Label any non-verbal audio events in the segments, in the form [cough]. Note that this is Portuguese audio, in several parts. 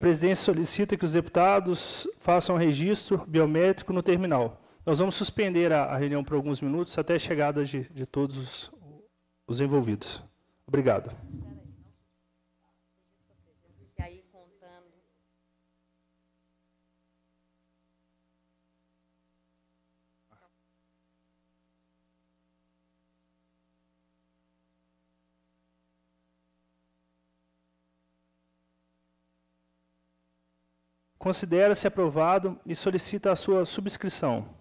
O presidente solicita que os deputados façam registro biométrico no terminal. Nós vamos suspender a, reunião por alguns minutos até a chegada de, de todos os, os envolvidos. Obrigado. considera-se aprovado e solicita a sua subscrição.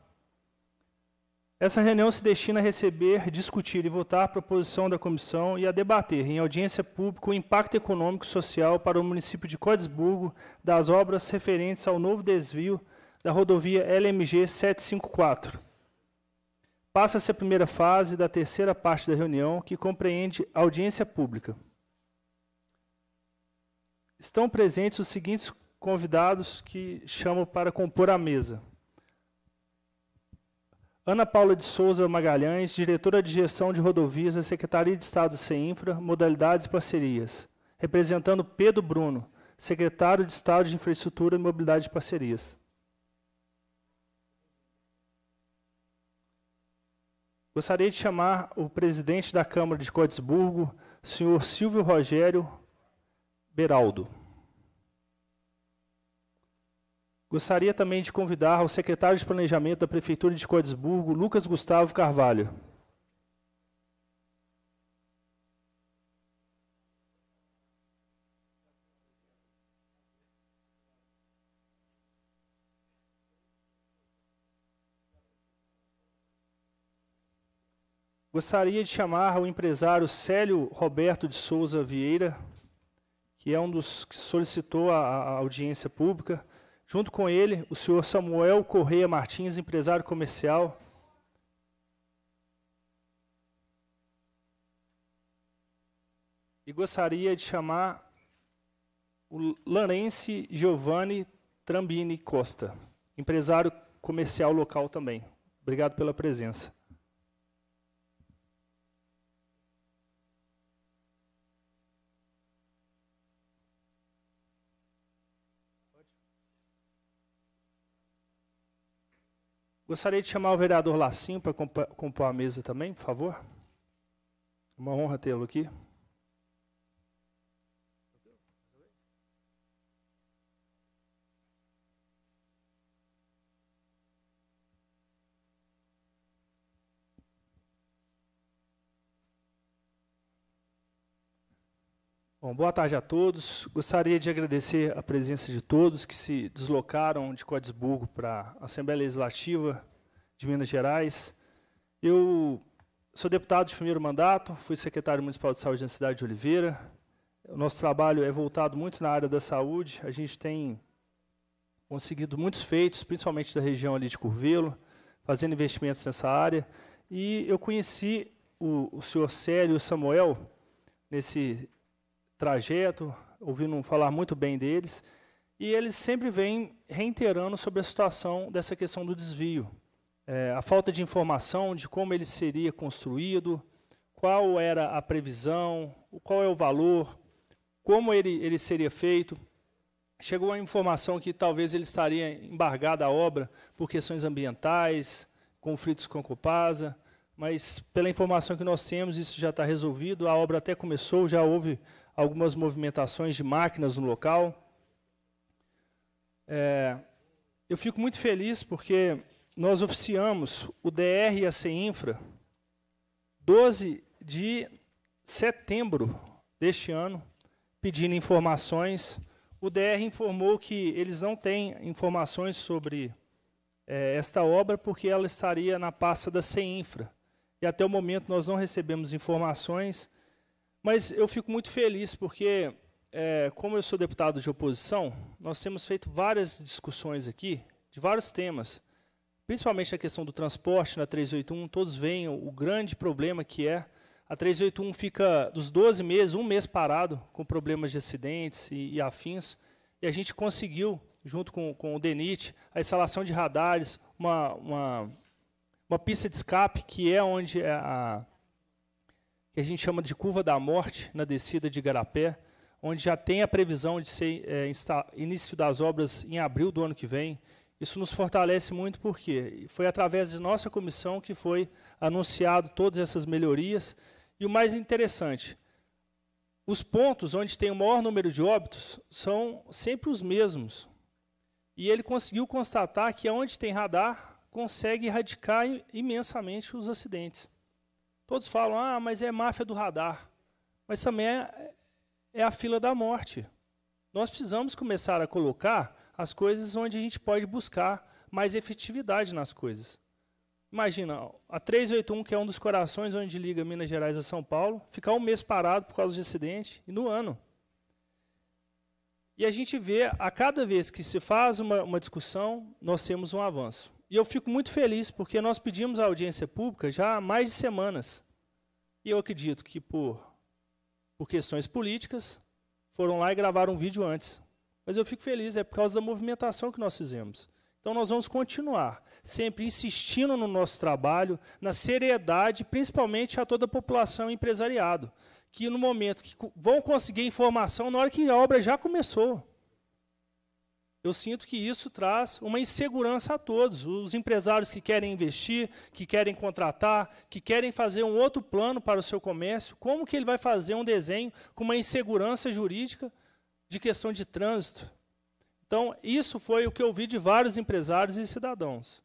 Essa reunião se destina a receber, discutir e votar a proposição da comissão e a debater em audiência pública o impacto econômico e social para o município de Codesburgo das obras referentes ao novo desvio da rodovia LMG 754. Passa-se a primeira fase da terceira parte da reunião, que compreende audiência pública. Estão presentes os seguintes convidados que chamo para compor a mesa. Ana Paula de Souza Magalhães, diretora de gestão de rodovias da Secretaria de Estado de CEINFRA, modalidades e parcerias. Representando Pedro Bruno, secretário de Estado de Infraestrutura e Mobilidade e Parcerias. Gostaria de chamar o presidente da Câmara de Cotesburgo, senhor Silvio Rogério Beraldo. Gostaria também de convidar o secretário de Planejamento da Prefeitura de Codesburgo, Lucas Gustavo Carvalho. Gostaria de chamar o empresário Célio Roberto de Souza Vieira, que é um dos que solicitou a, a audiência pública Junto com ele, o senhor Samuel Correia Martins, empresário comercial. E gostaria de chamar o Larence Giovanni Trambini Costa, empresário comercial local também. Obrigado pela presença. Gostaria de chamar o vereador Lacinho para compor a mesa também, por favor. É uma honra tê-lo aqui. Bom, boa tarde a todos. Gostaria de agradecer a presença de todos que se deslocaram de Codesburgo para a Assembleia Legislativa de Minas Gerais. Eu sou deputado de primeiro mandato, fui secretário municipal de saúde na cidade de Oliveira. O nosso trabalho é voltado muito na área da saúde. A gente tem conseguido muitos feitos, principalmente da região ali de Curvelo, fazendo investimentos nessa área. E eu conheci o, o senhor Célio Samuel nesse trajeto, ouvindo falar muito bem deles, e eles sempre vêm reiterando sobre a situação dessa questão do desvio. É, a falta de informação de como ele seria construído, qual era a previsão, qual é o valor, como ele, ele seria feito. Chegou a informação que talvez ele estaria embargado à obra por questões ambientais, conflitos com a Copasa, mas pela informação que nós temos, isso já está resolvido. A obra até começou, já houve algumas movimentações de máquinas no local. É, eu fico muito feliz porque nós oficiamos o DR e a CEINFRA 12 de setembro deste ano, pedindo informações. O DR informou que eles não têm informações sobre é, esta obra porque ela estaria na pasta da CEINFRA e até o momento nós não recebemos informações, mas eu fico muito feliz porque, é, como eu sou deputado de oposição, nós temos feito várias discussões aqui de vários temas, principalmente a questão do transporte na 381. Todos veem o grande problema que é. A 381 fica dos 12 meses, um mês parado, com problemas de acidentes e, e afins. E a gente conseguiu, junto com, com o DENIT, a instalação de radares, uma, uma uma pista de escape que é onde é a, que a gente chama de curva da morte na descida de Garapé, onde já tem a previsão de ser é, início das obras em abril do ano que vem. Isso nos fortalece muito porque foi através de nossa comissão que foi anunciado todas essas melhorias. E o mais interessante, os pontos onde tem o maior número de óbitos são sempre os mesmos. E ele conseguiu constatar que onde tem radar, consegue erradicar imensamente os acidentes. Todos falam, ah, mas é máfia do radar. Mas também é, é a fila da morte. Nós precisamos começar a colocar as coisas onde a gente pode buscar mais efetividade nas coisas. Imagina, a 381, que é um dos corações onde liga Minas Gerais a São Paulo, ficar um mês parado por causa de acidente, e no ano. E a gente vê, a cada vez que se faz uma, uma discussão, nós temos um avanço. E eu fico muito feliz, porque nós pedimos a audiência pública já há mais de semanas. E eu acredito que, por, por questões políticas, foram lá e gravaram um vídeo antes. Mas eu fico feliz, é por causa da movimentação que nós fizemos. Então nós vamos continuar, sempre insistindo no nosso trabalho, na seriedade, principalmente a toda a população empresariado, que no momento que vão conseguir informação na hora que a obra já começou. Eu sinto que isso traz uma insegurança a todos. Os empresários que querem investir, que querem contratar, que querem fazer um outro plano para o seu comércio, como que ele vai fazer um desenho com uma insegurança jurídica de questão de trânsito? Então, isso foi o que eu vi de vários empresários e cidadãos.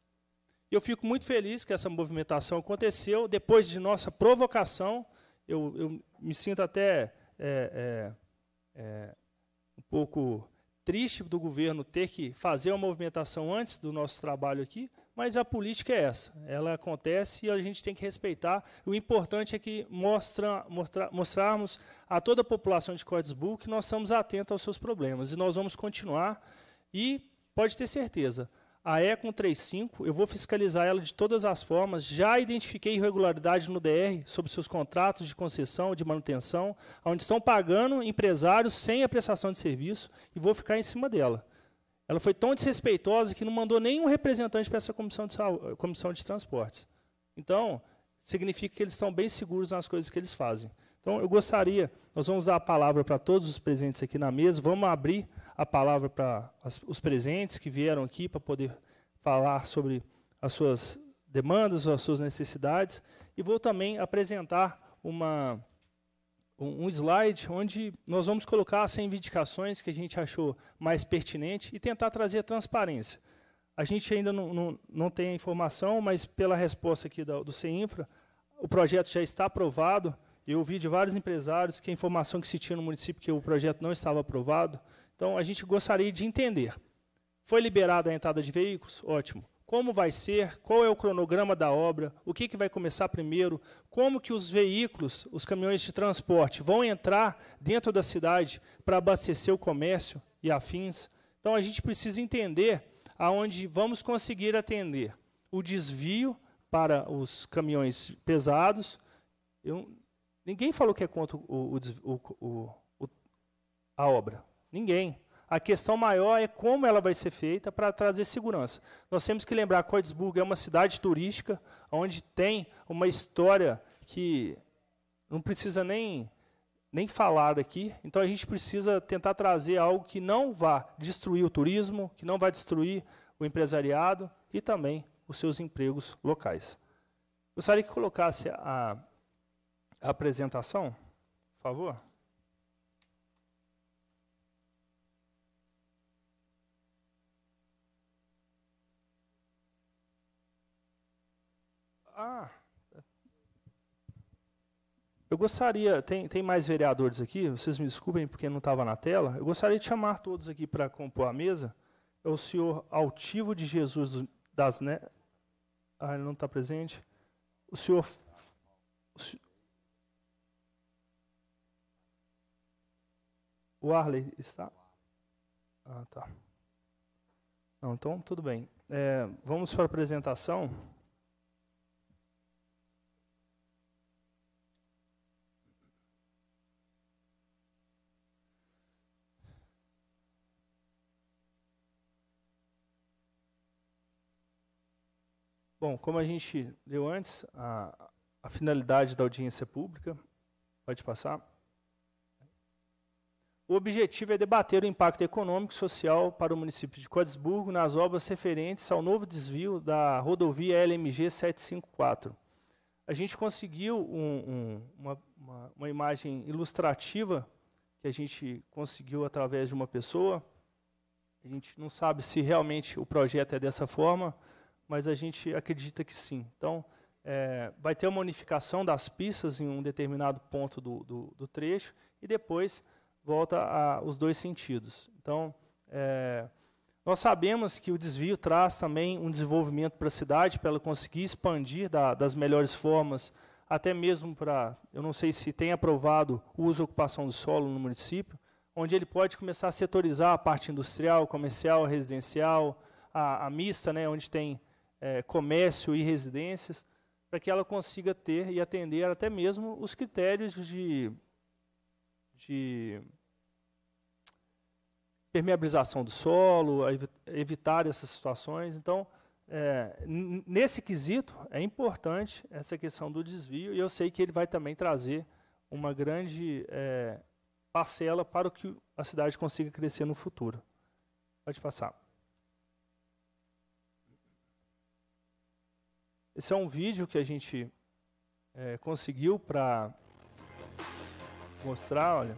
Eu fico muito feliz que essa movimentação aconteceu. Depois de nossa provocação, eu, eu me sinto até é, é, é, um pouco triste do governo ter que fazer uma movimentação antes do nosso trabalho aqui, mas a política é essa. Ela acontece e a gente tem que respeitar. O importante é que mostra, mostra, mostrarmos a toda a população de Código que nós estamos atentos aos seus problemas. E nós vamos continuar e pode ter certeza, a Econ 35, eu vou fiscalizar ela de todas as formas. Já identifiquei irregularidade no DR sobre seus contratos de concessão, de manutenção, onde estão pagando empresários sem a prestação de serviço e vou ficar em cima dela. Ela foi tão desrespeitosa que não mandou nenhum representante para essa comissão de, saúde, comissão de transportes. Então, significa que eles estão bem seguros nas coisas que eles fazem. Então, eu gostaria, nós vamos dar a palavra para todos os presentes aqui na mesa, vamos abrir a palavra para os presentes que vieram aqui para poder falar sobre as suas demandas, as suas necessidades, e vou também apresentar uma, um, slide onde nós vamos colocar as reivindicações que a gente achou mais pertinente e tentar trazer a transparência. A gente ainda não, não, não tem a informação, mas pela resposta aqui do, do CEINFRA, o projeto já está aprovado. Eu ouvi de vários empresários que a informação que se tinha no município que o projeto não estava aprovado. Então, a gente gostaria de entender. Foi liberada a entrada de veículos? Ótimo. Como vai ser? Qual é o cronograma da obra? O que, que vai começar primeiro? Como que os veículos, os caminhões de transporte, vão entrar dentro da cidade para abastecer o comércio e afins? Então, a gente precisa entender aonde vamos conseguir atender o desvio para os caminhões pesados. Eu, ninguém falou que é contra o, o, o, a obra. Ninguém. A questão maior é como ela vai ser feita para trazer segurança. Nós temos que lembrar que Kreuzberg é uma cidade turística, onde tem uma história que não precisa nem, nem falar aqui. Então a gente precisa tentar trazer algo que não vá destruir o turismo, que não vá destruir o empresariado e também os seus empregos locais. Gostaria que colocasse a, a apresentação, por favor. Ah, eu gostaria, tem, tem mais vereadores aqui, vocês me desculpem porque não estava na tela. Eu gostaria de chamar todos aqui para compor a mesa. É o senhor Altivo de Jesus das Ne... Ah, ele não está presente. O senhor... O, o Arley está? Ah, tá. Não, então, tudo bem. É, vamos para a apresentação. Bom, como a gente leu antes, a, a finalidade da audiência pública, pode passar. O objetivo é debater o impacto econômico e social para o município de Codesburgo nas obras referentes ao novo desvio da rodovia LMG 754. A gente conseguiu um, um, uma, uma, uma, imagem ilustrativa que a gente conseguiu através de uma pessoa. A gente não sabe se realmente o projeto é dessa forma, mas a gente acredita que sim. Então, é, vai ter uma unificação das pistas em um determinado ponto do, do, do trecho e depois volta a, os dois sentidos. Então, é, nós sabemos que o desvio traz também um desenvolvimento para a cidade, para ela conseguir expandir da, das melhores formas, até mesmo para, eu não sei se tem aprovado o uso e ocupação do solo no município, onde ele pode começar a setorizar a parte industrial, comercial, residencial, a, a mista, né, onde tem é, comércio e residências, para que ela consiga ter e atender até mesmo os critérios de, de permeabilização do solo, evitar essas situações. Então, é, nesse quesito, é importante essa questão do desvio, e eu sei que ele vai também trazer uma grande é, parcela para o que a cidade consiga crescer no futuro. Pode passar. Esse é um vídeo que a gente é, conseguiu para mostrar, olha.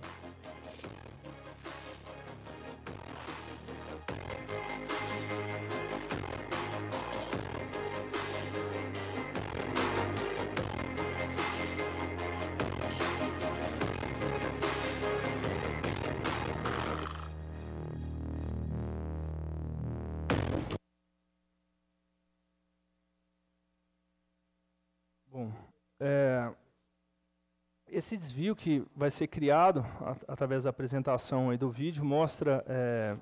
esse desvio que vai ser criado através da apresentação do vídeo mostra é,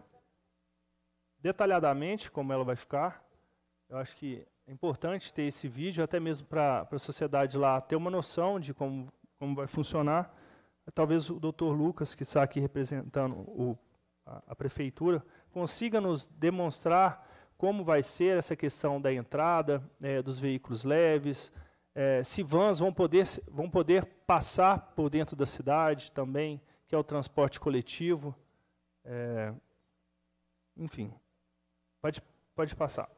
detalhadamente como ela vai ficar. Eu acho que é importante ter esse vídeo, até mesmo para a sociedade lá ter uma noção de como, como vai funcionar. Talvez o doutor Lucas, que está aqui representando o, a, a prefeitura, consiga nos demonstrar como vai ser essa questão da entrada é, dos veículos leves, é, se vans vão poder, vão poder passar por dentro da cidade também, que é o transporte coletivo. É, enfim, pode, pode passar.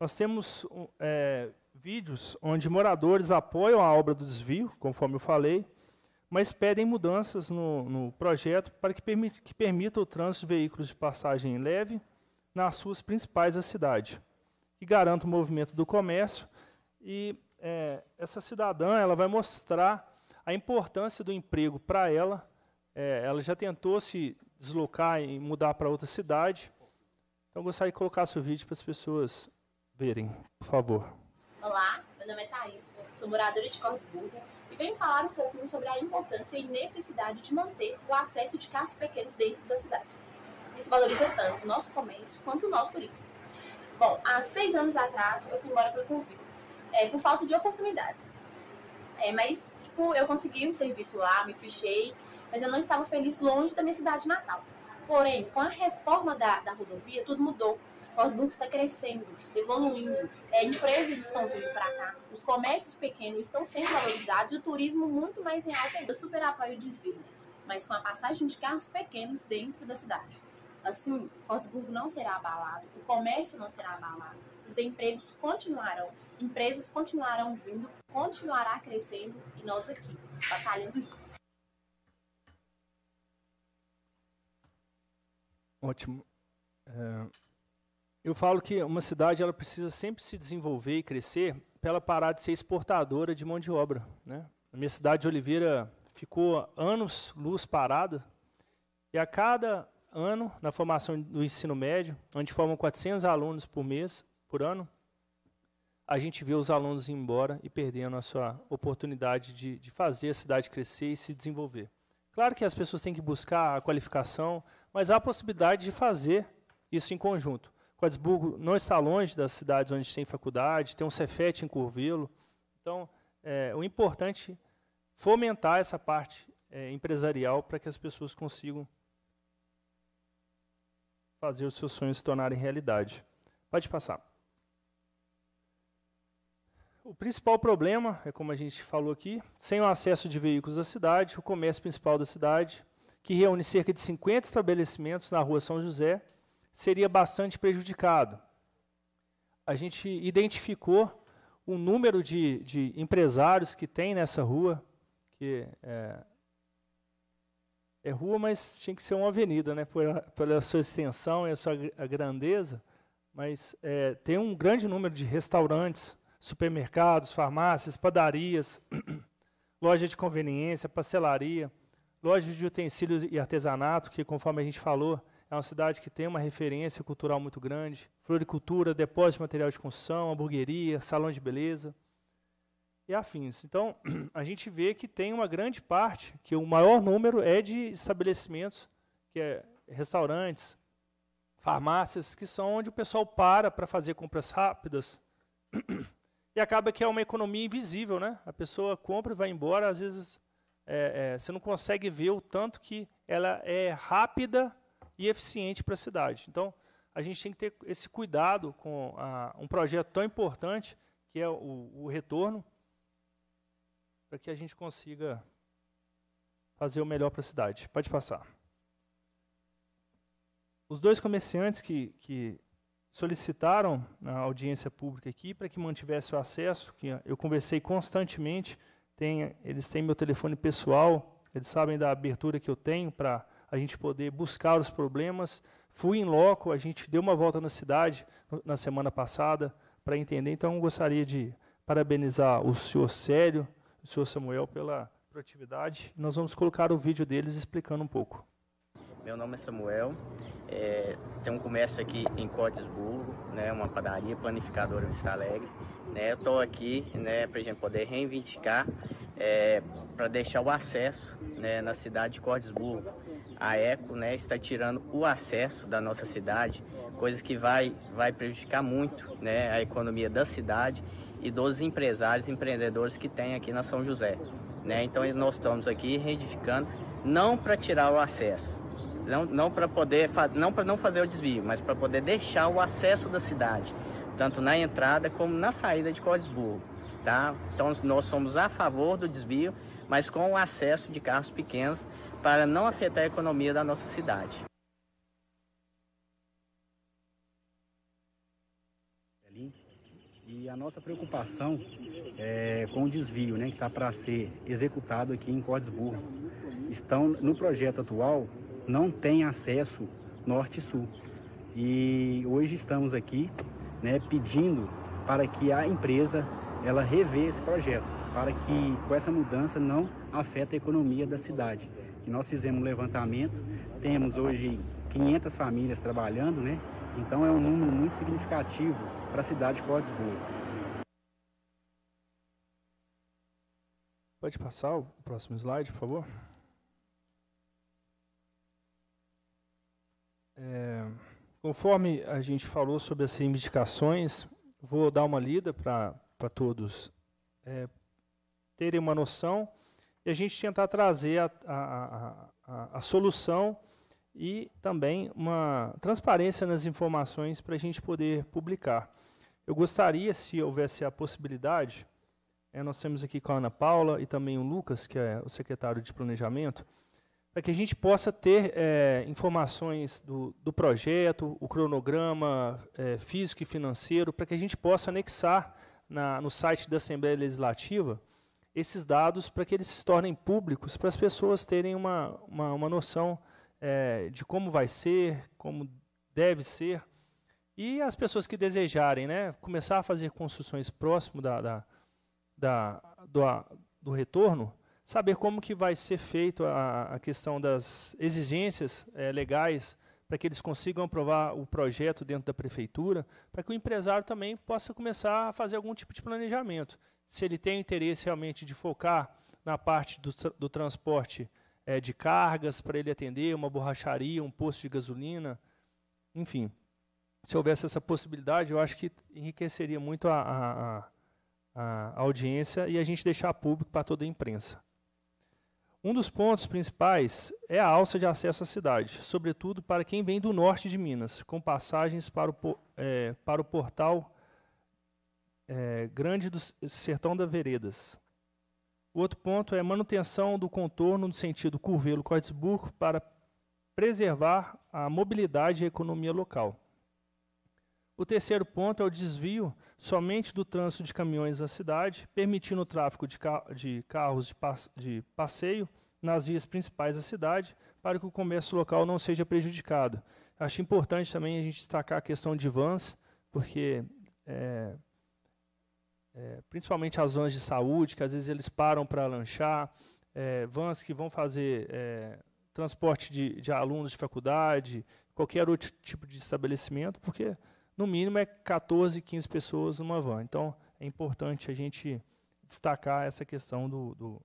Nós temos é, vídeos onde moradores apoiam a obra do desvio, conforme eu falei, mas pedem mudanças no, no projeto para que, permita que permita o trânsito de veículos de passagem leve nas ruas principais da cidade, que garanta o movimento do comércio e é, essa cidadã ela vai mostrar a importância do emprego para ela. É, ela já tentou se deslocar e mudar para outra cidade. Então, eu gostaria de colocar seu vídeo para as pessoas verem, por favor. Olá, meu nome é Thaís, né? sou moradora de Cordesburgo e venho falar um pouquinho sobre a importância e necessidade de manter o acesso de carros pequenos dentro da cidade. Isso valoriza tanto o nosso comércio quanto o nosso turismo. Bom, há seis anos atrás eu fui embora para o convite é, por falta de oportunidades. É, mas, tipo, eu consegui um serviço lá, me fechei, mas eu não estava feliz longe da minha cidade natal. Porém, com a reforma da, da rodovia, tudo mudou. Osburgo está crescendo, evoluindo, é, empresas estão vindo para cá, os comércios pequenos estão sendo valorizados, o turismo muito mais em alta. Eu super apoio o desvio, mas com a passagem de carros pequenos dentro da cidade. Assim, Osburgo não será abalado, o comércio não será abalado, os empregos continuarão Empresas continuarão vindo, continuará crescendo e nós aqui, batalhando juntos. Ótimo. É, eu falo que uma cidade ela precisa sempre se desenvolver e crescer para ela parar de ser exportadora de mão de obra. Né? A minha cidade de Oliveira ficou anos luz parada e a cada ano na formação do ensino médio, onde formam 400 alunos por mês, por ano, a gente vê os alunos indo embora e perdendo a sua oportunidade de, de fazer a cidade crescer e se desenvolver. Claro que as pessoas têm que buscar a qualificação, mas há a possibilidade de fazer isso em conjunto. Coadsburgo não está longe das cidades onde tem faculdade, tem um Cefet em Curvelo. Então, é, o importante é fomentar essa parte é, empresarial para que as pessoas consigam fazer os seus sonhos se tornarem realidade. Pode passar. O principal problema é, como a gente falou aqui, sem o acesso de veículos à cidade, o comércio principal da cidade, que reúne cerca de 50 estabelecimentos na rua São José, seria bastante prejudicado. A gente identificou o número de, de empresários que tem nessa rua, que é, é rua, mas tinha que ser uma avenida, né? Pela, pela sua extensão e a sua a grandeza, mas é, tem um grande número de restaurantes, supermercados, farmácias, padarias, [clears throat] loja de conveniência, parcelaria, lojas de utensílios e artesanato, que, conforme a gente falou, é uma cidade que tem uma referência cultural muito grande, floricultura, depósito de material de construção, hamburgueria, salão de beleza e afins. Então, [clears throat] a gente vê que tem uma grande parte, que o maior número é de estabelecimentos, que é restaurantes, farmácias, que são onde o pessoal para para fazer compras rápidas, [clears throat] acaba que é uma economia invisível, né? A pessoa compra e vai embora, às vezes é, é, você não consegue ver o tanto que ela é rápida e eficiente para a cidade. Então, a gente tem que ter esse cuidado com a, um projeto tão importante que é o, o retorno, para que a gente consiga fazer o melhor para a cidade. Pode passar. Os dois comerciantes que, que solicitaram a audiência pública aqui para que mantivesse o acesso, que eu conversei constantemente, tem, eles têm meu telefone pessoal, eles sabem da abertura que eu tenho para a gente poder buscar os problemas. Fui em loco, a gente deu uma volta na cidade na semana passada para entender, então gostaria de parabenizar o senhor Célio, o senhor Samuel pela proatividade. Nós vamos colocar o vídeo deles explicando um pouco. Meu nome é Samuel, é, tenho um comércio aqui em Cotisburgo, né, uma padaria planificadora Vista Alegre. Né, eu estou aqui né, para a gente poder reivindicar, é, para deixar o acesso né, na cidade de Cotisburgo. A ECO né, está tirando o acesso da nossa cidade, coisa que vai, vai prejudicar muito né, a economia da cidade e dos empresários e empreendedores que tem aqui na São José. Né? Então nós estamos aqui reivindicando não para tirar o acesso, não, não para poder não para não fazer o desvio, mas para poder deixar o acesso da cidade, tanto na entrada como na saída de Cordesburgo, tá? Então nós somos a favor do desvio, mas com o acesso de carros pequenos para não afetar a economia da nossa cidade. E a nossa preocupação é com o desvio né, que está para ser executado aqui em Cordesburgo. Estão no projeto atual não tem acesso norte-sul. E hoje estamos aqui né, pedindo para que a empresa ela rever esse projeto, para que com essa mudança não afeta a economia da cidade. Que nós fizemos um levantamento, temos hoje 500 famílias trabalhando, né? Então é um número muito significativo para a cidade de Cordesburgo. Pode passar o próximo slide, por favor? É, conforme a gente falou sobre as reivindicações, vou dar uma lida para todos é, terem uma noção e a gente tentar trazer a, a, a, a solução e também uma transparência nas informações para a gente poder publicar. Eu gostaria, se houvesse a possibilidade, é, nós temos aqui com a Ana Paula e também o Lucas, que é o secretário de Planejamento, para que a gente possa ter é, informações do, do, projeto, o cronograma é, físico e financeiro, para que a gente possa anexar na, no site da Assembleia Legislativa esses dados para que eles se tornem públicos, para as pessoas terem uma, uma, uma noção é, de como vai ser, como deve ser. E as pessoas que desejarem né, começar a fazer construções próximo da, da, da do, do retorno, saber como que vai ser feito a, a questão das exigências é, legais para que eles consigam aprovar o projeto dentro da prefeitura, para que o empresário também possa começar a fazer algum tipo de planejamento. Se ele tem interesse realmente de focar na parte do, do transporte é, de cargas, para ele atender uma borracharia, um posto de gasolina, enfim. Se houvesse essa possibilidade, eu acho que enriqueceria muito a, a, a a audiência e a gente deixar público para toda a imprensa. Um dos pontos principais é a alça de acesso à cidade, sobretudo para quem vem do norte de Minas, com passagens para o, é, para o portal é, Grande do Sertão da Veredas. O outro ponto é a manutenção do contorno no sentido Curvelo-Cortesburgo para preservar a mobilidade e a economia local. O terceiro ponto é o desvio somente do trânsito de caminhões na cidade, permitindo o tráfego de, de carros de, de passeio nas vias principais da cidade, para que o comércio local não seja prejudicado. Acho importante também a gente destacar a questão de vans, porque é, é, principalmente as vans de saúde, que às vezes eles param para lanchar, é, vans que vão fazer é, transporte de, de, alunos de faculdade, qualquer outro tipo de estabelecimento, porque no mínimo é 14, 15 pessoas numa van. Então, é importante a gente destacar essa questão do, do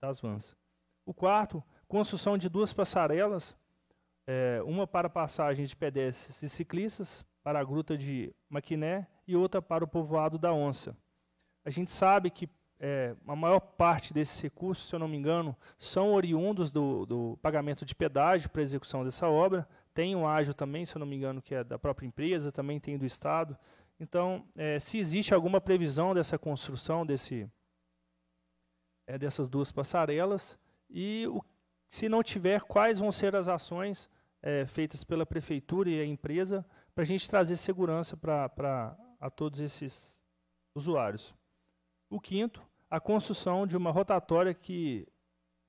das vans. O quarto, construção de duas passarelas, é, uma para passagem de pedestres e ciclistas para a Gruta de Maquiné e outra para o povoado da Onça. A gente sabe que é, a maior parte desses recursos, se eu não me engano, são oriundos do, do pagamento de pedágio para a execução dessa obra, tem o ágil também, se eu não me engano, que é da própria empresa, também tem do Estado. Então, é, se existe alguma previsão dessa construção desse, é, dessas duas passarelas e o, se não tiver, quais vão ser as ações é, feitas pela prefeitura e a empresa para a gente trazer segurança para a todos esses usuários. O quinto, a construção de uma rotatória que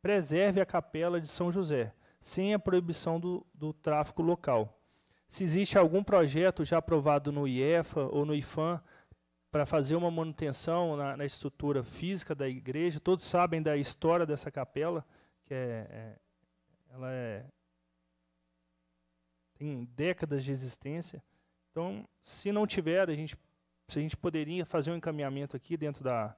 preserve a capela de São José sem a proibição do, do tráfico local. Se existe algum projeto já aprovado no IEFA ou no IFAM para fazer uma manutenção na, na, estrutura física da igreja, todos sabem da história dessa capela, que é, é ela é, tem décadas de existência. Então, se não tiver, a gente, se a gente poderia fazer um encaminhamento aqui dentro da,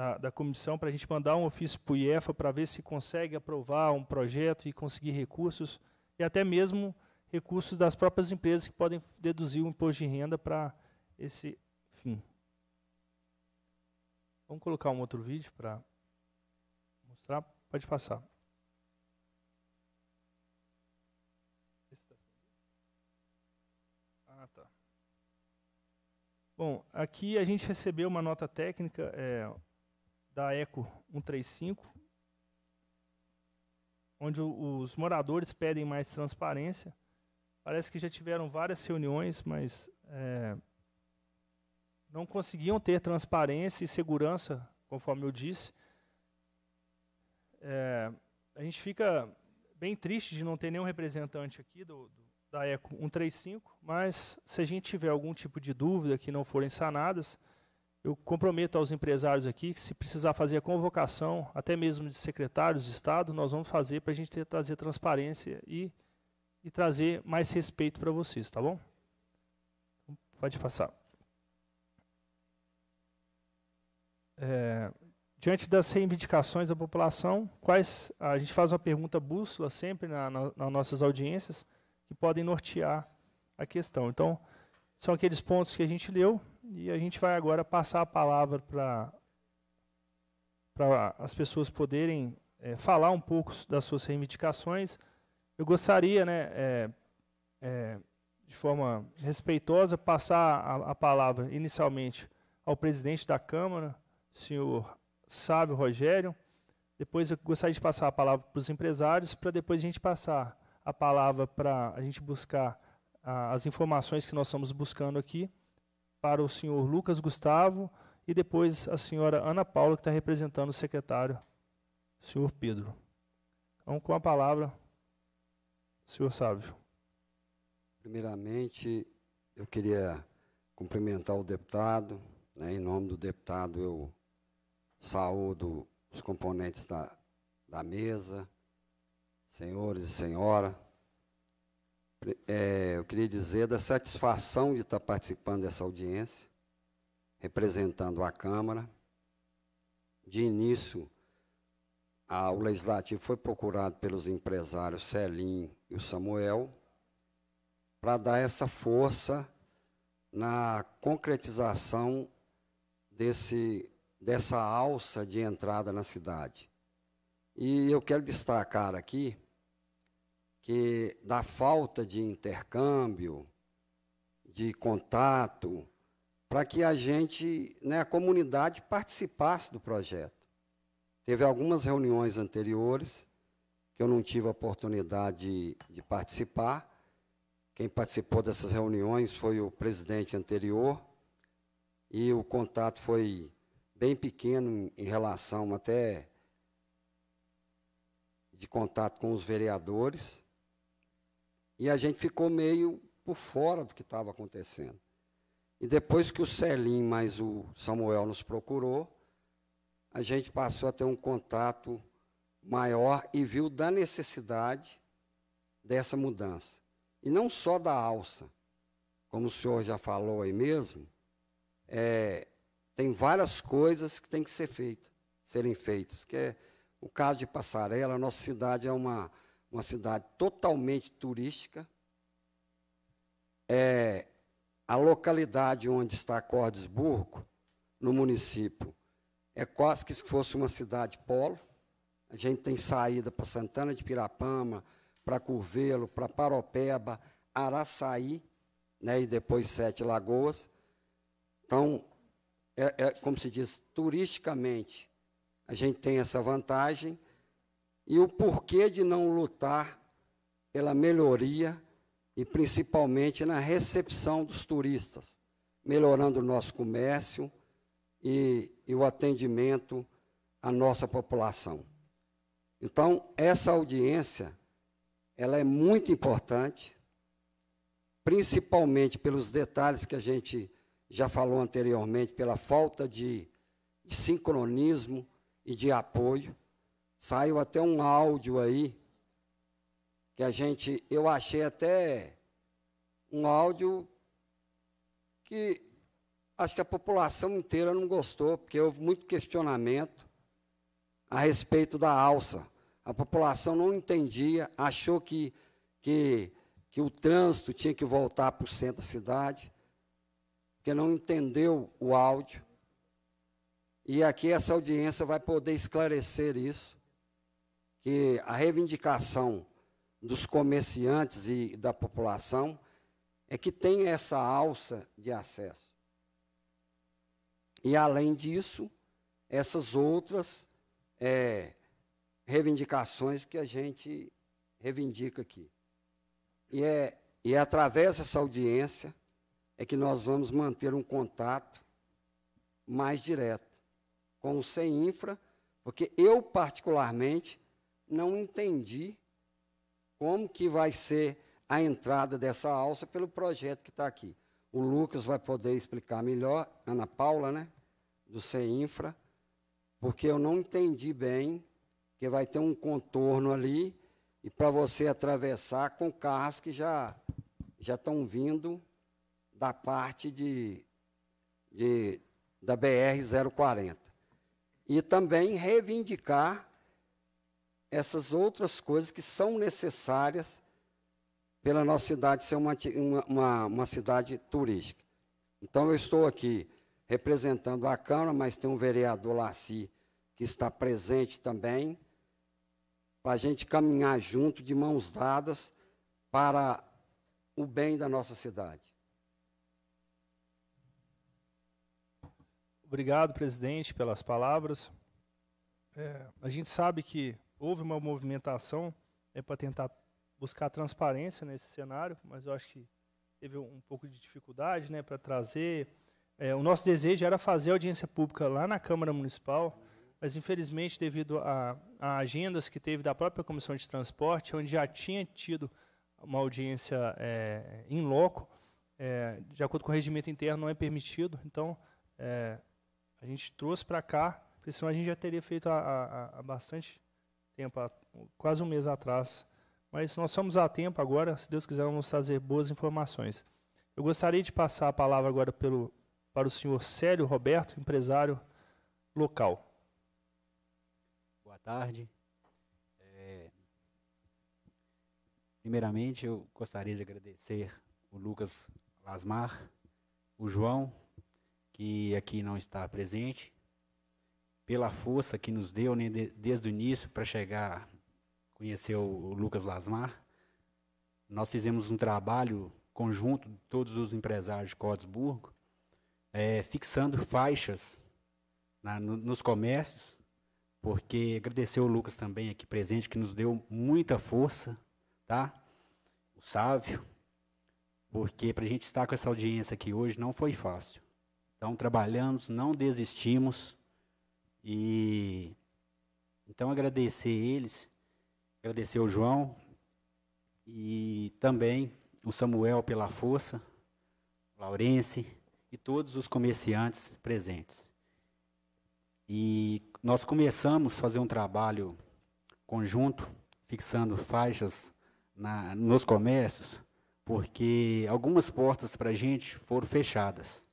da, da comissão para a gente mandar um ofício para o IEFA para ver se consegue aprovar um projeto e conseguir recursos, e até mesmo recursos das próprias empresas que podem deduzir o imposto de renda para esse fim. Vamos colocar um outro vídeo para mostrar. Pode passar. Ah, tá. Bom, aqui a gente recebeu uma nota técnica, é, da ECO 135, onde os moradores pedem mais transparência. Parece que já tiveram várias reuniões, mas é, não conseguiam ter transparência e segurança, conforme eu disse. É, a gente fica bem triste de não ter nenhum representante aqui do, do, da ECO 135, mas se a gente tiver algum tipo de dúvida que não forem sanadas, eu comprometo aos empresários aqui que se precisar fazer a convocação, até mesmo de secretários de Estado, nós vamos fazer para a gente ter, trazer transparência e, e trazer mais respeito para vocês, tá bom? Pode passar. É, diante das reivindicações da população, quais a gente faz uma pergunta bússola sempre na, na, nas nossas audiências que podem nortear a questão. Então, são aqueles pontos que a gente leu e a gente vai agora passar a palavra para para as pessoas poderem é, falar um pouco das suas reivindicações. Eu gostaria, né, é, é, de forma respeitosa, passar a, a, palavra inicialmente ao presidente da Câmara, senhor Sávio Rogério. Depois eu gostaria de passar a palavra para os empresários, para depois a gente passar a palavra para a gente buscar a, as informações que nós estamos buscando aqui para o senhor Lucas Gustavo e depois a senhora Ana Paula, que está representando o secretário, o senhor Pedro. Então, com a palavra, senhor Sávio. Primeiramente, eu queria cumprimentar o deputado. Né, em nome do deputado, eu saúdo os componentes da, da mesa, senhores e senhora, é, eu queria dizer da satisfação de estar participando dessa audiência, representando a Câmara. De início, a, o Legislativo foi procurado pelos empresários Celim e o Samuel para dar essa força na concretização desse, dessa alça de entrada na cidade. E eu quero destacar aqui que da falta de intercâmbio, de contato, para que a gente, né, a comunidade participasse do projeto. Teve algumas reuniões anteriores que eu não tive a oportunidade de, de participar. Quem participou dessas reuniões foi o presidente anterior e o contato foi bem pequeno em relação até de contato com os vereadores. E a gente ficou meio por fora do que estava acontecendo. E depois que o Celim mais o Samuel nos procurou, a gente passou a ter um contato maior e viu da necessidade dessa mudança. E não só da alça, como o senhor já falou aí mesmo, é, tem várias coisas que têm que ser feitas, serem feitas, que é o caso de Passarela, a nossa cidade é uma uma cidade totalmente turística. É a localidade onde está Cordesburgo, no município, é quase que se fosse uma cidade polo. A gente tem saída para Santana de Pirapama, para Curvelo, para Paropeba, Araçaí, né, e depois Sete Lagoas. Então, é, é, como se diz, turisticamente, a gente tem essa vantagem e o porquê de não lutar pela melhoria e principalmente na recepção dos turistas, melhorando o nosso comércio e, e o atendimento à nossa população. Então, essa audiência ela é muito importante, principalmente pelos detalhes que a gente já falou anteriormente, pela falta de, de sincronismo e de apoio. Saiu até um áudio aí que a gente, eu achei até um áudio que acho que a população inteira não gostou, porque houve muito questionamento a respeito da alça. A população não entendia, achou que, que, que o trânsito tinha que voltar para o centro da cidade, porque não entendeu o áudio. E aqui essa audiência vai poder esclarecer isso que a reivindicação dos comerciantes e da população é que tem essa alça de acesso. E, além disso, essas outras é, reivindicações que a gente reivindica aqui. E é, e é através dessa audiência é que nós vamos manter um contato mais direto com o CEINFRA, porque eu, particularmente, não entendi como que vai ser a entrada dessa alça pelo projeto que está aqui. O Lucas vai poder explicar melhor, Ana Paula, né, do CEINFRA, porque eu não entendi bem que vai ter um contorno ali e para você atravessar com carros que já já estão vindo da parte de, de da BR 040. E também reivindicar essas outras coisas que são necessárias pela nossa cidade ser uma, uma, uma cidade turística. Então, eu estou aqui representando a Câmara, mas tem um vereador Laci que está presente também, para a gente caminhar junto, de mãos dadas, para o bem da nossa cidade. Obrigado, presidente, pelas palavras. É, a gente sabe que houve uma movimentação né, para tentar buscar transparência nesse cenário, mas eu acho que teve um pouco de dificuldade né, para trazer. É, o nosso desejo era fazer audiência pública lá na Câmara Municipal, mas infelizmente, devido a, a agendas que teve da própria Comissão de Transporte, onde já tinha tido uma audiência é, em é, loco, é, de acordo com o regimento interno, não é permitido. Então, é, a gente trouxe para cá, porque senão a gente já teria feito há bastante tempo, quase um mês atrás. Mas nós somos a tempo agora, se Deus quiser, vamos trazer boas informações. Eu gostaria de passar a palavra agora pelo, para o senhor Célio Roberto, empresário local. Boa tarde. É, primeiramente, eu gostaria de agradecer o Lucas Lasmar, o João, que aqui não está presente, pela força que nos deu né, desde o início para chegar, conhecer o Lucas Lasmar. Nós fizemos um trabalho conjunto de todos os empresários de Cotesburgo, é, fixando faixas na, no, nos comércios, porque agradecer o Lucas também aqui presente, que nos deu muita força, tá? O Sávio, porque para a gente estar com essa audiência aqui hoje não foi fácil. Então, trabalhamos, não desistimos, e então agradecer eles, agradecer o João e também o Samuel pela força, Laurence e todos os comerciantes presentes. E nós começamos a fazer um trabalho conjunto, fixando faixas na, nos comércios, porque algumas portas para a gente foram fechadas.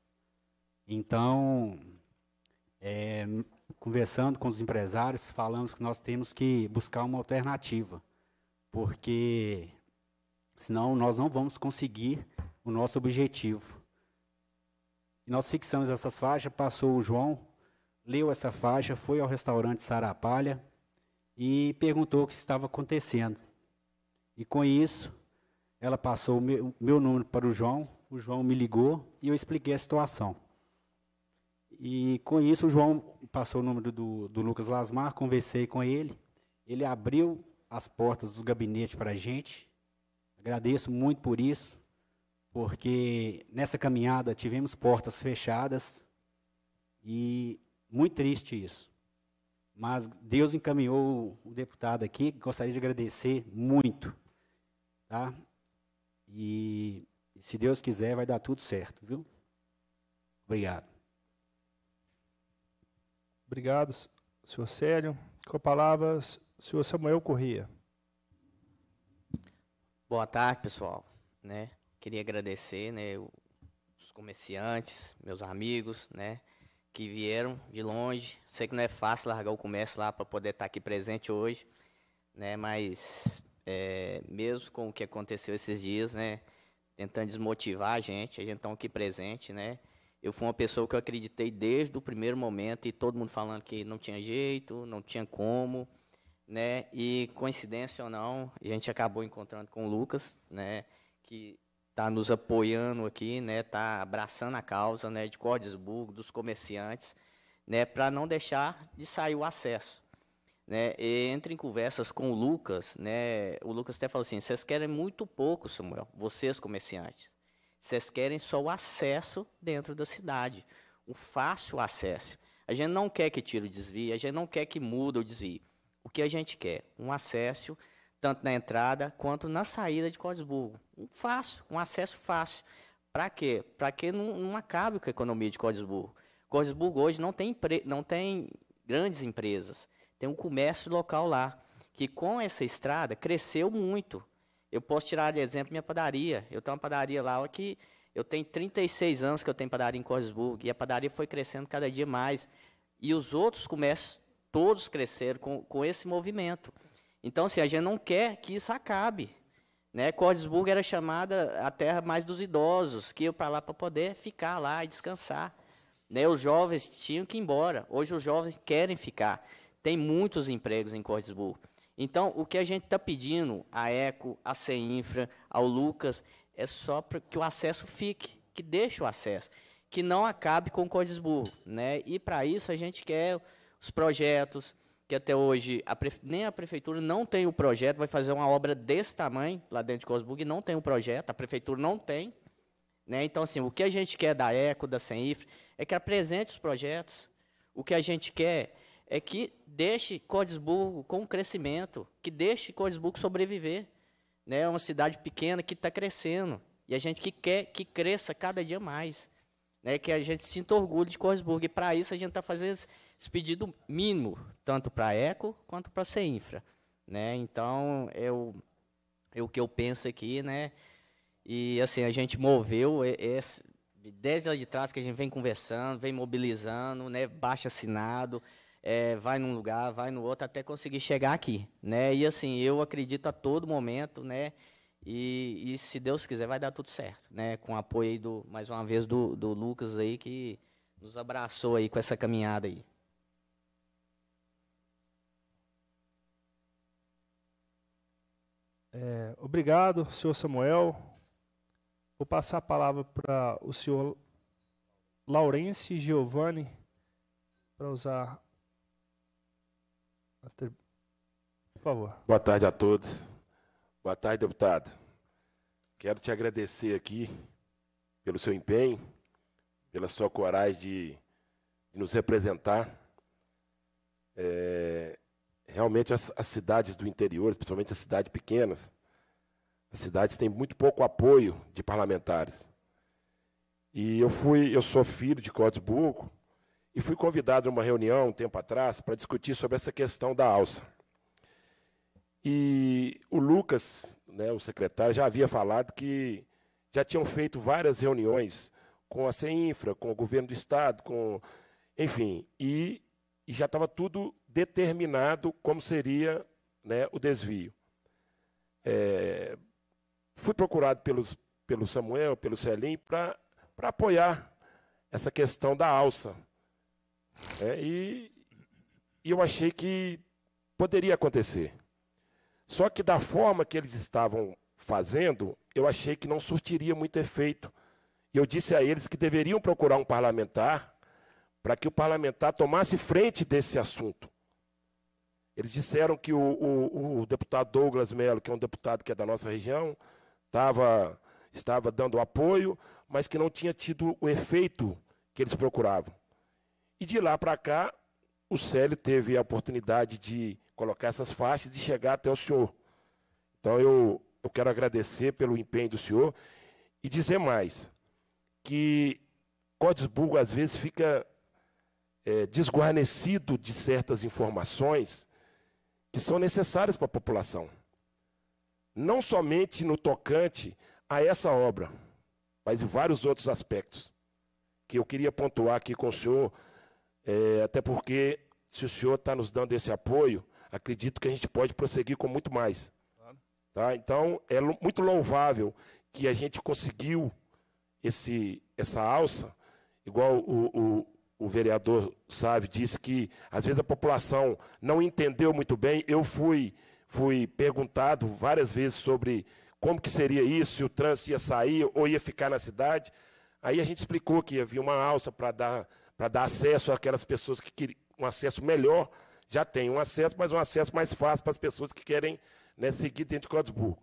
Então, é, conversando com os empresários, falamos que nós temos que buscar uma alternativa, porque senão nós não vamos conseguir o nosso objetivo. E nós fixamos essas faixas, passou o João, leu essa faixa, foi ao restaurante Sarapalha e perguntou o que estava acontecendo. E com isso, ela passou o meu, meu número para o João, o João me ligou e eu expliquei a situação. E com isso o João passou o número do, do Lucas Lasmar, conversei com ele. Ele abriu as portas do gabinete para a gente. Agradeço muito por isso, porque nessa caminhada tivemos portas fechadas e muito triste isso. Mas Deus encaminhou o deputado aqui, gostaria de agradecer muito. Tá? E se Deus quiser, vai dar tudo certo, viu? Obrigado. Obrigado, senhor Célio. Com a palavra, senhor Samuel Corrêa. Boa tarde, pessoal. Né? Queria agradecer né, os comerciantes, meus amigos, né, que vieram de longe. Sei que não é fácil largar o comércio lá para poder estar aqui presente hoje, né, mas é, mesmo com o que aconteceu esses dias, né, tentando desmotivar a gente, a gente está aqui presente, né, eu fui uma pessoa que eu acreditei desde o primeiro momento e todo mundo falando que não tinha jeito, não tinha como, né? E coincidência ou não, a gente acabou encontrando com o Lucas, né? Que está nos apoiando aqui, né? Está abraçando a causa, né? De Cordesburgo, dos comerciantes, né? Para não deixar de sair o acesso, né? E entre em conversas com o Lucas, né? O Lucas até falou assim: vocês querem muito pouco, Samuel, vocês comerciantes vocês querem só o acesso dentro da cidade, o fácil acesso. A gente não quer que tire o desvio, a gente não quer que mude o desvio. O que a gente quer? Um acesso, tanto na entrada quanto na saída de Codesburgo. Um fácil, um acesso fácil. Para quê? Para que não, não, acabe com a economia de Codesburgo. Codesburgo hoje não tem, não tem grandes empresas, tem um comércio local lá, que com essa estrada cresceu muito. Eu posso tirar de exemplo minha padaria. Eu tenho uma padaria lá que eu tenho 36 anos que eu tenho padaria em Corsburg e a padaria foi crescendo cada dia mais. E os outros comércios todos cresceram com, com esse movimento. Então, assim, a gente não quer que isso acabe. Né? Cordesburgo era chamada a terra mais dos idosos, que iam para lá para poder ficar lá e descansar. Né? Os jovens tinham que ir embora. Hoje os jovens querem ficar. Tem muitos empregos em Cordesburgo. Então, o que a gente está pedindo, à ECO, à CEINFRA, ao Lucas, é só para que o acesso fique, que deixe o acesso, que não acabe com o Codesburgo. Né? E, para isso, a gente quer os projetos, que até hoje a nem a prefeitura não tem o projeto, vai fazer uma obra desse tamanho lá dentro de e não tem o projeto, a prefeitura não tem. Né? Então, assim, o que a gente quer da ECO, da CEINFRA, é que apresente os projetos. O que a gente quer é que deixe Codesburgo com crescimento, que deixe Codesburgo sobreviver. Né? É uma cidade pequena que está crescendo e a gente que quer que cresça cada dia mais. Né? Que a gente sinta orgulho de Codesburgo. E para isso a gente está fazendo esse pedido mínimo, tanto para a ECO quanto para a CEINFRA. Né? Então, é o, é o que eu penso aqui, né? E assim, a gente moveu esse, desde lá de trás que a gente vem conversando, vem mobilizando, né? Baixa assinado é, vai num lugar, vai no outro, até conseguir chegar aqui, né? E assim, eu acredito a todo momento, né? E, e se Deus quiser, vai dar tudo certo, né? Com o apoio aí do, mais uma vez, do, do Lucas aí, que nos abraçou aí com essa caminhada aí. É, obrigado, senhor Samuel. Vou passar a palavra para o senhor Laurence Giovanni para usar por favor. Boa tarde a todos. Boa tarde, deputado. Quero te agradecer aqui pelo seu empenho, pela sua coragem de, de nos representar. É, realmente, as, as cidades do interior, principalmente as cidades pequenas, as cidades têm muito pouco apoio de parlamentares. E eu fui, eu sou filho de Cotesburgo, e fui convidado a uma reunião um tempo atrás para discutir sobre essa questão da alça. E o Lucas, né, o secretário, já havia falado que já tinham feito várias reuniões com a CEINFRA, com o governo do Estado, com. Enfim, e, e já estava tudo determinado como seria né, o desvio. É, fui procurado pelos, pelo Samuel, pelo Celim, para apoiar essa questão da alça. É, e, e eu achei que poderia acontecer. Só que da forma que eles estavam fazendo, eu achei que não surtiria muito efeito. e Eu disse a eles que deveriam procurar um parlamentar para que o parlamentar tomasse frente desse assunto. Eles disseram que o, o, o deputado Douglas Melo, que é um deputado que é da nossa região, tava, estava dando apoio, mas que não tinha tido o efeito que eles procuravam. E de lá para cá, o Célio teve a oportunidade de colocar essas faixas e chegar até o senhor. Então eu, eu quero agradecer pelo empenho do senhor e dizer mais, que Codesburgo às vezes fica é, desguarnecido de certas informações que são necessárias para a população. Não somente no tocante a essa obra, mas em vários outros aspectos, que eu queria pontuar aqui com o senhor é, até porque, se o senhor está nos dando esse apoio, acredito que a gente pode prosseguir com muito mais. Tá? Então, é muito louvável que a gente conseguiu esse, essa alça, igual o, o, o vereador Sávio disse que, às vezes, a população não entendeu muito bem. Eu fui, fui perguntado várias vezes sobre como que seria isso, se o trânsito ia sair ou ia ficar na cidade. Aí a gente explicou que havia uma alça para dar para dar acesso àquelas pessoas que queriam um acesso melhor, já tem um acesso, mas um acesso mais fácil para as pessoas que querem né, seguir dentro de Código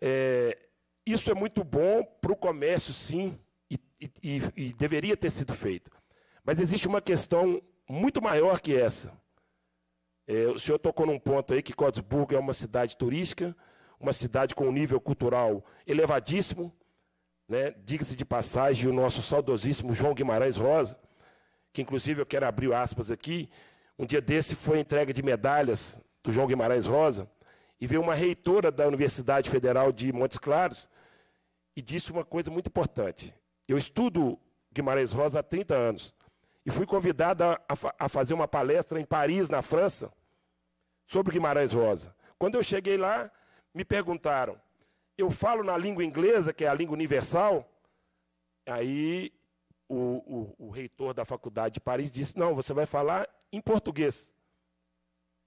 É, isso é muito bom para o comércio, sim, e, e, e deveria ter sido feito. Mas existe uma questão muito maior que essa. É, o senhor tocou num ponto aí que Código é uma cidade turística, uma cidade com um nível cultural elevadíssimo, né? Diga-se de passagem, o nosso saudosíssimo João Guimarães Rosa, que inclusive eu quero abrir aspas aqui, um dia desse foi entrega de medalhas do João Guimarães Rosa, e veio uma reitora da Universidade Federal de Montes Claros e disse uma coisa muito importante. Eu estudo Guimarães Rosa há 30 anos e fui convidada a fazer uma palestra em Paris, na França, sobre Guimarães Rosa. Quando eu cheguei lá, me perguntaram: eu falo na língua inglesa, que é a língua universal, aí o, o, o reitor da faculdade de Paris disse: não, você vai falar em português.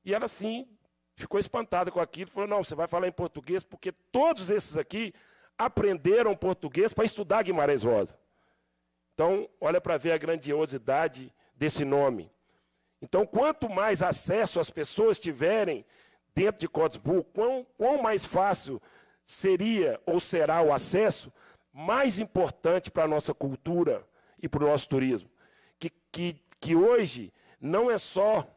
E ela, assim, ficou espantada com aquilo, falou: não, você vai falar em português, porque todos esses aqui aprenderam português para estudar Guimarães Rosa. Então, olha para ver a grandiosidade desse nome. Então, quanto mais acesso as pessoas tiverem dentro de Kotzburg, quão, quão mais fácil seria ou será o acesso mais importante para a nossa cultura e para o nosso turismo. Que, que, que hoje não é só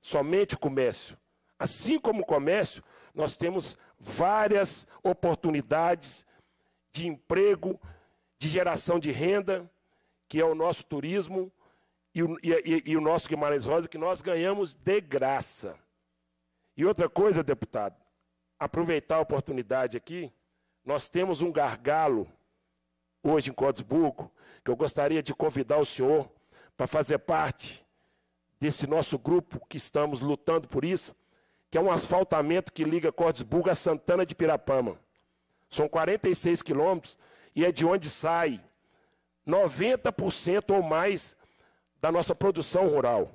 somente o comércio. Assim como o comércio, nós temos várias oportunidades de emprego, de geração de renda, que é o nosso turismo e o, e, e o nosso Guimarães Rosa, que nós ganhamos de graça. E outra coisa, deputado, aproveitar a oportunidade aqui. Nós temos um gargalo hoje em Codesburgo, que eu gostaria de convidar o senhor para fazer parte desse nosso grupo que estamos lutando por isso, que é um asfaltamento que liga Codesburgo a Santana de Pirapama. São 46 quilômetros e é de onde sai 90% ou mais da nossa produção rural.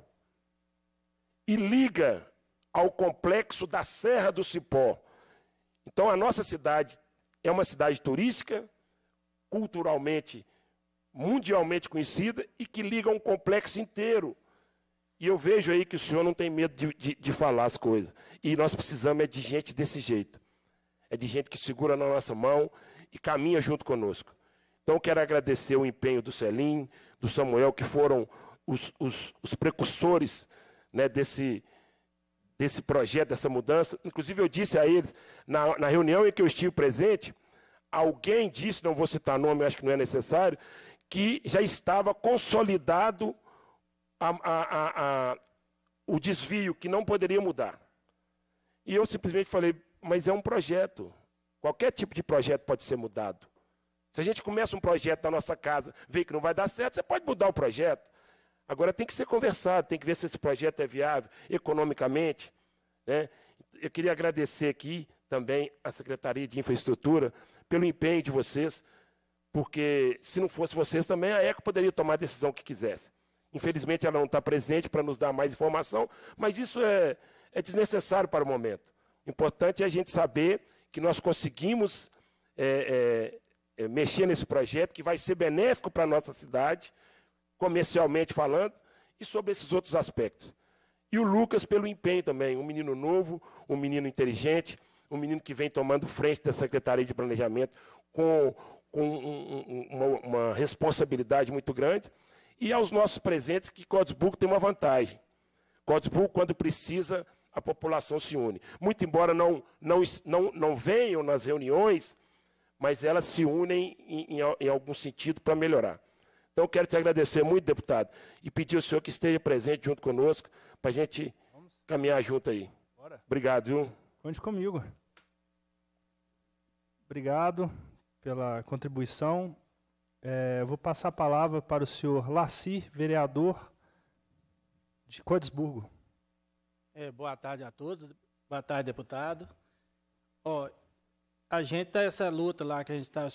E liga ao complexo da Serra do Cipó, então a nossa cidade é uma cidade turística, culturalmente, mundialmente conhecida e que liga um complexo inteiro. E eu vejo aí que o senhor não tem medo de, de, de falar as coisas. E nós precisamos é de gente desse jeito. É de gente que segura na nossa mão e caminha junto conosco. Então, quero agradecer o empenho do Celim, do Samuel, que foram os, os, os precursores né, desse, desse projeto, dessa mudança. Inclusive, eu disse a eles, na, na reunião em que eu estive presente, alguém disse, não vou citar nome, acho que não é necessário, que já estava consolidado a, a, a, o desvio, que não poderia mudar. E eu simplesmente falei, mas é um projeto. Qualquer tipo de projeto pode ser mudado. Se a gente começa um projeto na nossa casa, vê que não vai dar certo, você pode mudar o projeto. Agora tem que ser conversado, tem que ver se esse projeto é viável economicamente. Né? Eu queria agradecer aqui também à Secretaria de Infraestrutura pelo empenho de vocês, porque se não fosse vocês também, a ECO poderia tomar a decisão que quisesse. Infelizmente ela não está presente para nos dar mais informação, mas isso é, é desnecessário para o momento. O importante é a gente saber que nós conseguimos é, é, é mexer nesse projeto, que vai ser benéfico para a nossa cidade comercialmente falando, e sobre esses outros aspectos. E o Lucas pelo empenho também, um menino novo, um menino inteligente, um menino que vem tomando frente da Secretaria de Planejamento com, com um, um, uma, uma, responsabilidade muito grande. E aos nossos presentes, que Codesburgo tem uma vantagem. Codesburgo, quando precisa, a população se une. Muito embora não, não, não, não venham nas reuniões, mas elas se unem em, em, em algum sentido para melhorar. Então, quero te agradecer muito, deputado, e pedir ao senhor que esteja presente junto conosco para a gente Vamos. caminhar junto aí. Bora. Obrigado, viu? Conte comigo. Obrigado pela contribuição. É, vou passar a palavra para o senhor Laci, vereador de Codesburgo. É, boa tarde a todos. Boa tarde, deputado. Ó, a gente, tá essa luta lá que a gente está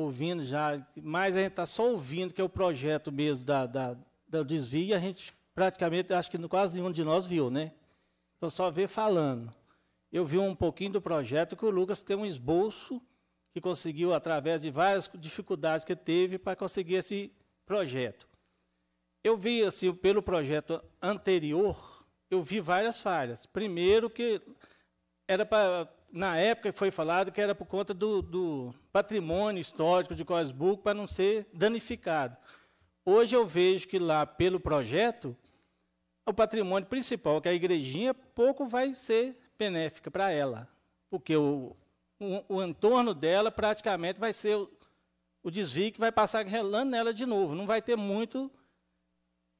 ouvindo já, mas a gente está só ouvindo, que é o projeto mesmo da, da, do desvio, e a gente praticamente, acho que quase nenhum de nós viu, né? Então só vê falando. Eu vi um pouquinho do projeto que o Lucas tem um esboço que conseguiu, através de várias dificuldades que teve, para conseguir esse projeto. Eu vi, assim, pelo projeto anterior, eu vi várias falhas. Primeiro que era para na época foi falado que era por conta do, do patrimônio histórico de Cosburgo para não ser danificado. Hoje eu vejo que lá, pelo projeto, o patrimônio principal, que é a igrejinha, pouco vai ser benéfica para ela, porque o, o, o, entorno dela praticamente vai ser o, o, desvio que vai passar relando nela de novo, não vai ter muito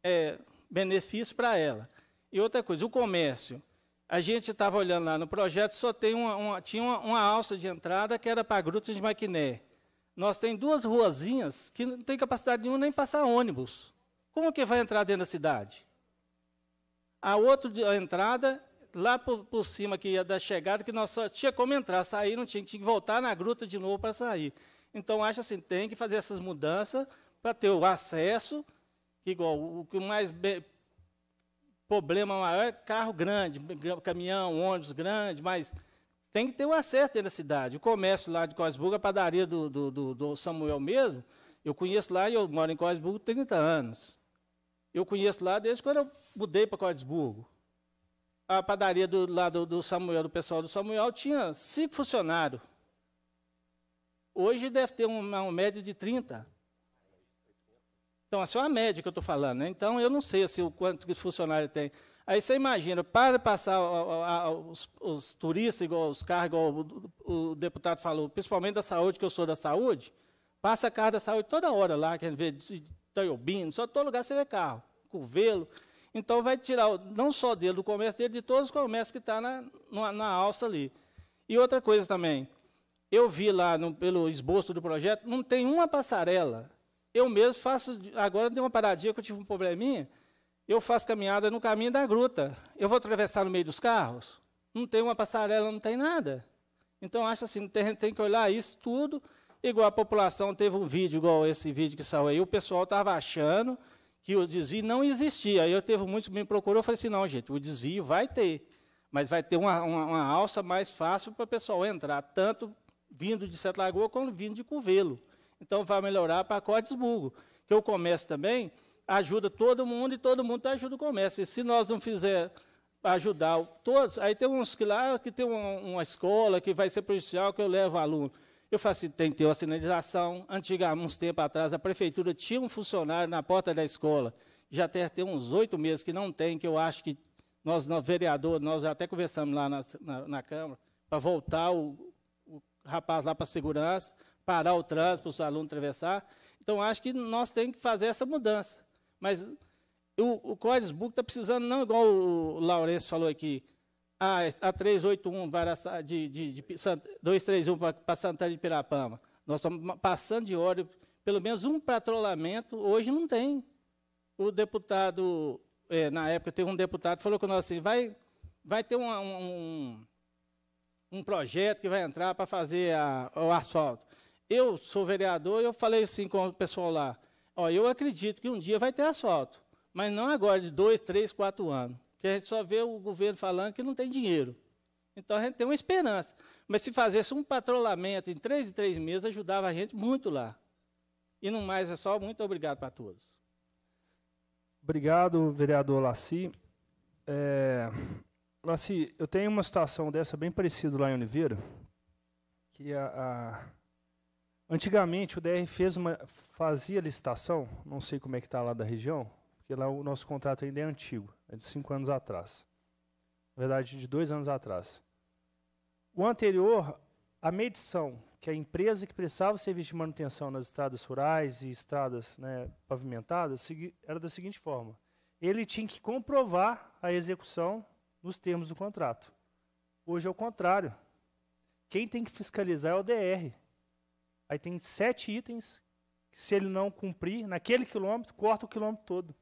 é, benefício para ela. E outra coisa, o comércio a gente estava olhando lá no projeto, só tem uma, uma tinha uma, uma, alça de entrada que era para a Gruta de Maquiné. Nós tem duas ruazinhas que não tem capacidade nenhuma nem passar ônibus. Como que vai entrar dentro da cidade? A outra a entrada, lá por, por, cima que ia da chegada, que nós só tinha como entrar, sair não tinha, tinha que voltar na gruta de novo para sair. Então, acho assim, tem que fazer essas mudanças para ter o acesso, igual o que mais problema maior é carro grande, caminhão, ônibus grande, mas tem que ter um acesso dentro da cidade. O comércio lá de Coisburgo, a padaria do, do, do, Samuel mesmo, eu conheço lá e eu moro em Coisburgo 30 anos. Eu conheço lá desde quando eu mudei para Coisburgo. A padaria do, lado do, do Samuel, do pessoal do Samuel, tinha cinco funcionários. Hoje deve ter uma, uma média de 30. Então, assim, é uma média que eu estou falando. Né? Então, eu não sei assim, o quanto que os funcionários têm. Aí você imagina, para passar a, a, os, os, turistas, igual os carros, igual o, o, deputado falou, principalmente da saúde, que eu sou da saúde, passa carro da saúde toda hora lá, quer ver gente de só todo lugar você vê carro, curvelo. Então vai tirar não só dele do comércio dele, de todos os comércios que estão tá na, na, na, alça ali. E outra coisa também, eu vi lá no, pelo esboço do projeto, não tem uma passarela eu mesmo faço, agora deu uma paradinha que eu tive um probleminha, eu faço caminhada no caminho da gruta. Eu vou atravessar no meio dos carros? Não tem uma passarela, não tem nada. Então, acho assim, tem, tem que olhar isso tudo, igual a população teve um vídeo igual esse vídeo que saiu aí, o pessoal estava achando que o desvio não existia. Aí eu teve muitos que me procurou, eu falei assim, não, gente, o desvio vai ter, mas vai ter uma, uma, uma alça mais fácil para o pessoal entrar, tanto vindo de Sete Lagoa quanto vindo de Covelo. Então vai melhorar para Cotesburgo, Que o comércio também ajuda todo mundo e todo mundo ajuda o comércio. E se nós não fizer ajudar todos, aí tem uns que lá que tem uma, uma escola que vai ser prejudicial, que eu levo aluno. Eu faço assim, tem que ter uma sinalização. Antiga, uns tempos atrás, a prefeitura tinha um funcionário na porta da escola. Já até tem uns oito meses que não tem, que eu acho que nós, nós vereador, nós até conversamos lá na, na, na Câmara, para voltar o, o rapaz lá para a segurança parar o trânsito, para os alunos atravessar. Então, acho que nós temos que fazer essa mudança. Mas o, o Código Book está precisando, não igual o Laurence falou aqui, ah, a, a 381 para, de, de, de, 231 para Santana de Pirapama. Nós estamos passando de óleo, pelo menos um patrulhamento, hoje não tem. O deputado, é, na época, teve um deputado que falou nós assim, vai, vai ter um, um, um projeto que vai entrar para fazer a, o asfalto. Eu sou vereador, eu falei assim com o pessoal lá, ó, eu acredito que um dia vai ter asfalto, mas não agora, de dois, três, quatro anos. Porque a gente só vê o governo falando que não tem dinheiro. Então a gente tem uma esperança. Mas se fizesse um patrulhamento em três e três meses, ajudava a gente muito lá. E no mais é só, muito obrigado para todos. Obrigado, vereador Laci. É, Laci, eu tenho uma situação dessa bem parecida lá em Oliveira, que a, a Antigamente o DR fez uma, fazia licitação, não sei como é que está lá da região, porque lá o nosso contrato ainda é antigo, é de cinco anos atrás. Na verdade, de dois anos atrás. O anterior, a medição que a empresa que prestava o serviço de manutenção nas estradas rurais e estradas né, pavimentadas era da seguinte forma: ele tinha que comprovar a execução nos termos do contrato. Hoje é o contrário. Quem tem que fiscalizar é o DR, Aí tem sete itens que, se ele não cumprir, naquele quilômetro, corta o quilômetro todo.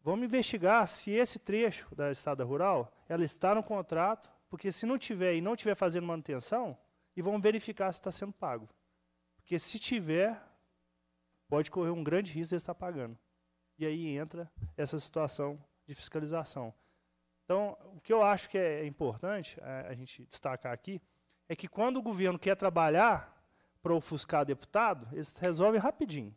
Vamos investigar se esse trecho da estrada rural ela está no contrato, porque se não tiver e não tiver fazendo manutenção, e vamos verificar se está sendo pago. Porque se tiver, pode correr um grande risco de estar pagando. E aí entra essa situação de fiscalização. Então, o que eu acho que é importante é, a gente destacar aqui é que quando o governo quer trabalhar para ofuscar deputado, eles resolvem rapidinho.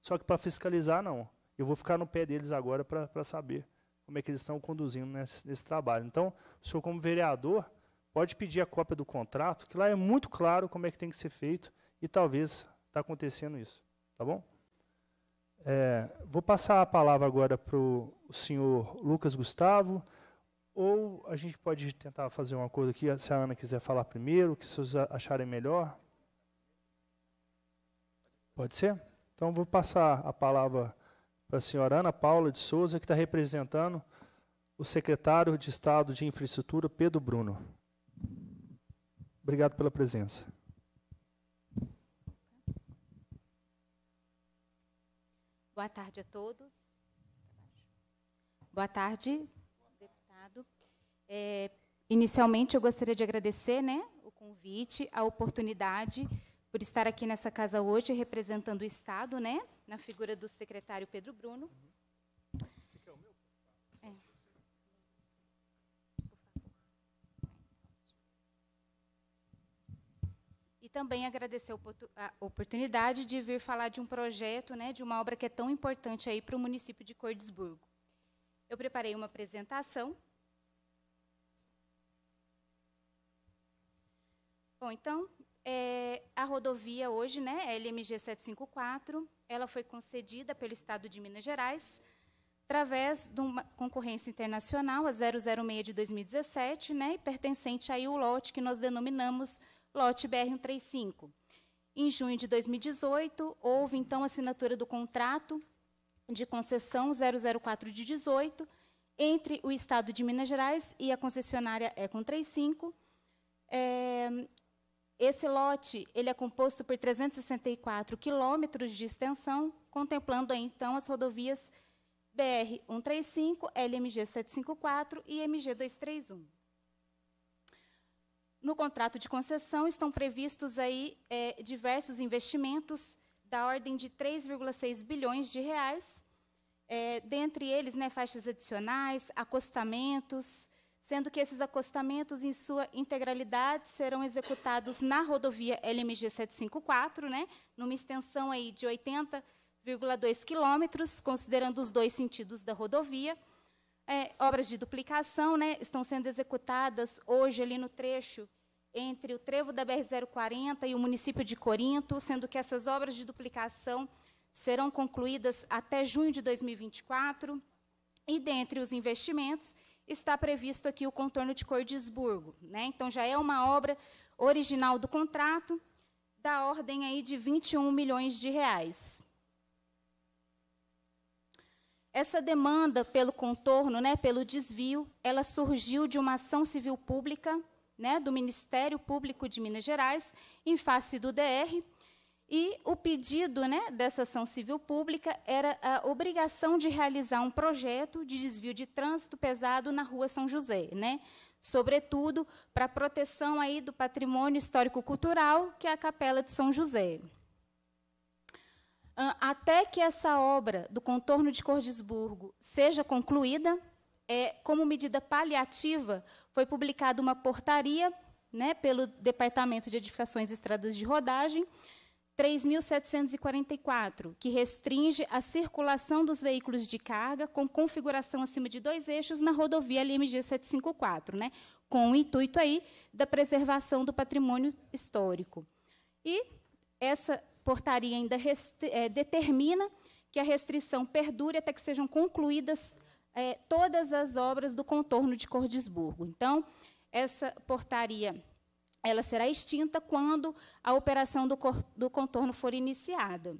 Só que para fiscalizar, não. Eu vou ficar no pé deles agora para saber como é que eles estão conduzindo nesse, nesse, trabalho. Então, o senhor, como vereador, pode pedir a cópia do contrato, que lá é muito claro como é que tem que ser feito, e talvez está acontecendo isso. Tá bom? É, vou passar a palavra agora para o senhor Lucas Gustavo, ou a gente pode tentar fazer um acordo aqui, se a Ana quiser falar primeiro, o que vocês acharem melhor, Pode ser? Então vou passar a palavra para a senhora Ana Paula de Souza, que está representando o secretário de Estado de Infraestrutura, Pedro Bruno. Obrigado pela presença. Boa tarde a todos. Boa tarde, deputado. É, inicialmente, eu gostaria de agradecer né, o convite, a oportunidade por estar aqui nessa casa hoje representando o Estado, né? Na figura do secretário Pedro Bruno. E também agradecer a oportunidade de vir falar de um projeto, né, de uma obra que é tão importante aí para o município de Cordesburgo. Eu preparei uma apresentação. Bom, então, é, a rodovia hoje, né, é LMG 754, ela foi concedida pelo Estado de Minas Gerais através de uma concorrência internacional, a 006 de 2017, né, e pertencente aí ao lote que nós denominamos lote BR-135. Em junho de 2018, houve então a assinatura do contrato de concessão 004 de 18 entre o Estado de Minas Gerais e a concessionária Econ 35, é, esse lote ele é composto por 364 quilômetros de extensão, contemplando então as rodovias BR 135, LMG 754 e MG 231. No contrato de concessão estão previstos aí é, diversos investimentos da ordem de 3,6 bilhões de reais, é, dentre eles né, faixas adicionais, acostamentos, sendo que esses acostamentos, em sua integralidade, serão executados na rodovia LMG 754, né, numa extensão aí de 80,2 quilômetros, considerando os dois sentidos da rodovia. É, obras de duplicação né, estão sendo executadas hoje ali no trecho entre o trevo da BR-040 e o município de Corinto, sendo que essas obras de duplicação serão concluídas até junho de 2024. E dentre os investimentos está previsto aqui o contorno de Cordisburgo. Né? Então, já é uma obra original do contrato, da ordem aí de 21 milhões de reais. Essa demanda pelo contorno, né, pelo desvio, ela surgiu de uma ação civil pública né, do Ministério Público de Minas Gerais, em face do DR, e o pedido né, dessa ação civil pública era a obrigação de realizar um projeto de desvio de trânsito pesado na Rua São José, né? sobretudo para a proteção aí do patrimônio histórico-cultural, que é a Capela de São José. Até que essa obra do contorno de Cordisburgo seja concluída, é, como medida paliativa, foi publicada uma portaria né, pelo Departamento de Edificações e Estradas de Rodagem, 3.744, que restringe a circulação dos veículos de carga com configuração acima de dois eixos na rodovia LMG 754, né? com o intuito aí da preservação do patrimônio histórico. E essa portaria ainda é, determina que a restrição perdure até que sejam concluídas é, todas as obras do contorno de Cordisburgo. Então, essa portaria ela será extinta quando a operação do, do contorno for iniciada.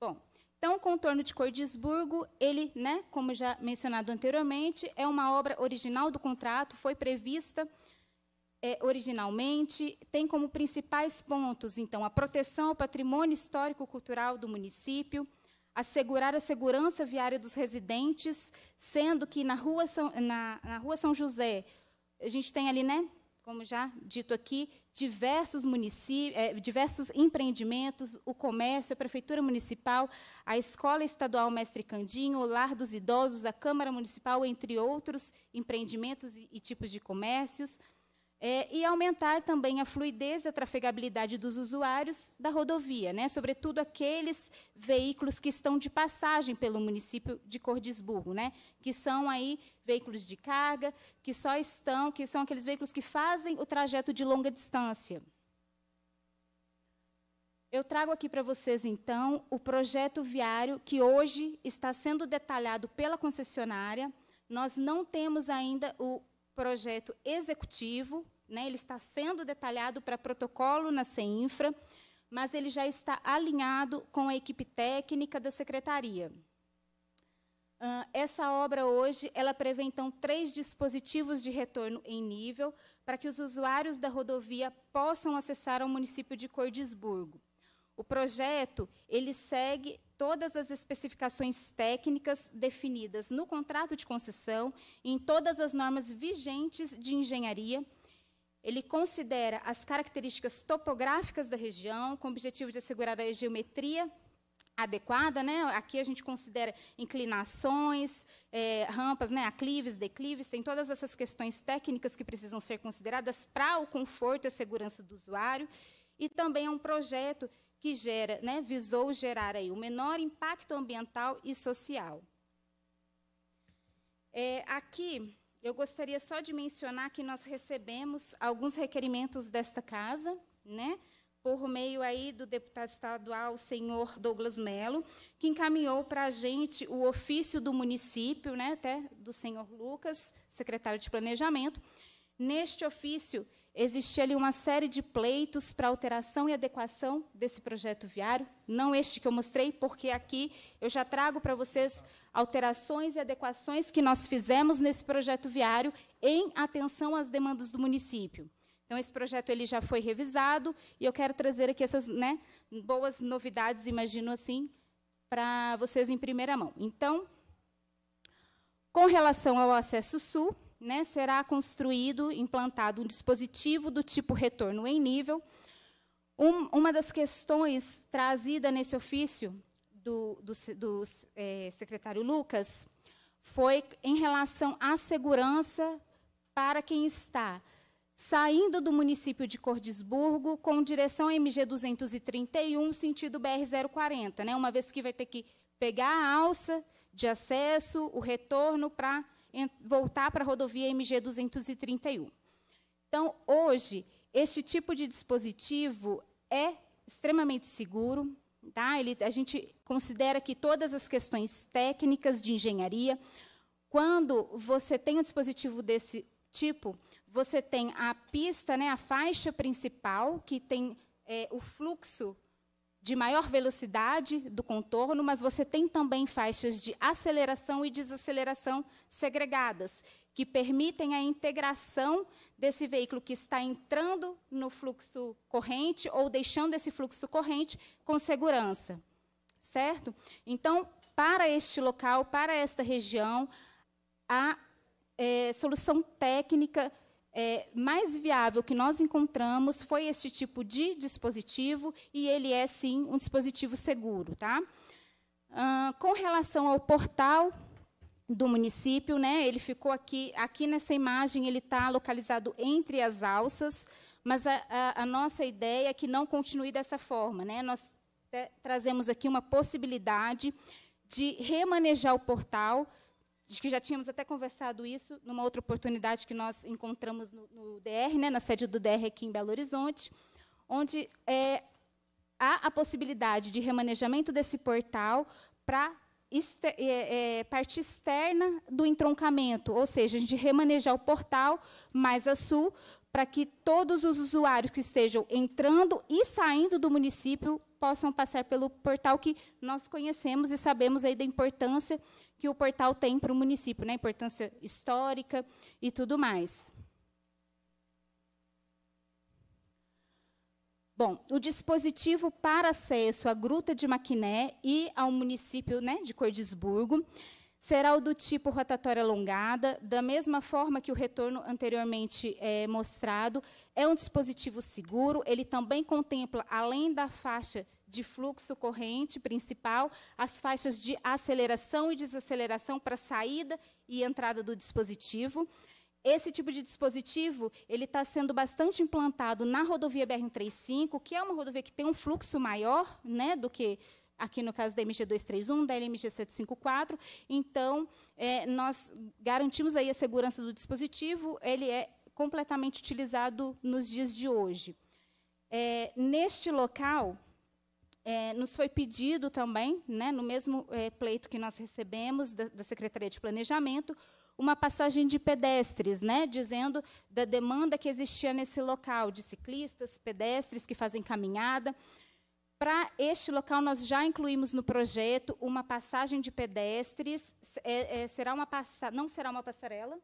Bom, então, o contorno de Cordisburgo, ele, né, como já mencionado anteriormente, é uma obra original do contrato, foi prevista é, originalmente, tem como principais pontos, então, a proteção ao patrimônio histórico-cultural do município, assegurar a segurança viária dos residentes, sendo que na Rua São, na, na rua São José, a gente tem ali, né, como já dito aqui, diversos, municípios, é, diversos empreendimentos, o comércio, a prefeitura municipal, a escola estadual Mestre Candinho, o lar dos idosos, a Câmara Municipal, entre outros empreendimentos e, e tipos de comércios. É, e aumentar também a fluidez e a trafegabilidade dos usuários da rodovia, né? sobretudo aqueles veículos que estão de passagem pelo município de Cordisburgo, né? que são aí veículos de carga, que só estão, que são aqueles veículos que fazem o trajeto de longa distância. Eu trago aqui para vocês, então, o projeto viário que hoje está sendo detalhado pela concessionária. Nós não temos ainda o projeto executivo, né? Ele está sendo detalhado para protocolo na CEINFRA, mas ele já está alinhado com a equipe técnica da secretaria. Uh, essa obra hoje, ela prevê então três dispositivos de retorno em nível para que os usuários da rodovia possam acessar ao município de Cordisburgo. O projeto, ele segue todas as especificações técnicas definidas no contrato de concessão e em todas as normas vigentes de engenharia, ele considera as características topográficas da região, com o objetivo de assegurar a geometria adequada, né? Aqui a gente considera inclinações, é, rampas, né? Aclives, declives, tem todas essas questões técnicas que precisam ser consideradas para o conforto e a segurança do usuário. E também é um projeto que gera, né? Visou gerar aí o menor impacto ambiental e social. É, aqui eu gostaria só de mencionar que nós recebemos alguns requerimentos desta casa, né? Por meio aí do deputado estadual, senhor Douglas Melo, que encaminhou para a gente o ofício do município, né, até do senhor Lucas, secretário de Planejamento. Neste ofício, Existia ali uma série de pleitos para alteração e adequação desse projeto viário, não este que eu mostrei, porque aqui eu já trago para vocês alterações e adequações que nós fizemos nesse projeto viário em atenção às demandas do município. Então, esse projeto ele já foi revisado e eu quero trazer aqui essas né, boas novidades, imagino assim, para vocês em primeira mão. Então, com relação ao acesso sul, né, será construído, implantado um dispositivo do tipo retorno em nível. Um, uma das questões trazida nesse ofício do, do, do é, secretário Lucas foi em relação à segurança para quem está saindo do município de Cordisburgo com direção MG 231, sentido BR 040, né? uma vez que vai ter que pegar a alça de acesso, o retorno para voltar para a rodovia MG 231. Então, hoje, este tipo de dispositivo é extremamente seguro. Tá? Ele, a gente considera que todas as questões técnicas de engenharia, quando você tem um dispositivo desse tipo, você tem a pista, né, a faixa principal, que tem é, o fluxo de maior velocidade do contorno, mas você tem também faixas de aceleração e desaceleração segregadas, que permitem a integração desse veículo que está entrando no fluxo corrente ou deixando esse fluxo corrente com segurança. Certo? Então, para este local, para esta região, a é, eh, solução técnica é, mais viável que nós encontramos foi este tipo de dispositivo e ele é sim um dispositivo seguro, tá? Ah, com relação ao portal do município, né? Ele ficou aqui, aqui nessa imagem ele está localizado entre as alças, mas a, a, a, nossa ideia é que não continue dessa forma, né? Nós trazemos aqui uma possibilidade de remanejar o portal de que já tínhamos até conversado isso numa outra oportunidade que nós encontramos no, no DR, né, na sede do DR aqui em Belo Horizonte, onde é, há a possibilidade de remanejamento desse portal para Exter, é, é, parte externa do entroncamento, ou seja, a gente remanejar o portal mais a sul para que todos os usuários que estejam entrando e saindo do município possam passar pelo portal que nós conhecemos e sabemos aí da importância que o portal tem para o município, né? Importância histórica e tudo mais. Bom, o dispositivo para acesso à Gruta de Maquiné e ao município né, de Cordisburgo será o do tipo rotatória alongada, da mesma forma que o retorno anteriormente é, mostrado. É um dispositivo seguro, ele também contempla, além da faixa de fluxo corrente principal, as faixas de aceleração e desaceleração para saída e entrada do dispositivo. Esse tipo de dispositivo ele está sendo bastante implantado na rodovia BR-135, que é uma rodovia que tem um fluxo maior né, do que aqui no caso da MG 231, da LMG 754. Então, é, nós garantimos aí a segurança do dispositivo, ele é completamente utilizado nos dias de hoje. É, neste local, é, nos foi pedido também, né, no mesmo é, pleito que nós recebemos da, da, Secretaria de Planejamento, uma passagem de pedestres, né, dizendo da demanda que existia nesse local, de ciclistas, pedestres que fazem caminhada. Para este local, nós já incluímos no projeto uma passagem de pedestres, é, é, será uma passa não será uma passarela,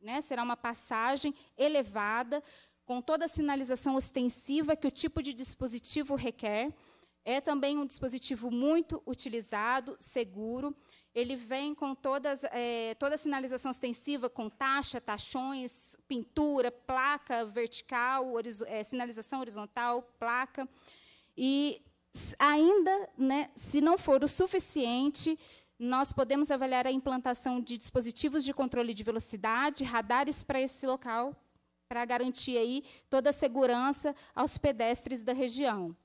né, será uma passagem elevada, com toda a sinalização ostensiva que o tipo de dispositivo requer é também um dispositivo muito utilizado, seguro. Ele vem com todas, é, toda a sinalização extensiva, com taxa, taxões, pintura, placa vertical, horiz é, sinalização horizontal, placa. E ainda, né, se não for o suficiente, nós podemos avaliar a implantação de dispositivos de controle de velocidade, radares para esse local, para garantir aí toda a segurança aos pedestres da região.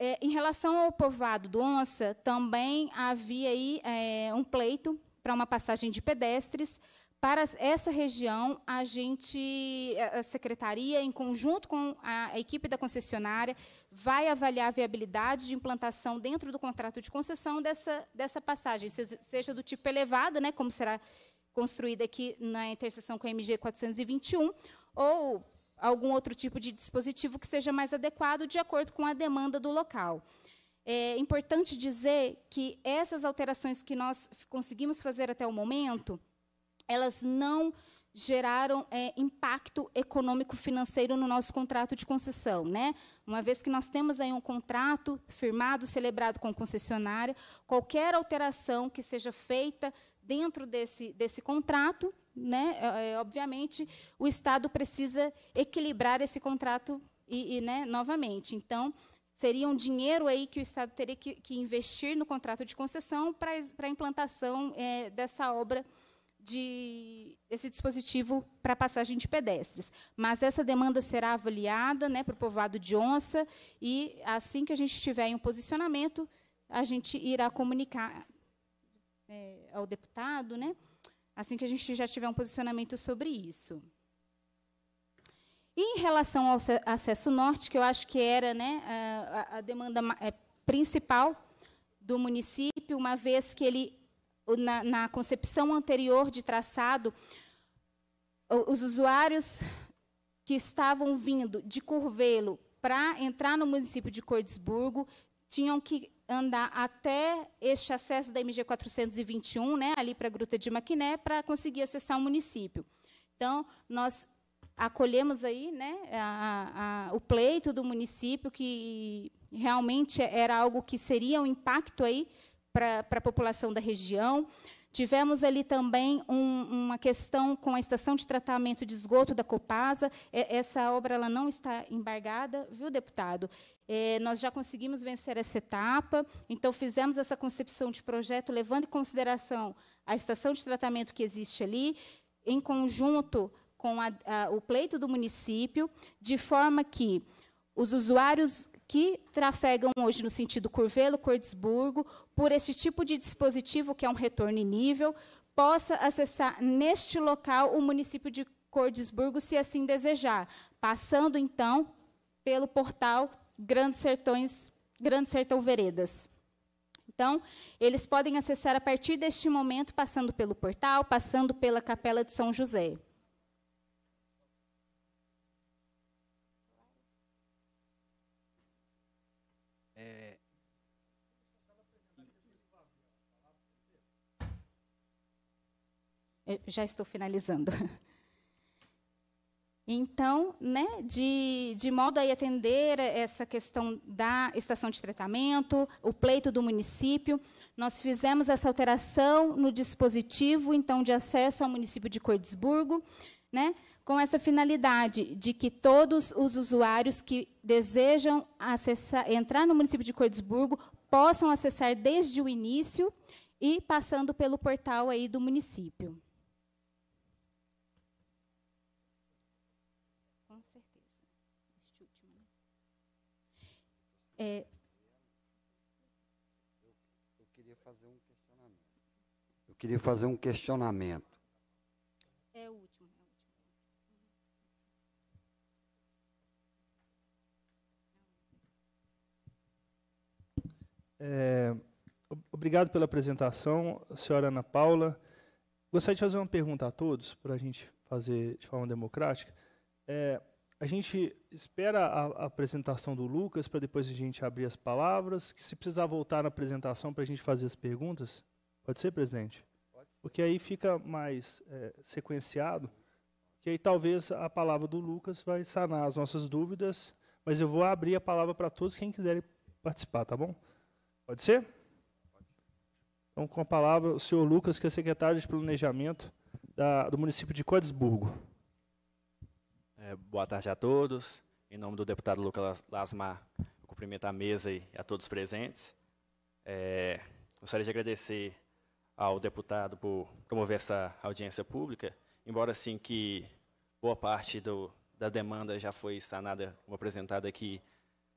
É, em relação ao povoado do Onça, também havia aí é, um pleito para uma passagem de pedestres. Para essa região, a gente, a secretaria, em conjunto com a equipe da concessionária, vai avaliar a viabilidade de implantação dentro do contrato de concessão dessa, dessa passagem, seja do tipo elevada, né, como será construída aqui na interseção com a MG 421, ou algum outro tipo de dispositivo que seja mais adequado de acordo com a demanda do local. É importante dizer que essas alterações que nós conseguimos fazer até o momento, elas não geraram é, impacto econômico financeiro no nosso contrato de concessão, né? Uma vez que nós temos aí um contrato firmado, celebrado com a concessionária, qualquer alteração que seja feita dentro desse desse contrato né, é, é, obviamente, o Estado precisa equilibrar esse contrato e, e né, novamente. Então, seria um dinheiro aí que o Estado teria que, que investir no contrato de concessão para a implantação é, dessa obra de esse dispositivo para passagem de pedestres. Mas essa demanda será avaliada né, para o povoado de Onça e assim que a gente tiver em um posicionamento, a gente irá comunicar é, ao deputado, né? assim que a gente já tiver um posicionamento sobre isso. E em relação ao acesso norte, que eu acho que era né, a, a demanda é, principal do município, uma vez que ele, na, na concepção anterior de traçado, os usuários que estavam vindo de Curvelo para entrar no município de Cordesburgo tinham que andar até este acesso da MG 421, né, ali para a Gruta de Maquiné, para conseguir acessar o município. Então, nós acolhemos aí né, a, a, o pleito do município, que realmente era algo que seria um impacto aí para a população da região. Tivemos ali também um, uma questão com a estação de tratamento de esgoto da Copasa. É, essa obra ela não está embargada, viu, deputado? É, nós já conseguimos vencer essa etapa, então fizemos essa concepção de projeto levando em consideração a estação de tratamento que existe ali, em conjunto com a, a, o pleito do município, de forma que os usuários que trafegam hoje no sentido curvelo cordesburgo por este tipo de dispositivo, que é um retorno em nível, possa acessar neste local o município de Cordesburgo, se assim desejar, passando, então, pelo portal Grandes Sertões, Grande Sertão Veredas. Então, eles podem acessar a partir deste momento, passando pelo portal, passando pela Capela de São José. Eu já estou finalizando. [laughs] Então, né, de, de modo a atender essa questão da estação de tratamento, o pleito do município, nós fizemos essa alteração no dispositivo então de acesso ao município de Cordesburgo, né, com essa finalidade de que todos os usuários que desejam acessar, entrar no município de Cordesburgo possam acessar desde o início e passando pelo portal aí do município. É... Eu queria fazer um questionamento. Eu queria fazer um questionamento. É último. É o último. É, obrigado pela apresentação, senhora Ana Paula. Gostaria de fazer uma pergunta a todos, para a gente fazer de forma democrática. É, a gente espera a, a apresentação do Lucas para depois a gente abrir as palavras. Que se precisar voltar na apresentação para a gente fazer as perguntas, pode ser, presidente? Porque aí fica mais é, sequenciado. Que aí talvez a palavra do Lucas vai sanar as nossas dúvidas. Mas eu vou abrir a palavra para todos quem quiserem participar, tá bom? Pode ser? Então, com a palavra, o senhor Lucas, que é secretário de Planejamento da, do município de Codesburgo. É, boa tarde a todos. Em nome do deputado Lucas Lasmar, eu cumprimento a mesa e a todos presentes. É, gostaria de agradecer ao deputado por promover essa audiência pública, embora sim que boa parte do, da demanda já foi sanada como apresentada aqui,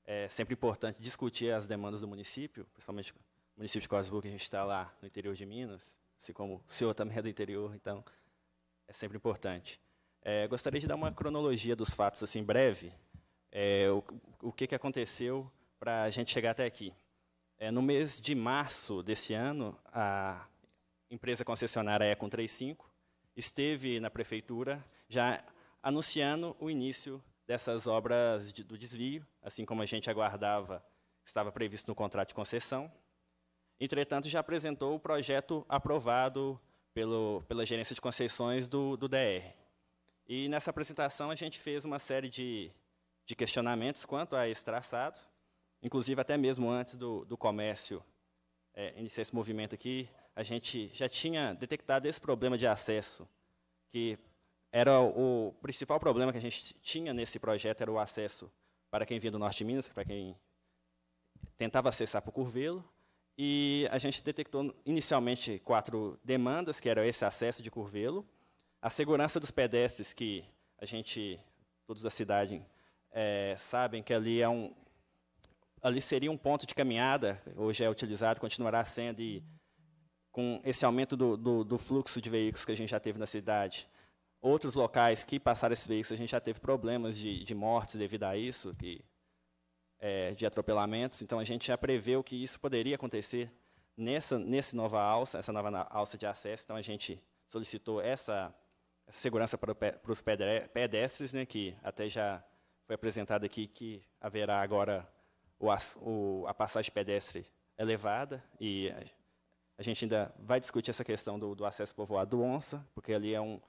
é sempre importante discutir as demandas do município, principalmente o município de Cosburgo, que a gente está lá no interior de Minas, assim como o senhor também é do interior, então é sempre importante. É, gostaria de dar uma cronologia dos fatos assim breve, é, o, o, que, que aconteceu para a gente chegar até aqui. É, no mês de março desse ano, a empresa concessionária Econ 35 esteve na prefeitura já anunciando o início dessas obras de, do desvio, assim como a gente aguardava, estava previsto no contrato de concessão. Entretanto, já apresentou o projeto aprovado pelo, pela gerência de concessões do, do DR. E nessa apresentação a gente fez uma série de, de questionamentos quanto a esse traçado, inclusive até mesmo antes do, do comércio é, iniciar esse movimento aqui, a gente já tinha detectado esse problema de acesso, que era o, principal problema que a gente tinha nesse projeto, era o acesso para quem vinha do norte de Minas, para quem tentava acessar por Curvelo, e a gente detectou inicialmente quatro demandas, que era esse acesso de Curvelo, a segurança dos pedestres, que a gente, todos da cidade, é, sabem que ali é um, ali seria um ponto de caminhada, hoje é utilizado, continuará sendo, e com esse aumento do, do, do, fluxo de veículos que a gente já teve na cidade, outros locais que passaram esses veículos, a gente já teve problemas de, de mortes devido a isso, que, é, de atropelamentos, então a gente já preveu que isso poderia acontecer nessa nesse nova alça, essa nova alça de acesso, então a gente solicitou essa segurança para, para os pedestres, né, que até já foi apresentado aqui que haverá agora o, o, a passagem pedestre elevada e a gente ainda vai discutir essa questão do, do acesso povoado do Onça, porque ali é um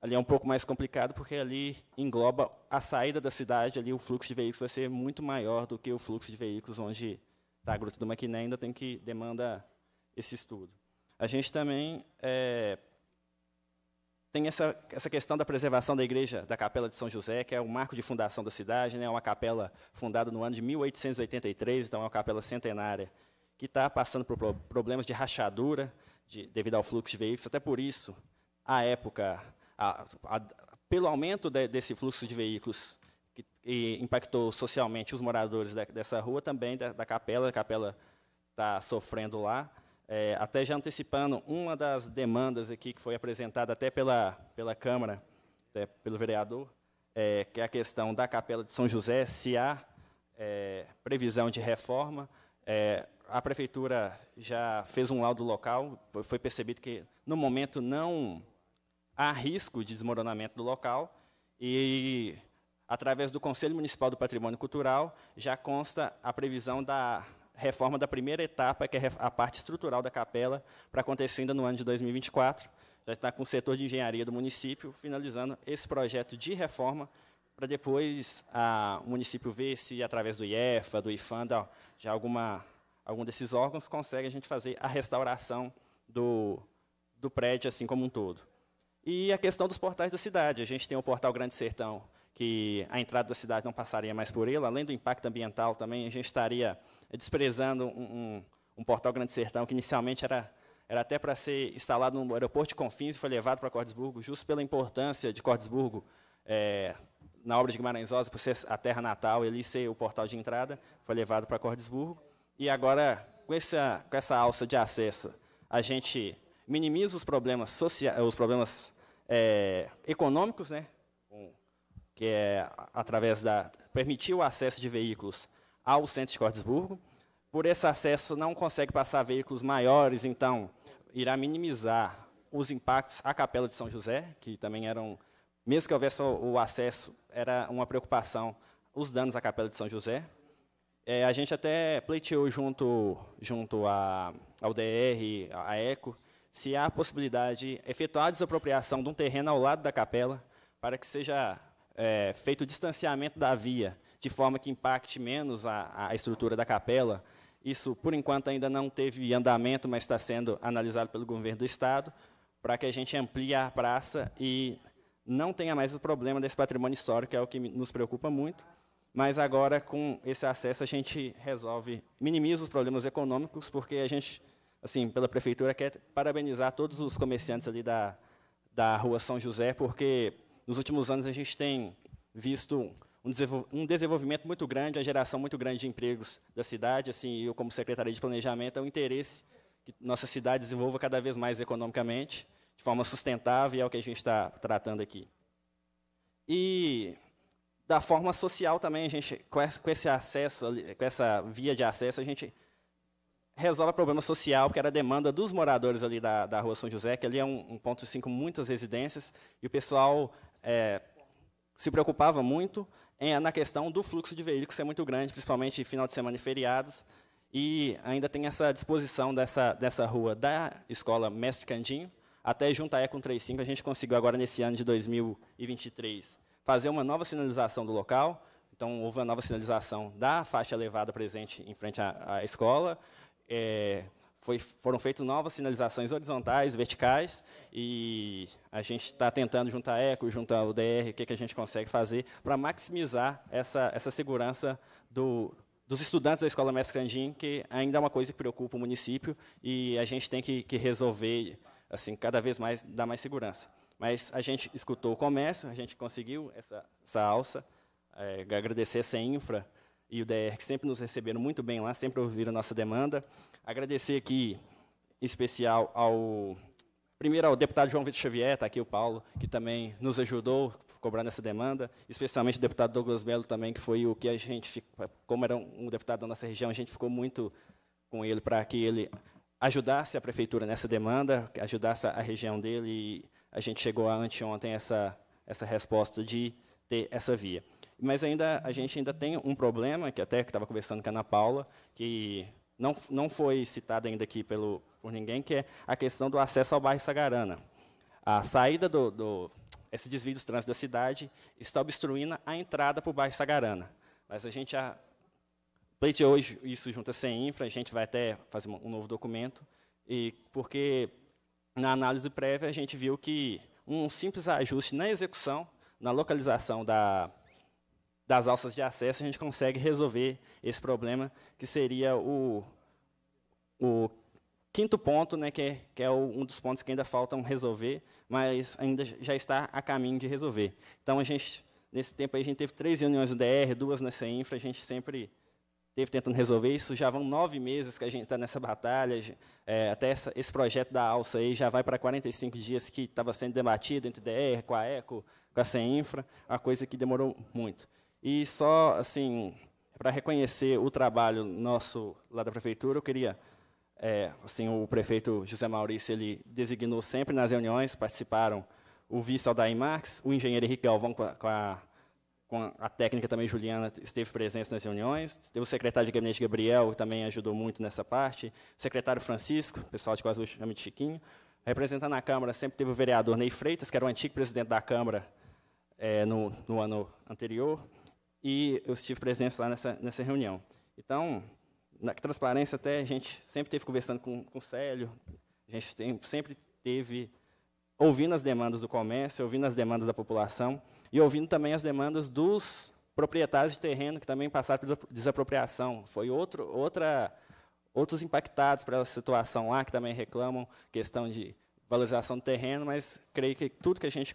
ali é um pouco mais complicado porque ali engloba a saída da cidade, ali o fluxo de veículos vai ser muito maior do que o fluxo de veículos onde está a Gruta do Maquiné, ainda tem que demanda esse estudo. A gente também é, tem essa, essa questão da preservação da igreja da Capela de São José, que é o marco de fundação da cidade, né? É uma capela fundada no ano de 1883, então é uma capela centenária, que está passando por problemas de rachadura de, devido ao fluxo de veículos. Até por isso, a época, a, a, pelo aumento de, desse fluxo de veículos que, impactou socialmente os moradores da, dessa rua, também da, da capela, a capela está sofrendo lá é, até já antecipando uma das demandas aqui que foi apresentada até pela, pela Câmara, até pelo vereador, é, que é a questão da Capela de São José, se há é, previsão de reforma. É, a Prefeitura já fez um laudo local, foi percebido que, no momento, não há risco de desmoronamento do local, e, através do Conselho Municipal do Patrimônio Cultural, já consta a previsão da reforma da primeira etapa, que é a parte estrutural da capela, para acontecer ainda no ano de 2024. Já está com o setor de engenharia do município, finalizando esse projeto de reforma, para depois a, o município ver se, através do IEFA, do IFANDA, de alguma, algum desses órgãos, consegue a gente fazer a restauração do, do prédio, assim como um todo. E a questão dos portais da cidade. A gente tem o portal Grande Sertão, que a entrada da cidade não passaria mais por ele, além do impacto ambiental também, a gente estaria desprezando um, um, um portal Grande Sertão, que inicialmente era, era até para ser instalado no aeroporto de Confins e foi levado para Cordesburgo, justo pela importância de Cordesburgo é, na obra de Guimarães Rosa, por ser a terra natal, ele ser o portal de entrada, foi levado para Cordesburgo. E agora, com essa, com essa alça de acesso, a gente minimiza os problemas sociais, os problemas é, econômicos, né? que é através da permitir o acesso de veículos ao centro de Cordesburgo. Por esse acesso, não consegue passar veículos maiores, então irá minimizar os impactos à Capela de São José, que também eram, mesmo que houvesse o acesso, era uma preocupação os danos à Capela de São José. É, a gente até pleiteou junto, junto a, ao DR, à ECO, se há a possibilidade de efetuar a desapropriação de um terreno ao lado da capela, para que seja é, feito o distanciamento da via de forma que impacte menos a, a estrutura da capela. Isso, por enquanto, ainda não teve andamento, mas está sendo analisado pelo governo do Estado, para que a gente amplie a praça e não tenha mais o problema desse patrimônio histórico, que é o que nos preocupa muito. Mas agora, com esse acesso, a gente resolve, minimiza os problemas econômicos, porque a gente, assim, pela prefeitura, quer parabenizar todos os comerciantes ali da, da Rua São José, porque nos últimos anos a gente tem visto um desenvolvimento muito grande, a geração muito grande de empregos da cidade. Assim, eu, como secretaria de planejamento, é um interesse que nossa cidade desenvolva cada vez mais economicamente, de forma sustentável, é o que a gente está tratando aqui. E da forma social também, a gente, com esse acesso, com essa via de acesso, a gente resolve o problema social, que era a demanda dos moradores ali da, da Rua São José, que ali é um, um ponto assim, com muitas residências, e o pessoal é, se preocupava muito, é na questão do fluxo de veículos ser é muito grande, principalmente final de semana e feriados. E ainda tem essa disposição dessa, dessa rua da escola Mestre Candinho, até juntar Econ 35, a gente conseguiu agora nesse ano de 2023 fazer uma nova sinalização do local. Então houve uma nova sinalização da faixa elevada presente em frente à, à escola, é, foi, foram feitas novas sinalizações horizontais, verticais, e a gente está tentando juntar eco, juntar o DR, o que, que a gente consegue fazer para maximizar essa, essa segurança do, dos estudantes da Escola Mestre Candim, que ainda é uma coisa que preocupa o município, e a gente tem que, que resolver, assim, cada vez mais, dar mais segurança. Mas a gente escutou o comércio, a gente conseguiu essa, essa alça, é, agradecer essa Infra, e o DR, que sempre nos receberam muito bem lá, sempre ouviram nossa demanda. Agradecer aqui, em especial, ao primeiro ao deputado João Vitor Xavier, está aqui o Paulo, que também nos ajudou cobrando essa demanda, especialmente o deputado Douglas Melo também, que foi o que a gente, como era um deputado da nossa região, a gente ficou muito com ele para que ele ajudasse a prefeitura nessa demanda, ajudasse a região dele, e a gente chegou a anteontem essa, essa resposta de ter essa via mas ainda a gente ainda tem um problema, que até que estava conversando com a Ana Paula, que não, não foi citado ainda aqui pelo, por ninguém, que é a questão do acesso ao bairro Sagarana. A saída do, do esse desvio dos trânsitos da cidade está obstruindo a entrada para o bairro Sagarana. Mas a gente já pleiteou isso junto à CEINFRA, a gente vai até fazer um novo documento, e porque na análise prévia a gente viu que um simples ajuste na execução, na localização da, das alças de acesso, a gente consegue resolver esse problema, que seria o, o quinto ponto, né, que é, que é o, um dos pontos que ainda faltam resolver, mas ainda já está a caminho de resolver. Então, a gente, nesse tempo aí, a gente teve três reuniões do DR, duas nessa infra, a gente sempre teve tentando resolver isso. Já vão nove meses que a gente está nessa batalha. É, até essa, esse projeto da alça aí já vai para 45 dias que estava sendo debatido entre DR, com a ECO, com a CEINFRA, a coisa que demorou muito. E só, assim, para reconhecer o trabalho nosso lá da prefeitura, eu queria, é, assim, o prefeito José Maurício, ele designou sempre nas reuniões, participaram o vice Aldair Marques, o engenheiro Henrique Galvão com a, com a, com a técnica também, Juliana, esteve presente nas reuniões, teve o secretário de gabinete Gabriel, que também ajudou muito nessa parte, o secretário Francisco, pessoal de quase chama de Chiquinho, representando a Câmara sempre teve o vereador Ney Freitas, que era o antigo presidente da Câmara é, no, no ano anterior, e eu estive presente lá nessa, nessa reunião. Então, na transparência até a gente sempre teve conversando com, com o Célio, a gente tem, sempre teve ouvindo as demandas do comércio, ouvindo as demandas da população e ouvindo também as demandas dos proprietários de terreno que também passaram pela desapropriação. Foi outro, outra, outros impactados pela situação lá que também reclamam questão de valorização do terreno, mas creio que tudo que a gente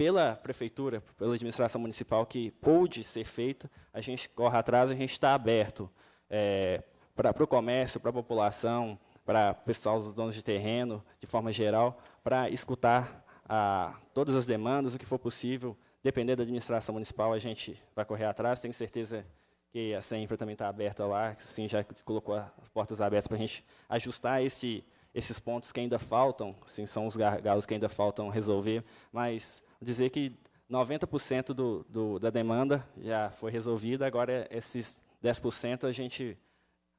pela prefeitura, pela administração municipal que pôde ser feito a gente corre atrás, a gente está aberto é, para o comércio, para a população, para o pessoal dos donos de terreno, de forma geral, para escutar a, todas as demandas, o que for possível. Dependendo da administração municipal, a gente vai correr atrás. Tenho certeza que a Senfra também está aberta lá, sim já colocou as portas abertas para a gente ajustar esse, esses pontos que ainda faltam, sim são os gargalos que ainda faltam resolver, mas dizer que 90% do, do, da demanda já foi resolvida, agora esses 10% a gente,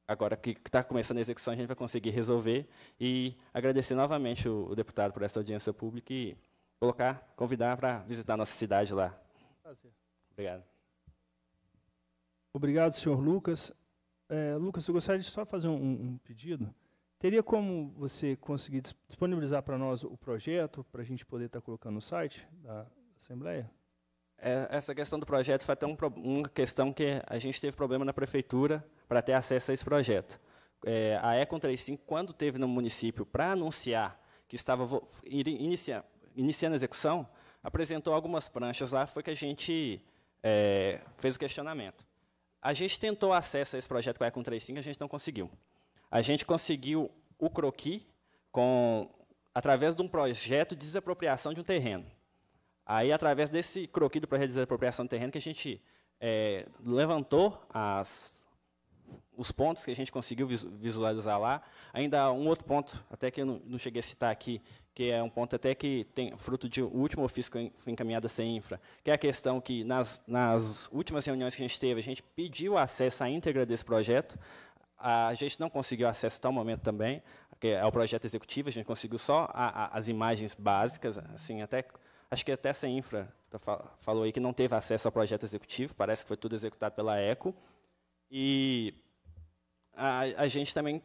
agora que está começando a execução, a gente vai conseguir resolver. E agradecer novamente o, o deputado por essa audiência pública e colocar, convidar para visitar nossa cidade lá. Prazer. Obrigado. Obrigado, senhor Lucas. É, Lucas, eu gostaria de só fazer um, um pedido. Teria como você conseguir disponibilizar para nós o projeto, para a gente poder estar tá colocando no site da Assembleia? É, essa questão do projeto foi até um, uma questão que a gente teve problema na prefeitura para ter acesso a esse projeto. É, a Econ 35, quando teve no município para anunciar que estava inicia iniciando a execução, apresentou algumas pranchas lá, foi que a gente é, fez o questionamento. A gente tentou acesso a esse projeto com a Econ 35, a gente não conseguiu a gente conseguiu o croqui com, através de um projeto de desapropriação de um terreno. Aí, através desse croqui do projeto de desapropriação do terreno, que a gente é, levantou as, os pontos que a gente conseguiu visualizar lá. Ainda um outro ponto, até que eu não, não cheguei a citar aqui, que é um ponto até que tem fruto de último ofício que foi encaminhado a infra, que é a questão que, nas, nas últimas reuniões que a gente teve, a gente pediu acesso à íntegra desse projeto, a gente não conseguiu acesso até o momento também, é o projeto executivo, a gente conseguiu só a, a, as imagens básicas, assim, até acho que até essa infra falou aí que não teve acesso ao projeto executivo, parece que foi tudo executado pela ECO. E a, a gente também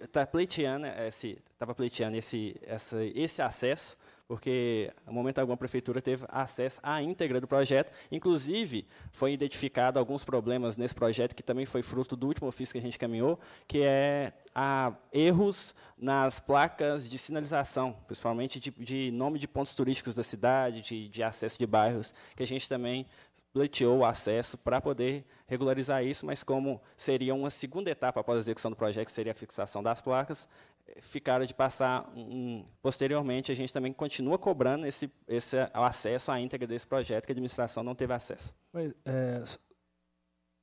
está pleiteando esse, estava pleiteando esse, essa, esse acesso, porque, no momento algum, a prefeitura teve acesso à íntegra do projeto. Inclusive, foi identificado alguns problemas nesse projeto, que também foi fruto do último ofício que a gente caminhou, que é a erros nas placas de sinalização, principalmente de, de nome de pontos turísticos da cidade, de, de acesso de bairros, que a gente também pleiteou o acesso para poder regularizar isso, mas como seria uma segunda etapa após a execução do projeto, que seria a fixação das placas, ficaram de passar um, posteriormente, a gente também continua cobrando esse, esse o acesso à íntegra desse projeto que a administração não teve acesso. Mas, é,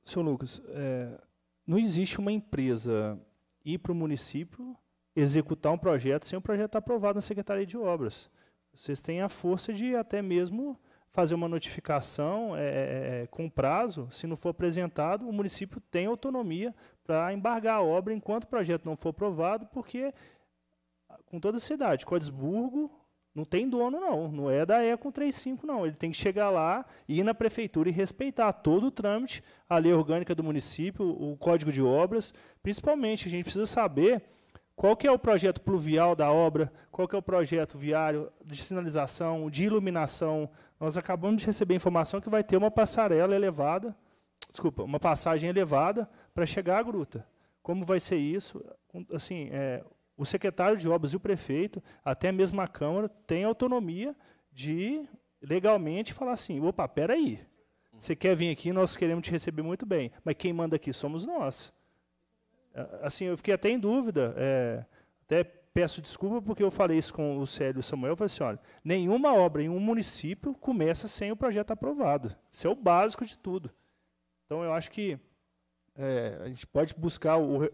senhor Lucas, é, não existe uma empresa ir para o município executar um projeto sem o projeto estar aprovado na Secretaria de Obras. Vocês têm a força de até mesmo fazer uma notificação é, é, é com prazo, se não for apresentado, o município tem autonomia para embargar a obra enquanto o projeto não for aprovado, porque, com toda a cidade, Codesburgo não tem dono, não. Não é da Eco 35, não. Ele tem que chegar lá, ir na prefeitura e respeitar todo o trâmite, a lei orgânica do município, o código de obras. Principalmente, a gente precisa saber qual que é o projeto pluvial da obra, qual que é o projeto viário de sinalização, de iluminação. Nós acabamos de receber informação que vai ter uma passarela elevada, desculpa, uma passagem elevada para chegar à gruta. Como vai ser isso? Assim, é, o secretário de obras e o prefeito, até mesmo a Câmara, tem autonomia de legalmente falar assim: opa, peraí, você quer vir aqui, nós queremos te receber muito bem, mas quem manda aqui somos nós. Assim, eu fiquei até em dúvida, é, até peço desculpa porque eu falei isso com o Célio Samuel, eu falei assim, olha, nenhuma obra em um município começa sem o projeto aprovado. Isso é o básico de tudo. Então, eu acho que é, a gente pode buscar o,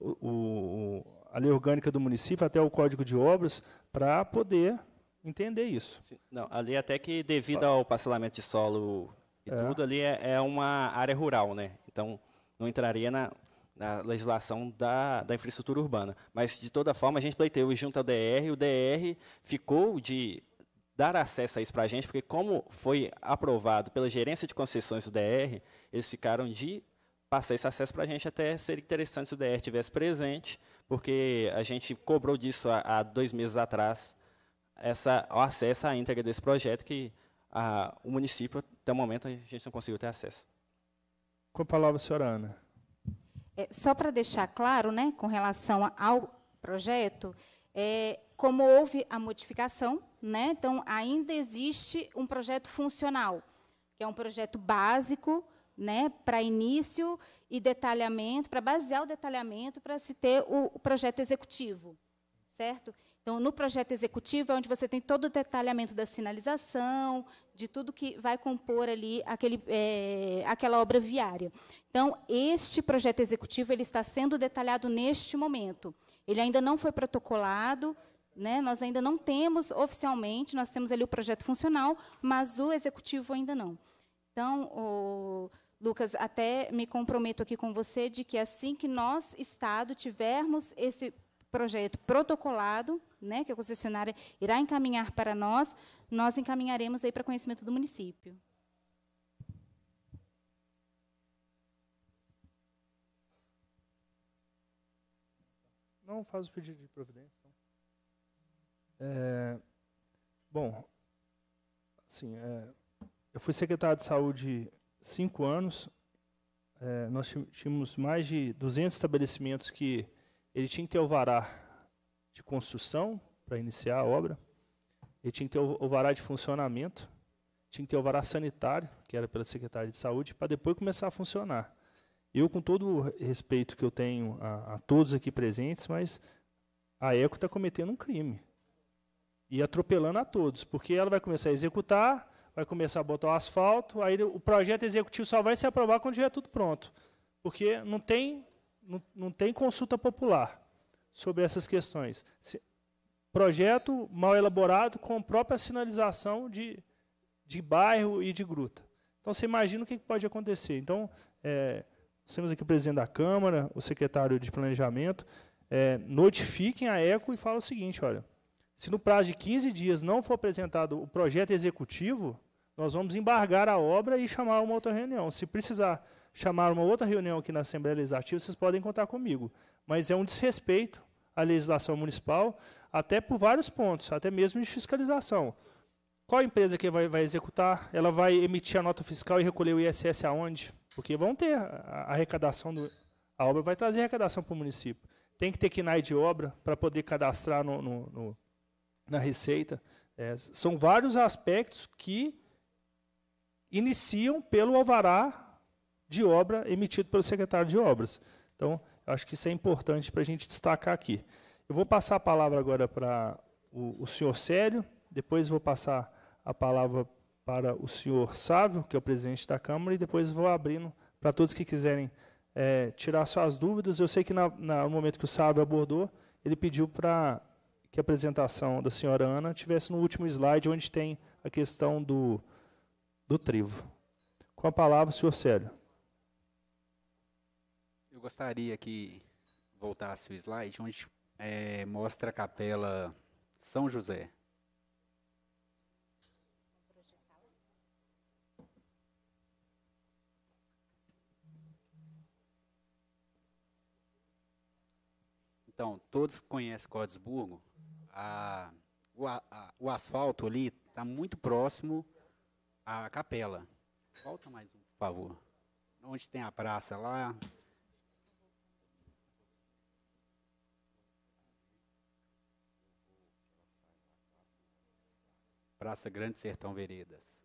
o, o, a lei orgânica do município, até o código de obras, para poder entender isso. Não, ali até que devido ao parcelamento de solo e é. tudo, ali é, é, uma área rural, né? Então não entraria na, na legislação da, da, infraestrutura urbana. Mas de toda forma a gente pleiteou junto ao DR, o DR ficou de dar acesso a isso para a gente, porque como foi aprovado pela gerência de concessões do DR, eles ficaram de passar esse acesso para a gente até seria interessante se o DR tivesse presente, porque a gente cobrou disso há, há dois meses atrás, essa, o acesso à íntegra desse projeto que a, o município, até o momento, a gente não conseguiu ter acesso. Com a palavra, senhora Ana. É, só para deixar claro, né, com relação ao projeto, é, como houve a modificação, né, então ainda existe um projeto funcional, que é um projeto básico, né, para início e detalhamento, para basear o detalhamento para se ter o, o, projeto executivo, certo? Então, no projeto executivo é onde você tem todo o detalhamento da sinalização, de tudo que vai compor ali aquele, é, aquela obra viária. Então, este projeto executivo ele está sendo detalhado neste momento. Ele ainda não foi protocolado, né? Nós ainda não temos oficialmente, nós temos ali o projeto funcional, mas o executivo ainda não. Então, o, Lucas, até me comprometo aqui com você de que assim que nós, Estado, tivermos esse projeto protocolado, né, que a concessionária irá encaminhar para nós, nós encaminharemos aí para conhecimento do município. Não faz o pedido de providência. Então. É, bom, assim, é, eu fui secretário de saúde cinco anos, é, nós tínhamos mais de 200 estabelecimentos que ele tinha que ter alvará de construção para iniciar a obra, ele tinha que ter alvará de funcionamento, tinha que ter alvará sanitário, que era pela Secretaria de Saúde, para depois começar a funcionar. Eu, com todo o respeito que eu tenho a, a todos aqui presentes, mas a ECO está cometendo um crime. E atropelando a todos, porque ela vai começar a executar, vai começar a botar o asfalto, aí o projeto executivo só vai se aprovar quando tiver tudo pronto, porque não tem, não, não tem consulta popular sobre essas questões. Se, projeto mal elaborado com própria sinalização de, de bairro e de gruta. Então, você imagina o que pode acontecer. Então, é, nós temos aqui o presidente da Câmara, o secretário de Planejamento, é, notifiquem a ECO e fala o seguinte, olha, se no prazo de 15 dias não for apresentado o projeto executivo, nós vamos embargar a obra e chamar uma outra reunião. Se precisar chamar uma outra reunião aqui na Assembleia Legislativa, vocês podem contar comigo. Mas é um desrespeito à legislação municipal, até por vários pontos, até mesmo de fiscalização. Qual empresa que vai, vai executar? Ela vai emitir a nota fiscal e recolher o ISS aonde? Porque vão ter a arrecadação, do, a obra vai trazer arrecadação para o município. Tem que ter KINAI de obra para poder cadastrar no, no, no na receita. É, são vários aspectos que iniciam pelo alvará de obra emitido pelo secretário de obras. Então, acho que isso é importante para a gente destacar aqui. Eu vou passar a palavra agora para o, o senhor Sério, depois vou passar a palavra para o senhor Sávio, que é o presidente da Câmara, e depois vou abrindo para todos que quiserem é, tirar suas dúvidas. Eu sei que na, na, no momento que o Sávio abordou, ele pediu para que a apresentação da senhora Ana tivesse no último slide, onde tem a questão do, do trivo. Com a palavra, senhor Célio. Eu gostaria que voltasse o slide, onde é, mostra a capela São José. Então, todos conhecem Codesburgo? a, o, a, o asfalto ali está muito próximo à capela. Volta mais um, por favor. Onde tem a praça lá. Praça Grande Sertão Veredas.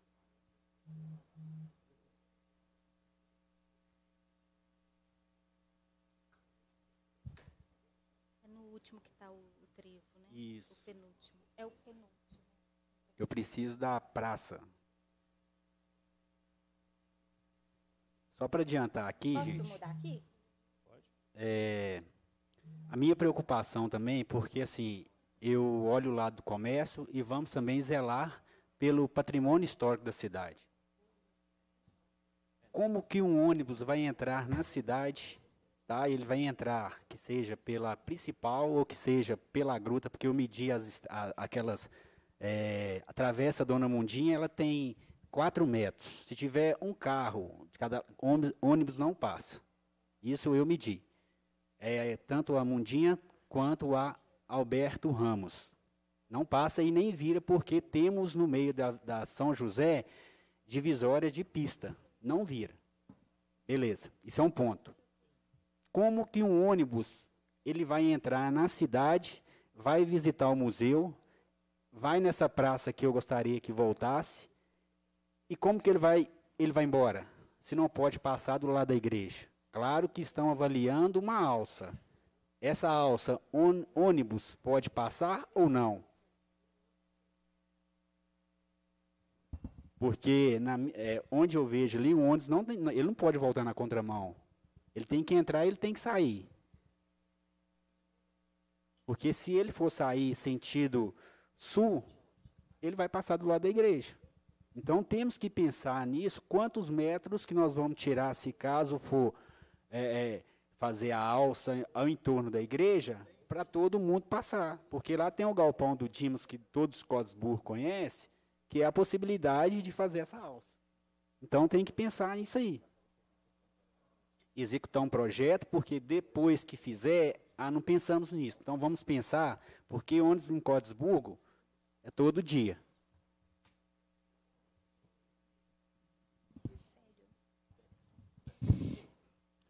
É no último que está o, o isso. O penúltimo. É o penúltimo. Eu preciso da praça. Só para adiantar aqui, Posso gente. Posso mudar aqui? Pode. É, a minha preocupação também, porque assim, eu olho o lado do comércio e vamos também zelar pelo patrimônio histórico da cidade. Como que um ônibus vai entrar na cidade tá? Ele vai entrar, que seja pela principal ou que seja pela gruta, porque eu medi as, a, aquelas é, a travessa Dona Mundinha, ela tem 4 metros. Se tiver um carro de cada ônibus, não passa. Isso eu medi. É, tanto a Mundinha quanto a Alberto Ramos. Não passa e nem vira, porque temos no meio da, da São José divisória de pista. Não vira. Beleza, isso é um ponto. Como que um ônibus ele vai entrar na cidade, vai visitar o museu, vai nessa praça que eu gostaria que voltasse, e como que ele vai, ele vai embora? Se não pode passar do lado da igreja. Claro que estão avaliando uma alça. Essa alça, ônibus, pode passar ou não? Porque na, é, onde eu vejo ali, o ônibus não, ele não pode voltar na contramão. Ele tem que entrar ele tem que sair. Porque se ele for sair sentido sul, ele vai passar do lado da igreja. Então temos que pensar nisso, quantos metros que nós vamos tirar se caso for é, é fazer a alça ao entorno da igreja, para todo mundo passar. Porque lá tem o galpão do Dimas que todos os Cosburg conhecem, que é a possibilidade de fazer essa alça. Então tem que pensar nisso aí executar um projeto, porque depois que fizer, ah, não pensamos nisso. Então vamos pensar, porque ônibus em Codesburgo é todo dia.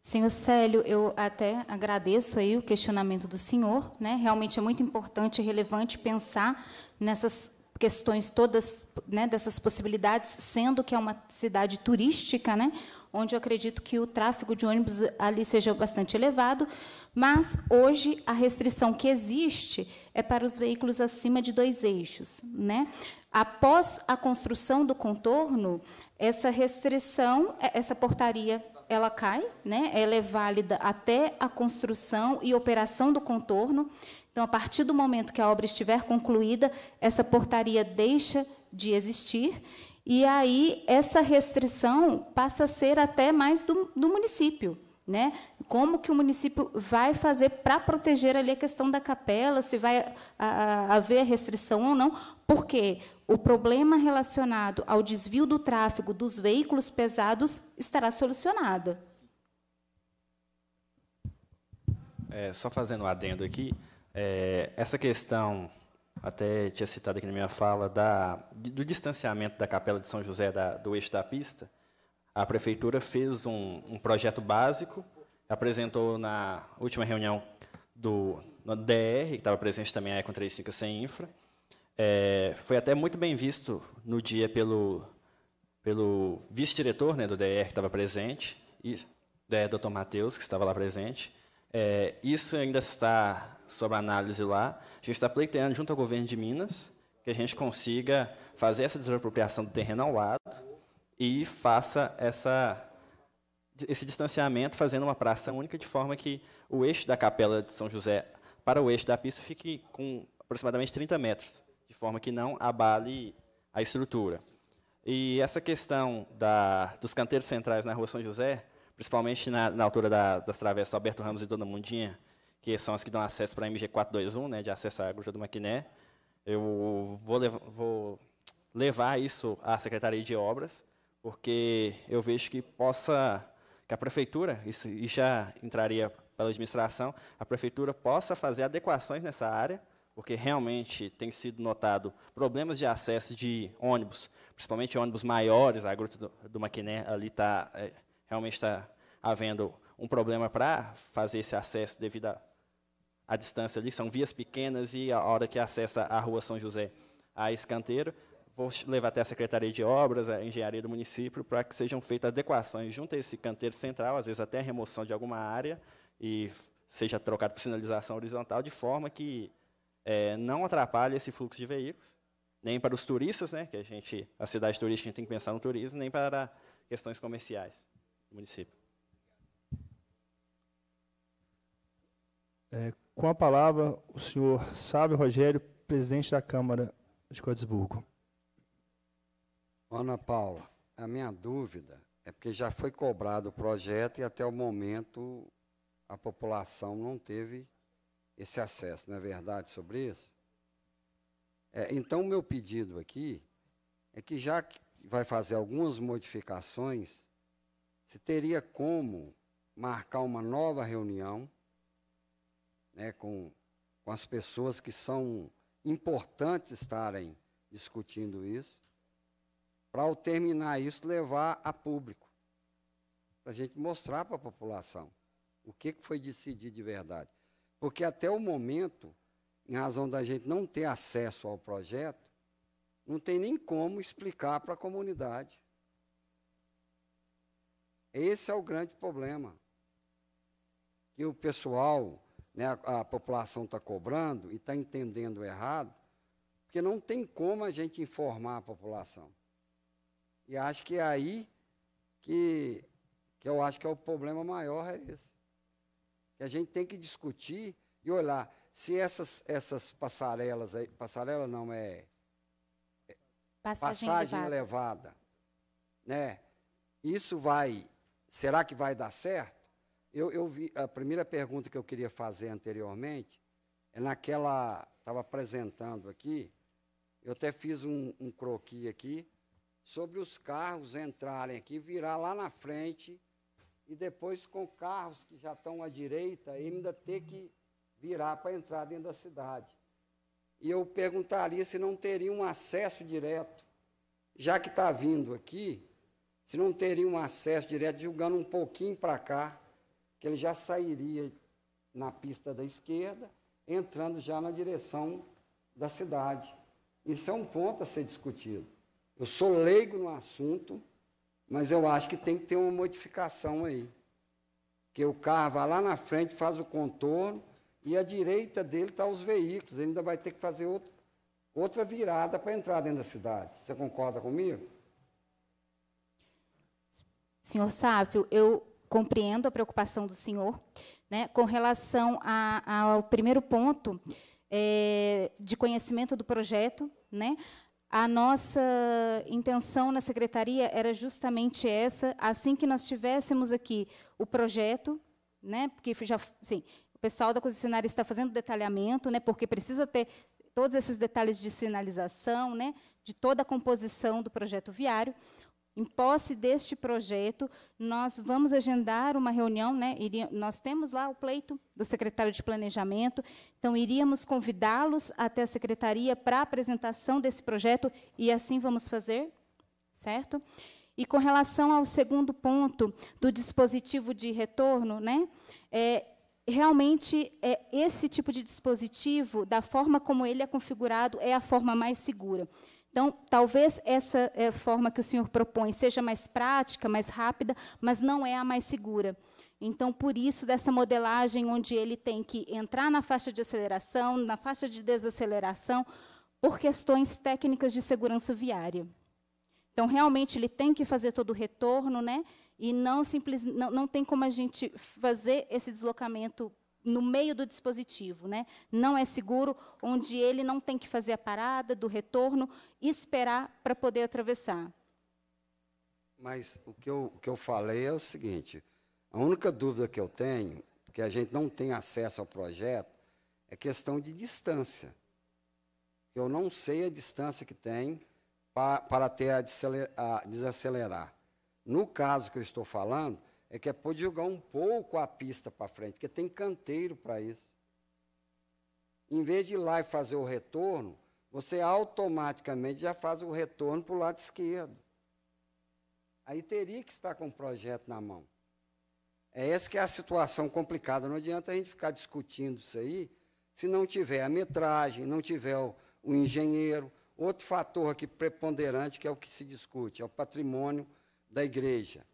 Senhor Célio, eu até agradeço aí o questionamento do senhor, né? Realmente é muito importante e relevante pensar nessas questões todas, né, dessas possibilidades, sendo que é uma cidade turística, né? onde eu acredito que o tráfego de ônibus ali seja bastante elevado, mas hoje a restrição que existe é para os veículos acima de dois eixos. Né? Após a construção do contorno, essa restrição, é, essa portaria ela cai, né? ela é válida até a construção e operação do contorno. Então, a partir do momento que a obra estiver concluída, essa portaria deixa de existir e aí essa restrição passa a ser até mais do, do município. Né? Como que o município vai fazer para proteger ali a questão da capela, se vai a, a, haver restrição ou não, porque o problema relacionado ao desvio do tráfego dos veículos pesados estará solucionado. É, só fazendo um adendo aqui, é, essa questão até tinha citado aqui na minha fala, da, do distanciamento da Capela de São José da, do eixo da pista, a prefeitura fez um, um, projeto básico, apresentou na última reunião do DR, que estava presente também a Econ 35 sem infra. É, foi até muito bem visto no dia pelo, pelo vice-diretor né, do DR, que estava presente, e é, Dr. Matheus, que estava lá presente. É, isso ainda está sobre análise lá. A gente está pleiteando junto ao governo de Minas que a gente consiga fazer essa desapropriação do terreno ao lado e faça essa, esse distanciamento fazendo uma praça única, de forma que o eixo da capela de São José para o eixo da pista fique com aproximadamente 30 metros, de forma que não abale a estrutura. E essa questão da, dos canteiros centrais na Rua São José, principalmente na, na altura da, das travessas Alberto Ramos e Dona Mundinha, que são as que dão acesso para a MG421, né, de acesso à Gruta do Maquiné. Eu vou, lev vou levar isso à Secretaria de Obras, porque eu vejo que possa, que a Prefeitura, isso, isso já entraria pela administração, a Prefeitura possa fazer adequações nessa área, porque realmente tem sido notado problemas de acesso de ônibus, principalmente ônibus maiores, a Gruta do, do Maquiné ali está, é, realmente está havendo um problema para fazer esse acesso devido a a distância ali, são vias pequenas e a hora que acessa a rua São José a Escanteiro, vou levar até a Secretaria de Obras, a Engenharia do município, para que sejam feitas adequações junto a esse canteiro central, às vezes até a remoção de alguma área e seja trocado por sinalização horizontal, de forma que é, não atrapalhe esse fluxo de veículos, nem para os turistas, né, que a gente, a cidade turística a gente tem que pensar no turismo, nem para questões comerciais do município. É, com a palavra, o senhor Sábio Rogério, presidente da Câmara de Codesburgo. Ana Paula, a minha dúvida é porque já foi cobrado o projeto e até o momento a população não teve esse acesso, não é verdade sobre isso? É, então, o meu pedido aqui é que já que vai fazer algumas modificações, se teria como marcar uma nova reunião né, com, com as pessoas que são importantes estarem discutindo isso, para ao terminar isso levar a público, para a gente mostrar para a população o que, que foi decidido de verdade. Porque até o momento, em razão da gente não ter acesso ao projeto, não tem nem como explicar para a comunidade. Esse é o grande problema. Que o pessoal né, a, a população está cobrando e está entendendo errado, porque não tem como a gente informar a população. E acho que é aí que, que eu acho que é o problema maior é esse. Que a gente tem que discutir e olhar se essas, essas passarelas aí, passarela não é, é passagem, passagem elevada. elevada, né? Isso vai, será que vai dar certo? Eu, eu vi, a primeira pergunta que eu queria fazer anteriormente é naquela, estava apresentando aqui, eu até fiz um, um croqui aqui, sobre os carros entrarem aqui, virar lá na frente, e depois com carros que já estão à direita, ele ainda ter que virar para entrar dentro da cidade. E eu perguntaria se não teria um acesso direto, já que está vindo aqui, se não teria um acesso direto, julgando um pouquinho para cá, que ele já sairia na pista da esquerda, entrando já na direção da cidade. Isso é um ponto a ser discutido. Eu sou leigo no assunto, mas eu acho que tem que ter uma modificação aí. Que o carro vai lá na frente, faz o contorno, e à direita dele estão tá os veículos. Ele ainda vai ter que fazer outro, outra virada para entrar dentro da cidade. Você concorda comigo? Senhor Sávio, eu compreendo a preocupação do senhor. Né, com relação a, a, ao primeiro ponto é, de conhecimento do projeto, né, a nossa intenção na secretaria era justamente essa, assim que nós tivéssemos aqui o projeto, né, porque já, sim, o pessoal da concessionária está fazendo detalhamento, né, porque precisa ter todos esses detalhes de sinalização, né, de toda a composição do projeto viário. Em posse deste projeto, nós vamos agendar uma reunião, né? Iria, nós temos lá o pleito do secretário de Planejamento, então iríamos convidá-los até a secretaria para a apresentação desse projeto e assim vamos fazer, certo? E com relação ao segundo ponto do dispositivo de retorno, né? É, realmente é, esse tipo de dispositivo, da forma como ele é configurado, é a forma mais segura. Então, talvez essa é forma que o senhor propõe seja mais prática, mais rápida, mas não é a mais segura. Então, por isso, dessa modelagem onde ele tem que entrar na faixa de aceleração, na faixa de desaceleração, por questões técnicas de segurança viária. Então, realmente, ele tem que fazer todo o retorno, né? E não, simples, não, não tem como a gente fazer esse deslocamento no meio do dispositivo, né? Não é seguro, onde ele não tem que fazer a parada do retorno, e esperar para poder atravessar. Mas o que, eu, o que eu falei é o seguinte: a única dúvida que eu tenho, que a gente não tem acesso ao projeto, é questão de distância. Eu não sei a distância que tem para, para ter a desacelerar. No caso que eu estou falando, é que é poder jogar um pouco a pista para frente, porque tem canteiro para isso. Em vez de ir lá e fazer o retorno, você automaticamente já faz o retorno para o lado esquerdo. Aí teria que estar com o projeto na mão. É essa que é a situação complicada. Não adianta a gente ficar discutindo isso aí se não tiver a metragem, não tiver o, o engenheiro. Outro fator aqui preponderante que é o que se discute, é o patrimônio da igreja.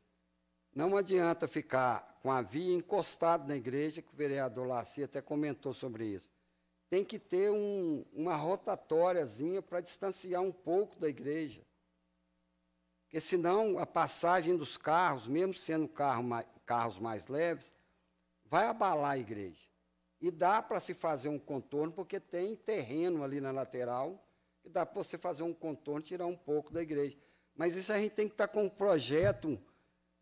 Não adianta ficar com a via encostada na igreja, que o vereador Laci até comentou sobre isso. Tem que ter um, uma rotatóriazinha para distanciar um pouco da igreja. Porque senão a passagem dos carros, mesmo sendo carro mais, carros mais leves, vai abalar a igreja. E dá para se fazer um contorno, porque tem terreno ali na lateral, e dá para você fazer um contorno, tirar um pouco da igreja. Mas isso a gente tem que estar tá com um projeto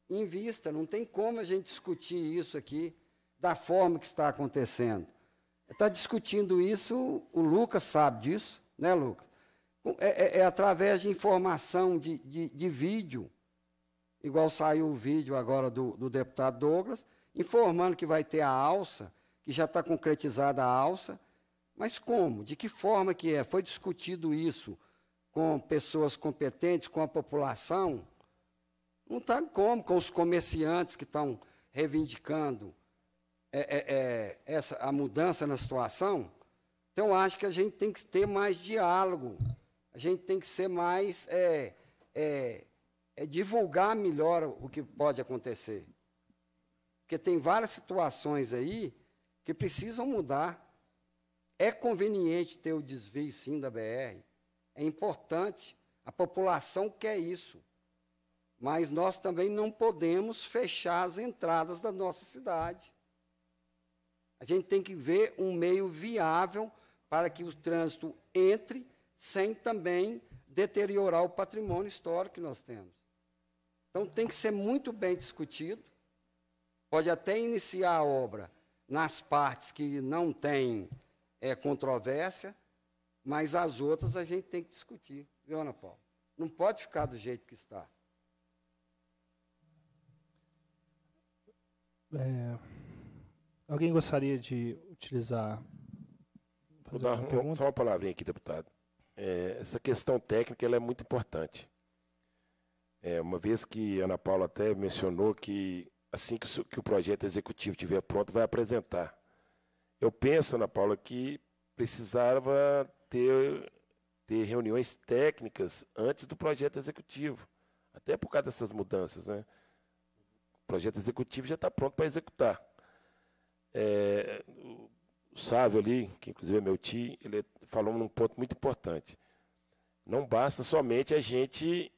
em vista. Não tem como a gente discutir isso aqui da forma que está acontecendo. Está discutindo isso, o Lucas sabe disso, né, Lucas? É, é, é através de informação, de, de, de, vídeo, igual saiu o vídeo agora do, do deputado Douglas, informando que vai ter a alça, que já está concretizada a alça, mas como? De que forma que é? Foi discutido isso com pessoas competentes, com a população? Não está como com os comerciantes que estão reivindicando é, é, é, essa, a mudança na situação. Então, acho que a gente tem que ter mais diálogo, a gente tem que ser mais. É, é, é divulgar melhor o que pode acontecer. Porque tem várias situações aí que precisam mudar. É conveniente ter o desvio, sim, da BR. É importante. A população quer isso. Mas nós também não podemos fechar as entradas da nossa cidade. A gente tem que ver um meio viável para que o trânsito entre sem também deteriorar o patrimônio histórico que nós temos. Então tem que ser muito bem discutido. Pode até iniciar a obra nas partes que não tem é, controvérsia, mas as outras a gente tem que discutir, viu, Ana Paula? Não pode ficar do jeito que está. É, alguém gostaria de utilizar. Vou dar uma, só uma palavrinha aqui, deputado. É, essa questão técnica ela é muito importante. É, uma vez que a Ana Paula até mencionou que assim que o, que o projeto executivo estiver pronto, vai apresentar. Eu penso, Ana Paula, que precisava ter, ter reuniões técnicas antes do projeto executivo, até por causa dessas mudanças. Né? projeto executivo já está pronto para executar. É, o Sávio ali, que inclusive é meu tio, ele falou num ponto muito importante. Não basta somente a gente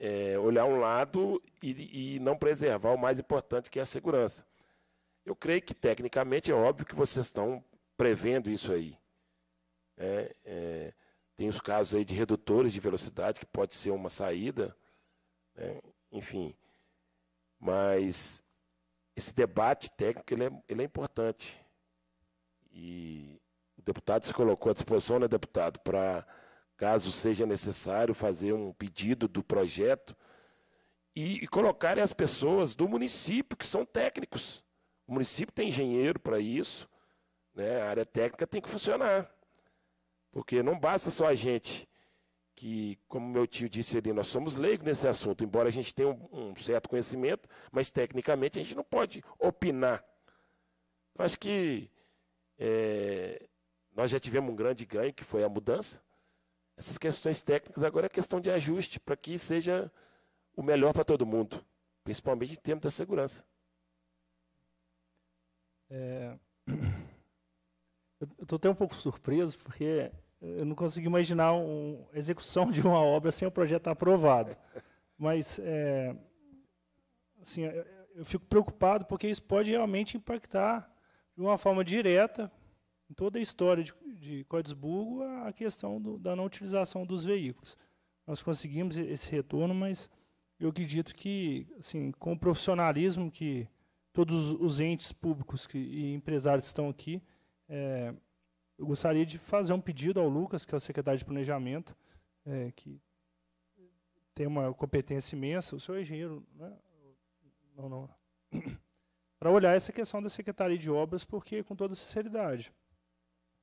é, olhar um lado e, e, não preservar o mais importante, que é a segurança. Eu creio que, tecnicamente, é óbvio que vocês estão prevendo isso aí. É, é, tem os casos aí de redutores de velocidade, que pode ser uma saída. Né? Enfim, mas esse debate técnico ele é, ele é importante. E o deputado se colocou à disposição, né, deputado, para, caso seja necessário, fazer um pedido do projeto e, e colocarem as pessoas do município, que são técnicos. O município tem engenheiro para isso, né? a área técnica tem que funcionar. Porque não basta só a gente que, como meu tio disse ali, nós somos leigos nesse assunto, embora a gente tenha um, um certo conhecimento, mas tecnicamente a gente não pode opinar. Eu acho que é, nós já tivemos um grande ganho, que foi a mudança. Essas questões técnicas agora é questão de ajuste para que seja o melhor para todo mundo, principalmente em termos da segurança. É... [coughs] Eu estou até um pouco surpreso, porque eu não consigo imaginar um, a execução [laughs] de uma obra sem o projeto estar aprovado. Mas, é, assim, eu, eu fico preocupado porque isso pode realmente impactar de uma forma direta em toda a história de, de Codesburgo a questão do, da não utilização dos veículos. Nós conseguimos esse retorno, mas eu acredito que, assim, com o profissionalismo que todos os entes públicos que, e empresários estão aqui, é, eu gostaria de fazer um pedido ao Lucas, que é o secretário de Planejamento, é, que tem uma competência imensa. O senhor é engenheiro, né? não, não. [coughs] Para olhar essa questão da Secretaria de Obras, porque, com toda sinceridade,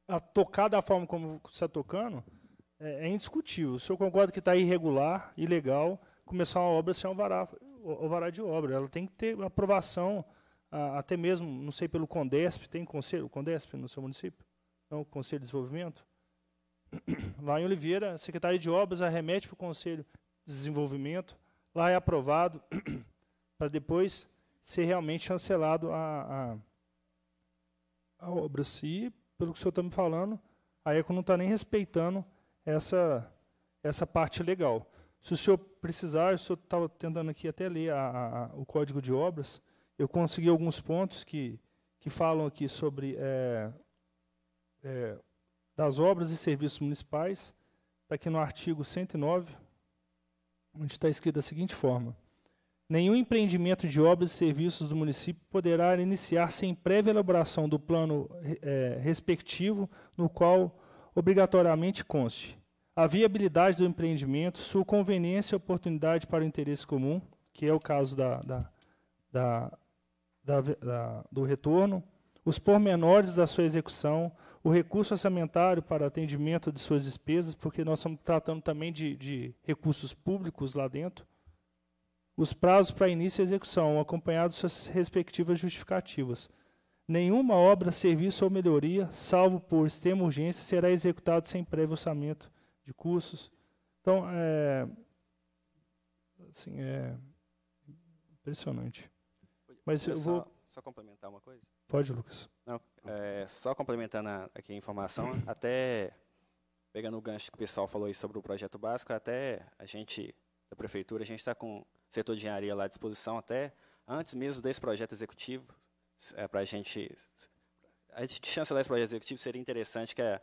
a tocar da forma como está tocando é, é indiscutível. O senhor concorda que está irregular, ilegal, começar uma obra sem alvará, alvará de obra. Ela tem que ter aprovação, a, até mesmo, não sei, pelo Condesp, tem conselho, Condesp no seu município? não o Conselho de Desenvolvimento. Lá em Oliveira, a Secretaria de Obras arremete para o Conselho de Desenvolvimento, lá é aprovado, [clears throat] para depois ser realmente cancelado a, a, a obra. E, pelo que o senhor está me falando, a ECO não está nem respeitando essa, essa parte legal. Se o senhor precisar, o senhor estava tentando aqui até ler a, a, o Código de Obras, eu consegui alguns pontos que, que falam aqui sobre é, é, das obras e serviços municipais, está aqui no artigo 109, onde está escrito da seguinte forma: Nenhum empreendimento de obras e serviços do município poderá iniciar sem prévia elaboração do plano é, respectivo, no qual obrigatoriamente conste a viabilidade do empreendimento, sua conveniência e oportunidade para o interesse comum, que é o caso da, da, da, da do retorno, os pormenores da sua execução, o recurso orçamentário para atendimento de suas despesas, porque nós estamos tratando também de, de recursos públicos lá dentro, os prazos para início e execução, acompanhados suas respectivas justificativas. Nenhuma obra, serviço ou melhoria, salvo por extrema urgência, será executado sem prévio orçamento de custos. Então, é, assim, é impressionante. Mas eu vou só complementar uma coisa? Pode, Lucas. Não, é, só complementando aqui a informação, [clears throat] até pegando o gancho que o pessoal falou aí sobre o projeto básico, até a gente, da prefeitura, a gente está com o setor de engenharia lá à disposição, até antes mesmo desse projeto executivo, é, para a gente. A chance desse projeto executivo seria interessante que, a,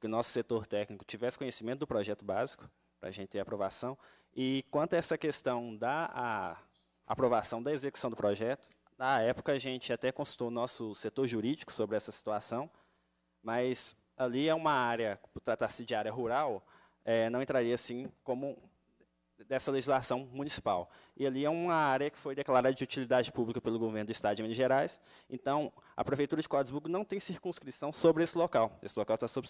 que o nosso setor técnico tivesse conhecimento do projeto básico, para a gente ter aprovação. E quanto a essa questão da aprovação da execução do projeto, na época, a gente até consultou o nosso setor jurídico sobre essa situação, mas ali é uma área, por tratar-se de área rural, é, não entraria assim como dessa legislação municipal. E ali é uma área que foi declarada de utilidade pública pelo governo do Estado de Minas Gerais. Então, a Prefeitura de Codesburgo não tem circunscrição sobre esse local. Esse local está sob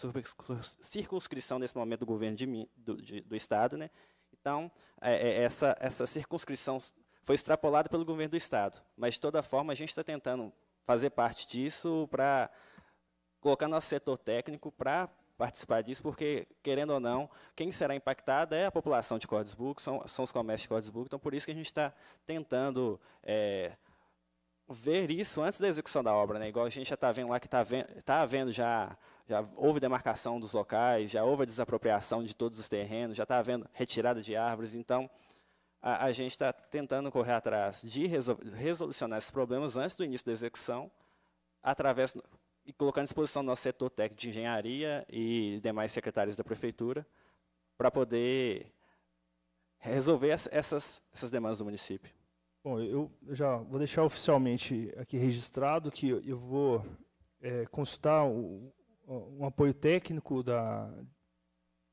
circunscrição nesse momento do governo de, do, de, do Estado. Né? Então, é, é, essa, essa circunscrição foi extrapolado pelo governo do Estado. Mas, de toda forma, a gente está tentando fazer parte disso para colocar nosso setor técnico para participar disso, porque, querendo ou não, quem será impactado é a população de Cordesburgo, são, são os comércios de Cordesburgo, então por isso que a gente está tentando é, ver isso antes da execução da obra, né? igual a gente já está vendo lá que está tá, tá já, já houve demarcação dos locais, já houve a desapropriação de todos os terrenos, já está havendo retirada de árvores, então a, a gente está tentando correr atrás de resol resolucionar esses problemas antes do início da execução, através e colocando à disposição do nosso setor técnico de engenharia e demais secretários da prefeitura, para poder resolver as, essas, essas demandas do município. Bom, eu já vou deixar oficialmente aqui registrado que eu vou é, consultar o, um apoio técnico da,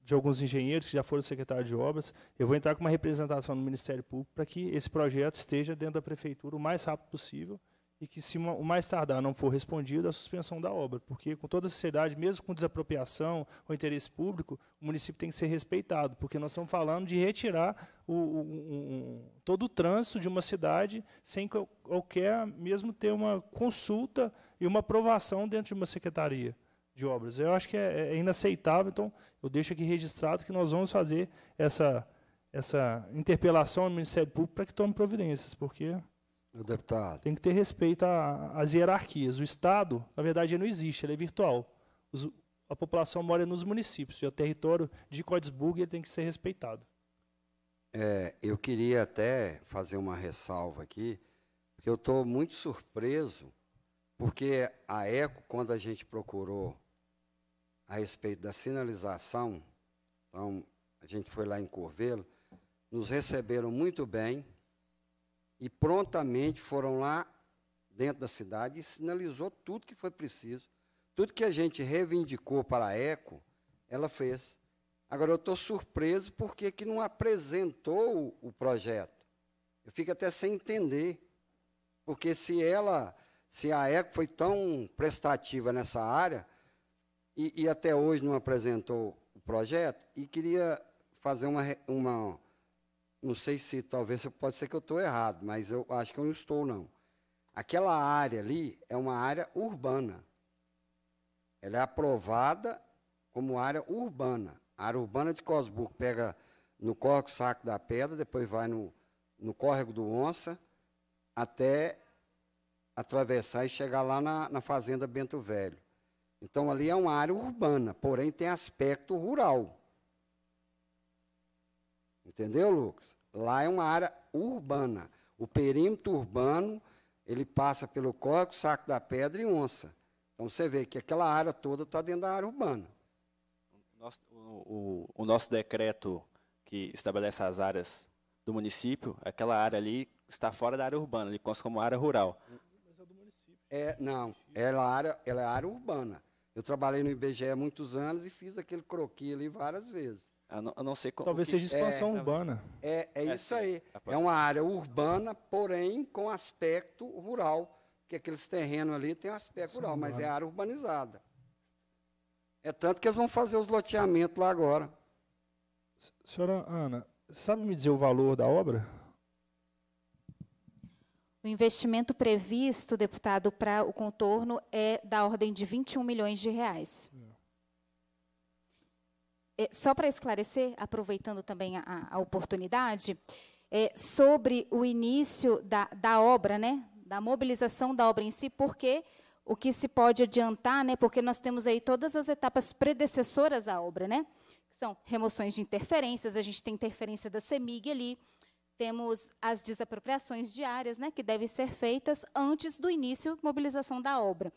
de alguns engenheiros que já foram secretários de obras. Eu vou entrar com uma representação no Ministério Público para que esse projeto esteja dentro da prefeitura o mais rápido possível e que, se o mais tardar não for respondido, a suspensão da obra. Porque, com toda a sociedade, mesmo com desapropriação ou interesse público, o município tem que ser respeitado, porque nós estamos falando de retirar o, o, um, todo o trânsito de uma cidade sem qualquer mesmo ter uma consulta e uma aprovação dentro de uma secretaria de obras. Eu acho que é, é inaceitável, então eu deixo aqui registrado que nós vamos fazer essa, essa interpelação ao Ministério Público para que tome providências, porque Deputado. Tem que ter respeito às hierarquias. O Estado, na verdade, não existe, ele é virtual. Os, a população mora nos municípios e o território de ele tem que ser respeitado. É, eu queria até fazer uma ressalva aqui, porque eu estou muito surpreso, porque a ECO, quando a gente procurou a respeito da sinalização, então a gente foi lá em Corvelo, nos receberam muito bem e prontamente foram lá dentro da cidade e sinalizou tudo que foi preciso. Tudo que a gente reivindicou para a ECO, ela fez. Agora, eu estou surpreso porque que não apresentou o projeto. Eu fico até sem entender. Porque se ela, se a ECO foi tão prestativa nessa área, e, e até hoje não apresentou o projeto, e queria fazer uma, uma não sei se talvez pode ser que eu estou errado, mas eu acho que eu não estou não. Aquela área ali é uma área urbana. Ela é aprovada como área urbana. A área urbana de Cosburgo pega no córrego Saco da Pedra, depois vai no, no córrego do Onça, até atravessar e chegar lá na, na fazenda Bento Velho. Então ali é uma área urbana, porém tem aspecto rural. Entendeu, Lucas? Lá é uma área urbana. O perímetro urbano, ele passa pelo Córrego, Saco da Pedra e Onça. Então você vê que aquela área toda está dentro da área urbana. Nosso, o, o, o, nosso decreto que estabelece as áreas do município, aquela área ali está fora da área urbana, ele consta como área rural. É, é, não, ela é área, ela é área urbana. Eu trabalhei no IBGE há muitos anos e fiz aquele croquis ali várias vezes. A não, a não ser Talvez que, seja expansão é, urbana. É, é, é isso aí. É uma área urbana, porém com aspecto rural. Porque aqueles terrenos ali têm um aspecto rural, mas é área urbanizada. É tanto que eles vão fazer os loteamentos lá agora. Senhora Ana, sabe me dizer o valor da obra? O investimento previsto, deputado, para o contorno é da ordem de 21 milhões de reais. É. É, só para esclarecer, aproveitando também a, a oportunidade, é, sobre o início da, da obra, né, da mobilização da obra em si, porque o que se pode adiantar, né, porque nós temos aí todas as etapas predecessoras à obra, né, que são remoções de interferências, a gente tem interferência da CEMIG ali, temos as desapropriações diárias, né, que devem ser feitas antes do início mobilização da obra.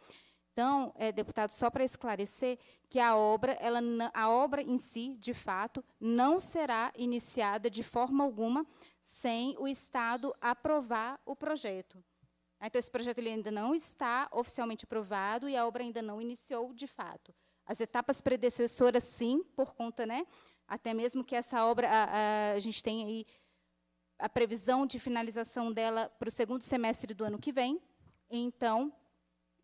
Então, é, deputado, só para esclarecer que a obra, ela, a obra em si, de fato, não será iniciada de forma alguma sem o Estado aprovar o projeto. Ah, então, esse projeto ele ainda não está oficialmente aprovado e a obra ainda não iniciou de fato. As etapas predecessoras, sim, por conta, né? Até mesmo que essa obra, a, a, a gente tem aí a previsão de finalização dela para o segundo semestre do ano que vem. Então,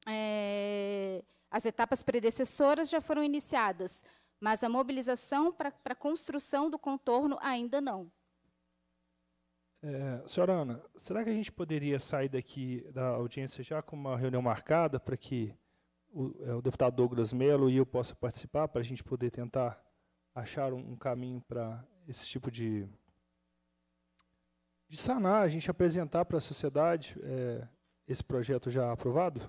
é, as etapas predecessoras já foram iniciadas, mas a mobilização para a construção do contorno ainda não. É, senhora Ana, será que a gente poderia sair daqui da audiência já com uma reunião marcada para que o, é, o, deputado Douglas Melo e eu possa participar para a gente poder tentar achar um, um caminho para esse tipo de de sanar, a gente apresentar para a sociedade é, esse projeto já aprovado?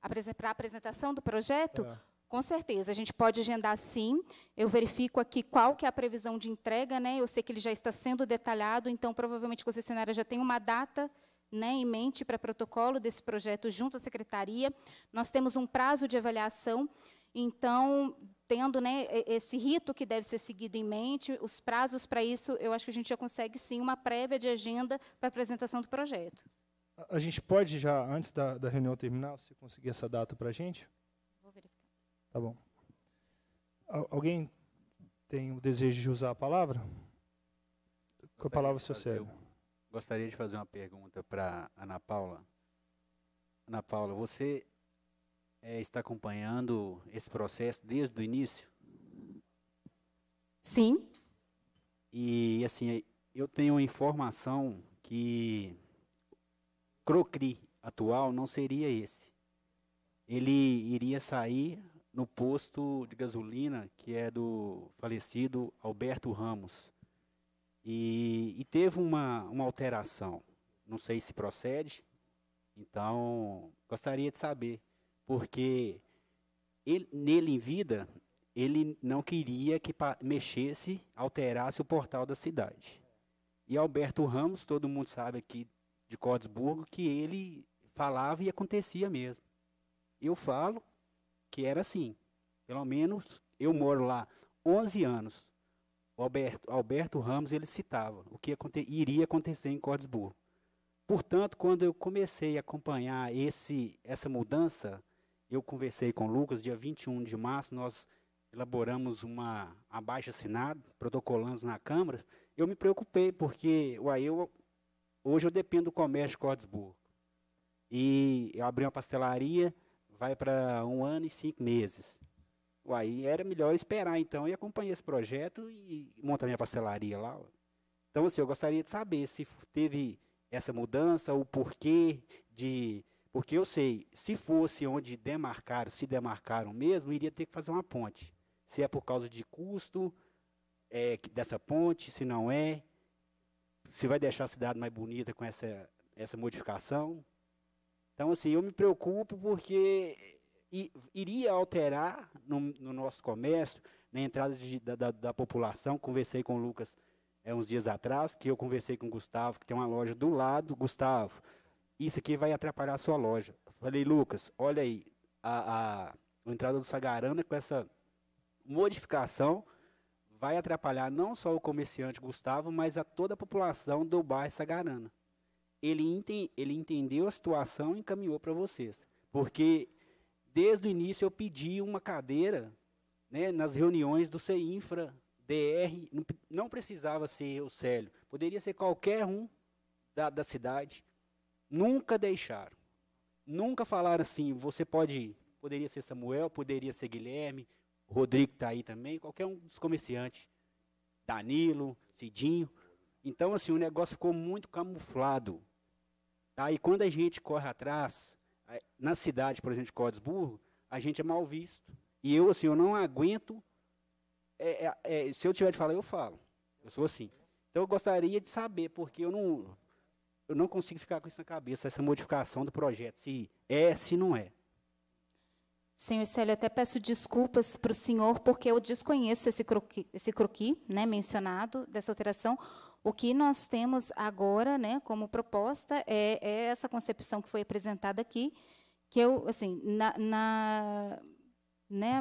Para a apresentação do projeto? É. Com certeza, a gente pode agendar sim. Eu verifico aqui qual que é a previsão de entrega, né? Eu sei que ele já está sendo detalhado, então provavelmente a concessionária já tem uma data né, em mente para protocolo desse projeto junto à secretaria. Nós temos um prazo de avaliação, então tendo né, esse rito que deve ser seguido em mente, os prazos para isso, eu acho que a gente já consegue sim uma prévia de agenda para apresentação do projeto. A gente pode já, antes da, da reunião terminar, você conseguir essa data para a gente? Vou verificar. Tá bom. Alguém tem o desejo de usar a palavra? Gostaria Com a palavra, seu Sérgio. Gostaria de fazer uma pergunta para Ana Paula. Ana Paula, você é, está acompanhando esse processo desde o início? Sim. E, assim, eu tenho informação que Crocri atual não seria esse. Ele iria sair no posto de gasolina que é do falecido Alberto Ramos. E, e, teve uma, uma alteração. Não sei se procede, então gostaria de saber porque ele, nele em vida, ele não queria que mexesse, alterasse o portal da cidade. E Alberto Ramos, todo mundo sabe aqui de Codesburgo, que ele falava e acontecia mesmo. Eu falo que era assim. Pelo menos eu moro lá 11 anos. Alberto, Alberto Ramos ele citava o que aconte, iria acontecer em Codesburgo. Portanto, quando eu comecei a acompanhar esse, essa mudança eu conversei com o Lucas, dia 21 de março, nós elaboramos uma abaixo assinado, protocolamos na Câmara. Eu me preocupei, porque uai, eu, hoje eu dependo do comércio de Cordesburgo. E eu abri uma pastelaria, vai para um ano e cinco meses. Aí era melhor esperar, então, e acompanhar esse projeto e montar minha pastelaria lá. Então, assim, eu gostaria de saber se teve essa mudança, o porquê de porque eu sei, se fosse onde demarcaram, se demarcaram mesmo, iria ter que fazer uma ponte. Se é por causa de custo é, dessa ponte, se não é, se vai deixar a cidade mais bonita com essa, essa modificação. Então, assim, eu me preocupo porque iria alterar no, no nosso comércio, na entrada de, da, da, da, população. Conversei com o Lucas é, uns dias atrás, que eu conversei com o Gustavo, que tem uma loja do lado. Gustavo, isso aqui vai atrapalhar a sua loja. Falei, Lucas, olha aí, a, a, a entrada do Sagarana com essa modificação vai atrapalhar não só o comerciante Gustavo, mas a toda a população do bairro Sagarana. Ele, ele entendeu a situação e encaminhou para vocês. Porque desde o início eu pedi uma cadeira né, nas reuniões do CEINFRA, DR, não precisava ser o Célio, poderia ser qualquer um da, da cidade, Nunca deixaram. Nunca falaram assim, você pode ir. Poderia ser Samuel, poderia ser Guilherme, Rodrigo está aí também, qualquer um dos comerciantes. Danilo, Cidinho. Então, assim, o negócio ficou muito camuflado. Tá? E quando a gente corre atrás, eh, na cidade, por exemplo, de Codesburgo, a gente é mal visto. E eu, assim, eu não aguento. É, é, é, se eu tiver de falar, eu falo. Eu sou assim. Então, eu gostaria de saber, porque eu não eu não consigo ficar com isso na cabeça, essa modificação do projeto, se é, se não é. Senhor Célio, até peço desculpas para o senhor, porque eu desconheço esse croqui, esse croqui né, mencionado, dessa alteração. O que nós temos agora né, como proposta é, é essa concepção que foi apresentada aqui, que eu, assim, na, na né,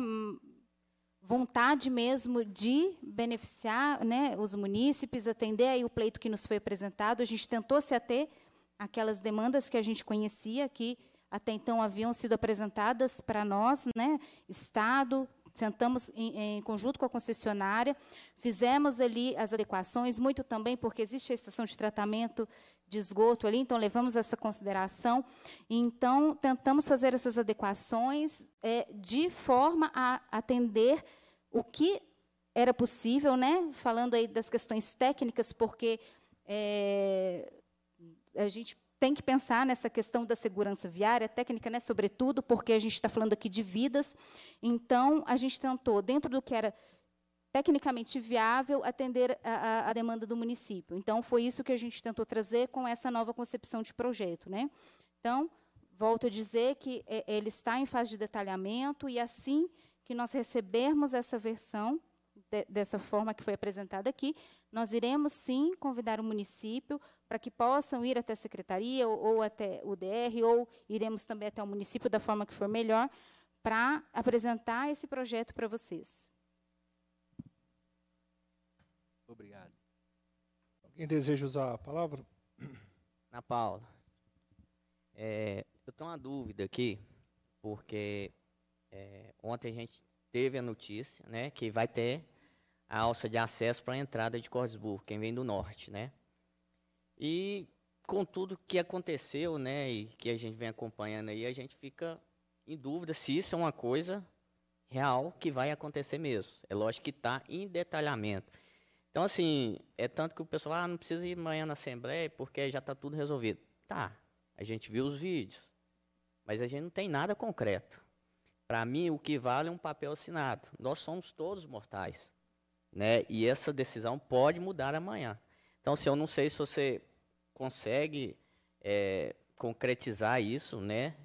vontade mesmo de beneficiar né, os munícipes, atender aí o pleito que nos foi apresentado. A gente tentou se ater aquelas demandas que a gente conhecia, que até então haviam sido apresentadas para nós, né, Estado, sentamos em, em, conjunto com a concessionária, fizemos ali as adequações, muito também porque existe a estação de tratamento de esgoto ali, então levamos essa consideração. Então, tentamos fazer essas adequações é, de forma a atender o que era possível, né? falando aí das questões técnicas, porque é, a gente tem que pensar nessa questão da segurança viária, técnica, né, sobretudo, porque a gente está falando aqui de vidas. Então, a gente tentou, dentro do que era tecnicamente viável atender a, a, a, demanda do município. Então, foi isso que a gente tentou trazer com essa nova concepção de projeto. Né? Então, volto a dizer que é, ele está em fase de detalhamento e assim que nós recebermos essa versão, de, dessa forma que foi apresentada aqui, nós iremos sim convidar o município para que possam ir até a secretaria ou, ou até o DR, ou iremos também até o município da forma que for melhor, para apresentar esse projeto para vocês. Alguém deseja usar a palavra? Na Paula. É, eu tenho uma dúvida aqui, porque é, ontem a gente teve a notícia né, que vai ter a alça de acesso para a entrada de Cordesburgo, quem vem do norte. Né? E com tudo que aconteceu né, e que a gente vem acompanhando aí, a gente fica em dúvida se isso é uma coisa real que vai acontecer mesmo. É lógico que está em detalhamento. Então, assim, é tanto que o pessoal, ah, não precisa ir amanhã na Assembleia porque já está tudo resolvido. Tá, a gente viu os vídeos, mas a gente não tem nada concreto. Para mim, o que vale é um papel assinado. Nós somos todos mortais. Né? E essa decisão pode mudar amanhã. Então, se assim, eu não sei se você consegue é, concretizar isso, né?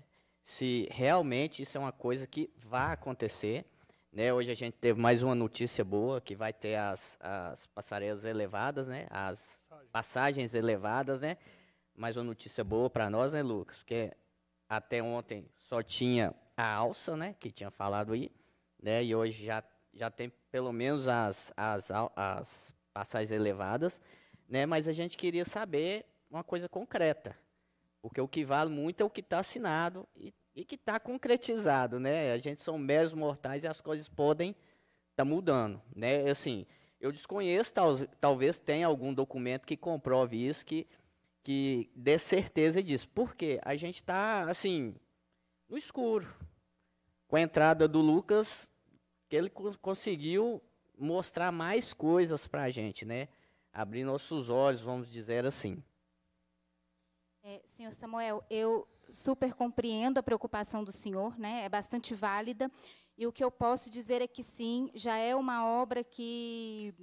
Se realmente isso é uma coisa que vai acontecer né, hoje a gente teve mais uma notícia boa, que vai ter as, as passarelas elevadas, né? As passagens elevadas, né? Mais uma notícia boa para nós, né, Lucas? Porque até ontem só tinha a alça, né? Que tinha falado aí, né? E hoje já, já tem pelo menos as, as, as passagens elevadas, né? Mas a gente queria saber uma coisa concreta. Porque o que vale muito é o que está assinado e e que está concretizado, né? A gente são meros mortais e as coisas podem estar tá mudando, né? Assim, eu desconheço, tal, talvez tenha algum documento que comprove isso, que, que dê certeza disso. Porque a gente está, assim, no escuro. Com a entrada do Lucas, que ele conseguiu mostrar mais coisas para a gente, né? Abrir nossos olhos, vamos dizer assim. É, senhor Samuel, eu super compreendo a preocupação do senhor, né? É bastante válida. E o que eu posso dizer é que sim, já é uma obra que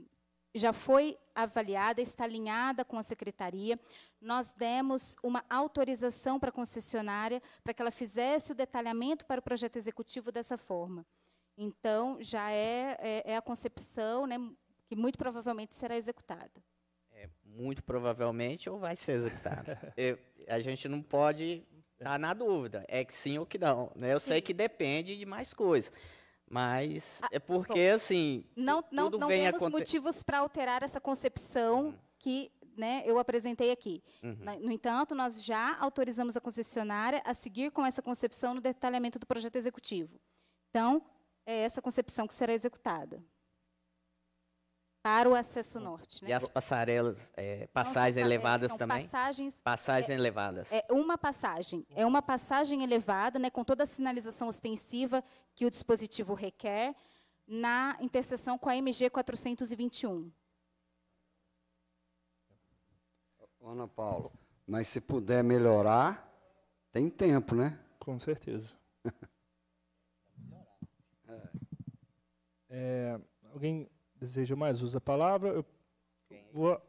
já foi avaliada, está alinhada com a secretaria. Nós demos uma autorização para a concessionária para que ela fizesse o detalhamento para o projeto executivo dessa forma. Então, já é, é, é a concepção né, que muito provavelmente será executada. É, muito provavelmente ou vai ser executada. [laughs] a gente não pode Tá na dúvida. É que sim ou que não. Né? Eu sim. sei que depende de mais coisas. Mas ah, é porque, bom, assim. Não, não, não vem temos motivos para alterar essa concepção uhum. que né, eu apresentei aqui. Uhum. Né, no entanto, nós já autorizamos a concessionária a seguir com essa concepção no detalhamento do projeto executivo. Então, é essa concepção que será executada para o acesso norte. Né? E as passarelas, é, então, passagens elevadas são também? Passagens, passagens é, elevadas. É uma passagem. É uma passagem elevada, né, com toda a sinalização ostensiva que o dispositivo requer, na interseção com a MG 421. Ana Paulo, mas se puder melhorar, tem tempo, né? Com certeza. [laughs] é, alguém deseja mais, usa a palavra. Eu vou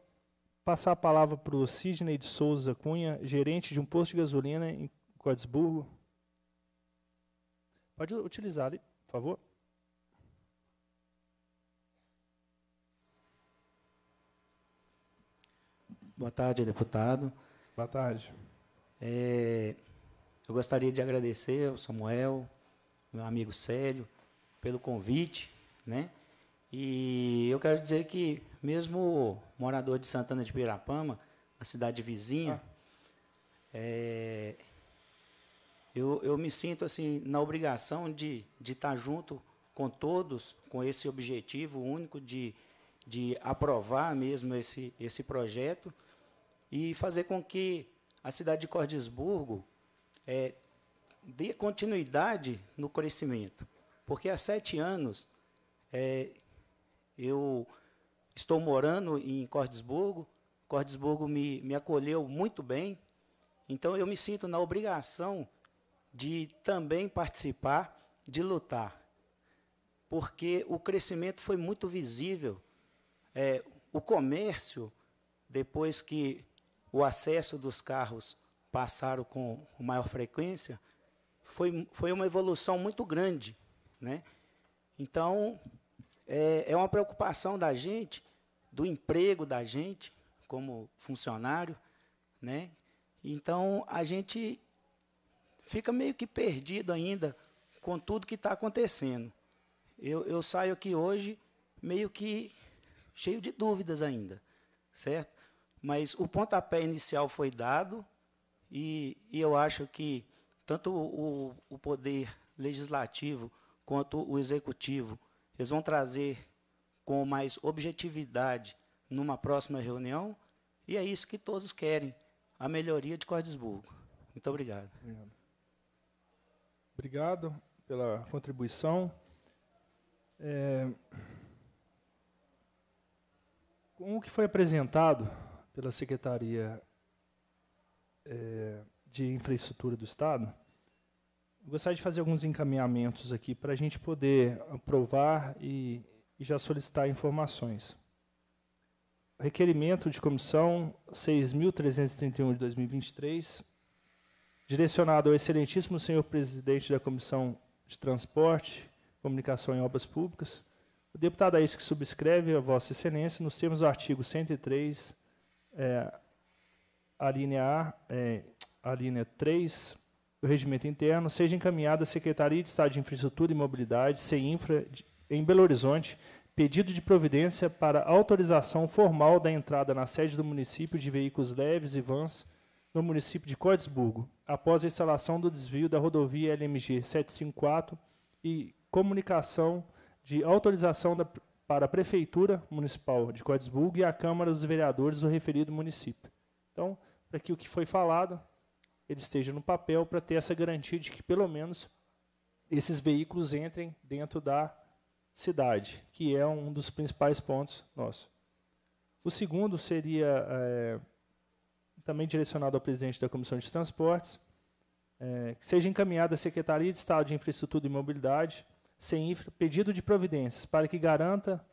passar a palavra para o Sidney de Souza Cunha, gerente de um posto de gasolina em Codesburgo. Pode utilizar ali, por favor. Boa tarde, deputado. Boa tarde. É, eu gostaria de agradecer ao Samuel, meu amigo Célio, pelo convite, né? E eu quero dizer que, mesmo morador de Santana de Pirapama, a cidade vizinha, ah. é, eu, eu me sinto assim na obrigação de, de estar junto com todos, com esse objetivo único de, de aprovar mesmo esse, esse projeto e fazer com que a cidade de Cordisburgo é, dê continuidade no crescimento. Porque há sete anos é, eu estou morando em Cordesburgo, Cordesburgo me, me acolheu muito bem, então eu me sinto na obrigação de também participar, de lutar, porque o crescimento foi muito visível. É, o comércio, depois que o acesso dos carros passaram com maior frequência, foi, foi uma evolução muito grande. Né? Então, é, é uma preocupação da gente, do emprego da gente como funcionário, né? Então a gente fica meio que perdido ainda com tudo que está acontecendo. Eu, eu saio aqui hoje meio que cheio de dúvidas ainda, certo? Mas o pontapé inicial foi dado e, e eu acho que tanto o, o poder legislativo quanto o executivo eles vão trazer com mais objetividade numa próxima reunião, e é isso que todos querem, a melhoria de Cordesburgo. Muito obrigado. Obrigado, obrigado pela contribuição. É, com o que foi apresentado pela Secretaria é, de Infraestrutura do Estado, gostaria de fazer alguns encaminhamentos aqui para a gente poder aprovar e, e já solicitar informações. Requerimento de comissão 6.331 de 2023, direcionado ao excelentíssimo senhor presidente da Comissão de Transporte, Comunicação e Obras Públicas, o deputado é que subscreve a Vossa Excelência nos termos do artigo 103, é, eh, a A, é, a linha 3, do Regimento Interno seja encaminhado à Secretaria de Estado de Infraestrutura e Mobilidade, CEINFRA, em Belo Horizonte, pedido de providência para autorização formal da entrada na sede do município de veículos leves e vans no município de Codesburgo, após a instalação do desvio da rodovia LMG 754 e comunicação de autorização da, para a Prefeitura Municipal de Codesburgo e a Câmara dos Vereadores do referido município. Então, para que o que foi falado ele esteja no papel para ter essa garantia de que pelo menos esses veículos entrem dentro da cidade, que é um dos principais pontos nossos. O segundo seria é, também direcionado ao presidente da Comissão de Transportes, é, que seja encaminhada à Secretaria de Estado de Infraestrutura e Mobilidade, sem infra, pedido de providências para que garanta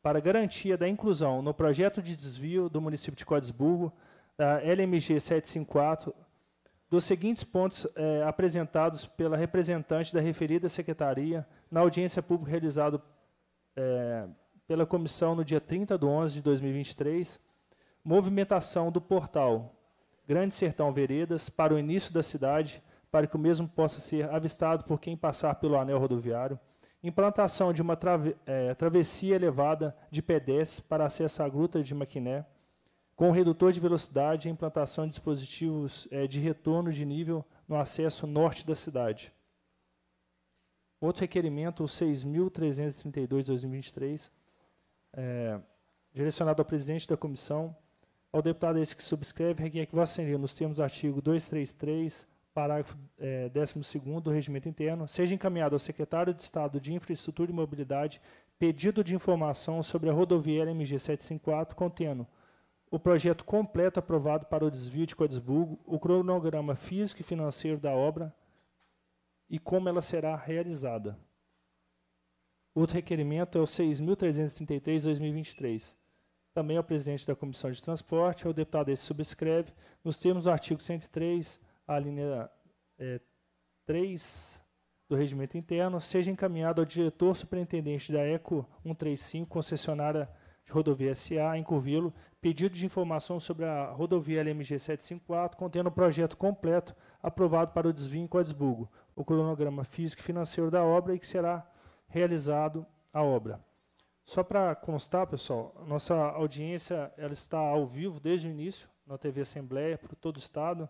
para garantia da inclusão no projeto de desvio do município de Codesburgo da LMG 754 dos seguintes pontos é, apresentados pela representante da referida secretaria na audiência pública realizada é, pela comissão no dia 30 de 11 de 2023, movimentação do portal Grande Sertão Veredas para o início da cidade, para que o mesmo possa ser avistado por quem passar pelo anel rodoviário, implantação de uma trave, é, travessia elevada de pedestres para acesso à Gruta de Maquiné, com redutor de velocidade e implantação de dispositivos é, de retorno de nível no acesso norte da cidade. Outro requerimento, o 6.332-2023, é, direcionado ao presidente da comissão, ao deputado esse que subscreve, requer que Vossa Senhoria, nos termos do artigo 233, parágrafo é, 12 do Regimento Interno, seja encaminhado ao secretário de Estado de Infraestrutura e Mobilidade pedido de informação sobre a rodoviária MG 754, contendo o projeto completo aprovado para o desvio de Codesburgo, o cronograma físico e financeiro da obra e como ela será realizada. Outro requerimento é o 6.333-2023. Também ao presidente da Comissão de Transporte, o deputado esse subscreve, nos termos do artigo 103, a linha é, 3 do Regimento Interno, seja encaminhado ao diretor superintendente da ECO 135, concessionária de rodovia SA, em Curvilo, pedido de informação sobre a rodovia LMG 754, contendo o projeto completo aprovado para o desvio em Codesburgo, o cronograma físico e financeiro da obra e que será realizado a obra. Só para constar, pessoal, nossa audiência ela está ao vivo desde o início, na TV Assembleia, para todo o Estado.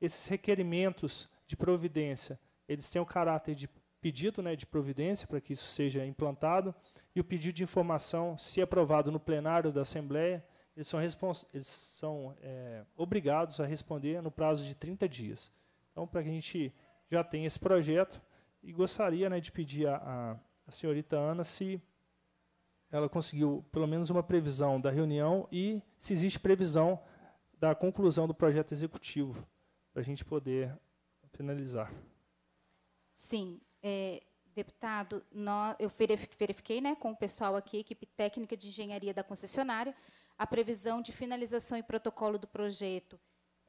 Esses requerimentos de providência, eles têm o caráter de pedido né, de providência para que isso seja implantado, e o pedido de informação, se aprovado no plenário da Assembleia, eles são, eles são é, obrigados a responder no prazo de 30 dias. Então, para que a gente já tenha esse projeto, e gostaria né, de pedir à senhorita Ana se ela conseguiu pelo menos uma previsão da reunião e se existe previsão da conclusão do projeto executivo, para a gente poder finalizar. Sim. É, Deputado, nós, eu verifiquei né, com o pessoal aqui, equipe técnica de engenharia da concessionária, a previsão de finalização e protocolo do projeto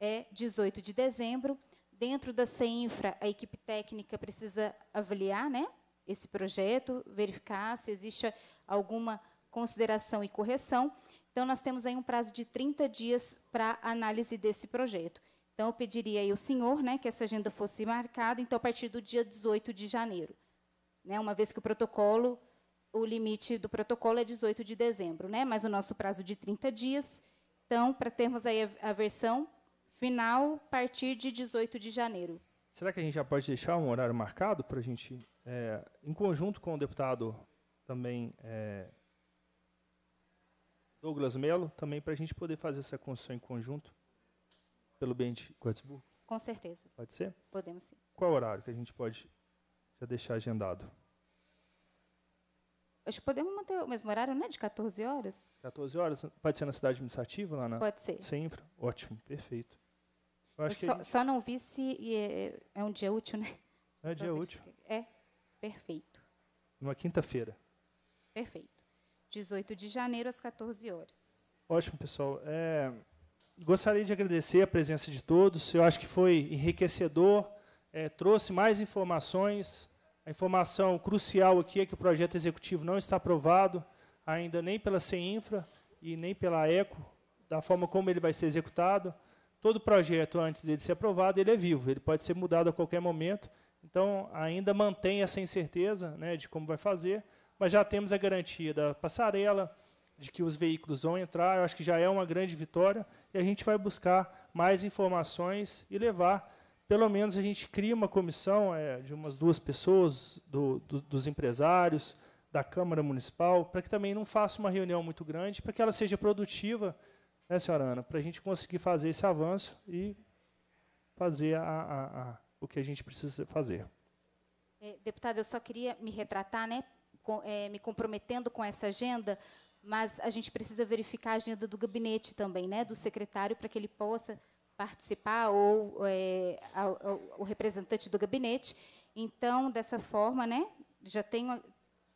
é 18 de dezembro. Dentro da CEINFRA, a equipe técnica precisa avaliar né, esse projeto, verificar se existe alguma consideração e correção. Então, nós temos aí um prazo de 30 dias para análise desse projeto. Então, eu pediria aí ao senhor né, que essa agenda fosse marcada, então, a partir do dia 18 de janeiro né? Uma vez que o protocolo, o limite do protocolo é 18 de dezembro, né? Mas o nosso prazo de 30 dias. Então, para termos aí a, a versão final, partir de 18 de janeiro. Será que a gente já pode deixar um horário marcado para a gente, é, em conjunto com o deputado também é, Douglas Melo, também para a gente poder fazer essa construção em conjunto pelo bem de Coatzburgo? Com certeza. Pode ser? Podemos sim. Qual horário que a gente pode já deixar agendado. Acho que podemos manter o mesmo horário, né? De 14 horas. 14 horas? Pode ser na cidade administrativa, lá na... Pode ser. Sempre? Ótimo, perfeito. Eu acho Eu só, que só é não vi se é, é, um dia útil, né? É dia útil. É, perfeito. Numa quinta-feira. Perfeito. 18 de janeiro, às 14 horas. Ótimo, pessoal. É, gostaria de agradecer a presença de todos. Eu acho que foi enriquecedor, é, trouxe mais informações a informação crucial aqui é que o projeto executivo não está aprovado ainda nem pela CEINFRA e nem pela ECO, da forma como ele vai ser executado. Todo projeto, antes dele ser aprovado, ele é vivo, ele pode ser mudado a qualquer momento. Então, ainda mantém essa incerteza né, de como vai fazer, mas já temos a garantia da passarela, de que os veículos vão entrar. Eu acho que já é uma grande vitória e a gente vai buscar mais informações e levar pelo menos a gente cria uma comissão é, de umas duas pessoas, do, do, dos empresários, da Câmara Municipal, para que também não faça uma reunião muito grande, para que ela seja produtiva, né, senhora Ana, para a gente conseguir fazer esse avanço e fazer a, a, a, o que a gente precisa fazer. É, deputado, eu só queria me retratar, né, com, é, me comprometendo com essa agenda, mas a gente precisa verificar a agenda do gabinete também, né, do secretário, para que ele possa participar ou é, a, a, o representante do gabinete. Então, dessa forma, né, já tenho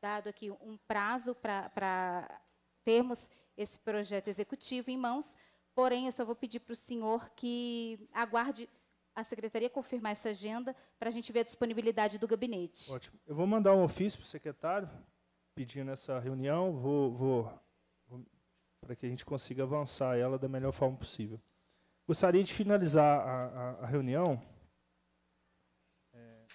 dado aqui um prazo para pra termos esse projeto executivo em mãos, porém, eu só vou pedir para o senhor que aguarde a secretaria confirmar essa agenda para a gente ver a disponibilidade do gabinete. Ótimo. Eu vou mandar um ofício para o secretário pedindo essa reunião, vou, vou, vou para que a gente consiga avançar ela da melhor forma possível. Gostaria de finalizar a, a, a reunião. É...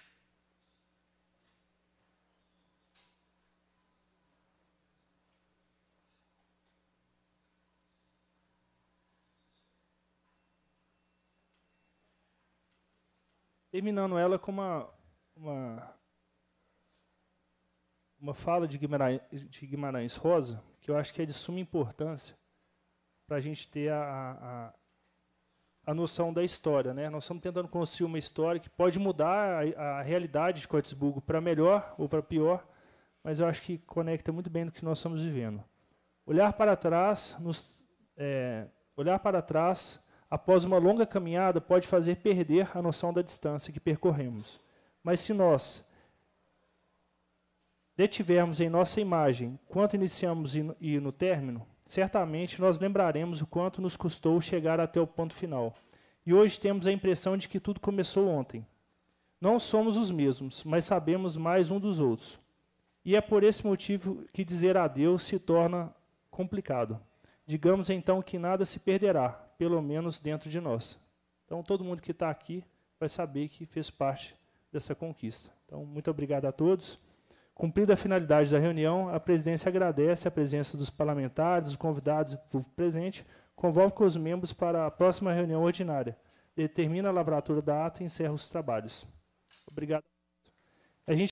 Terminando ela com uma, uma, uma fala de Guimarães, de Guimarães Rosa, que eu acho que é de suma importância para a gente ter a, a a noção da história. Né? Nós estamos tentando construir uma história que pode mudar a, a realidade de Cotisburgo para melhor ou para pior, mas eu acho que conecta muito bem no que nós estamos vivendo. Olhar para trás, nos, é, olhar para trás após uma longa caminhada pode fazer perder a noção da distância que percorremos. Mas se nós detivermos em nossa imagem quanto iniciamos e no término, certamente nós lembraremos o quanto nos custou chegar até o ponto final. E hoje temos a impressão de que tudo começou ontem. Não somos os mesmos, mas sabemos mais um dos outros. E é por esse motivo que dizer adeus se torna complicado. Digamos então que nada se perderá, pelo menos dentro de nós. Então, todo mundo que está aqui vai saber que fez parte dessa conquista. Então, muito obrigado a todos. Cumprida a finalidade da reunião, a presidência agradece a presença dos parlamentares, dos convidados e do povo presente, convoca os membros para a próxima reunião ordinária, determina a lavratura da ata e encerra os trabalhos. Obrigado. A gente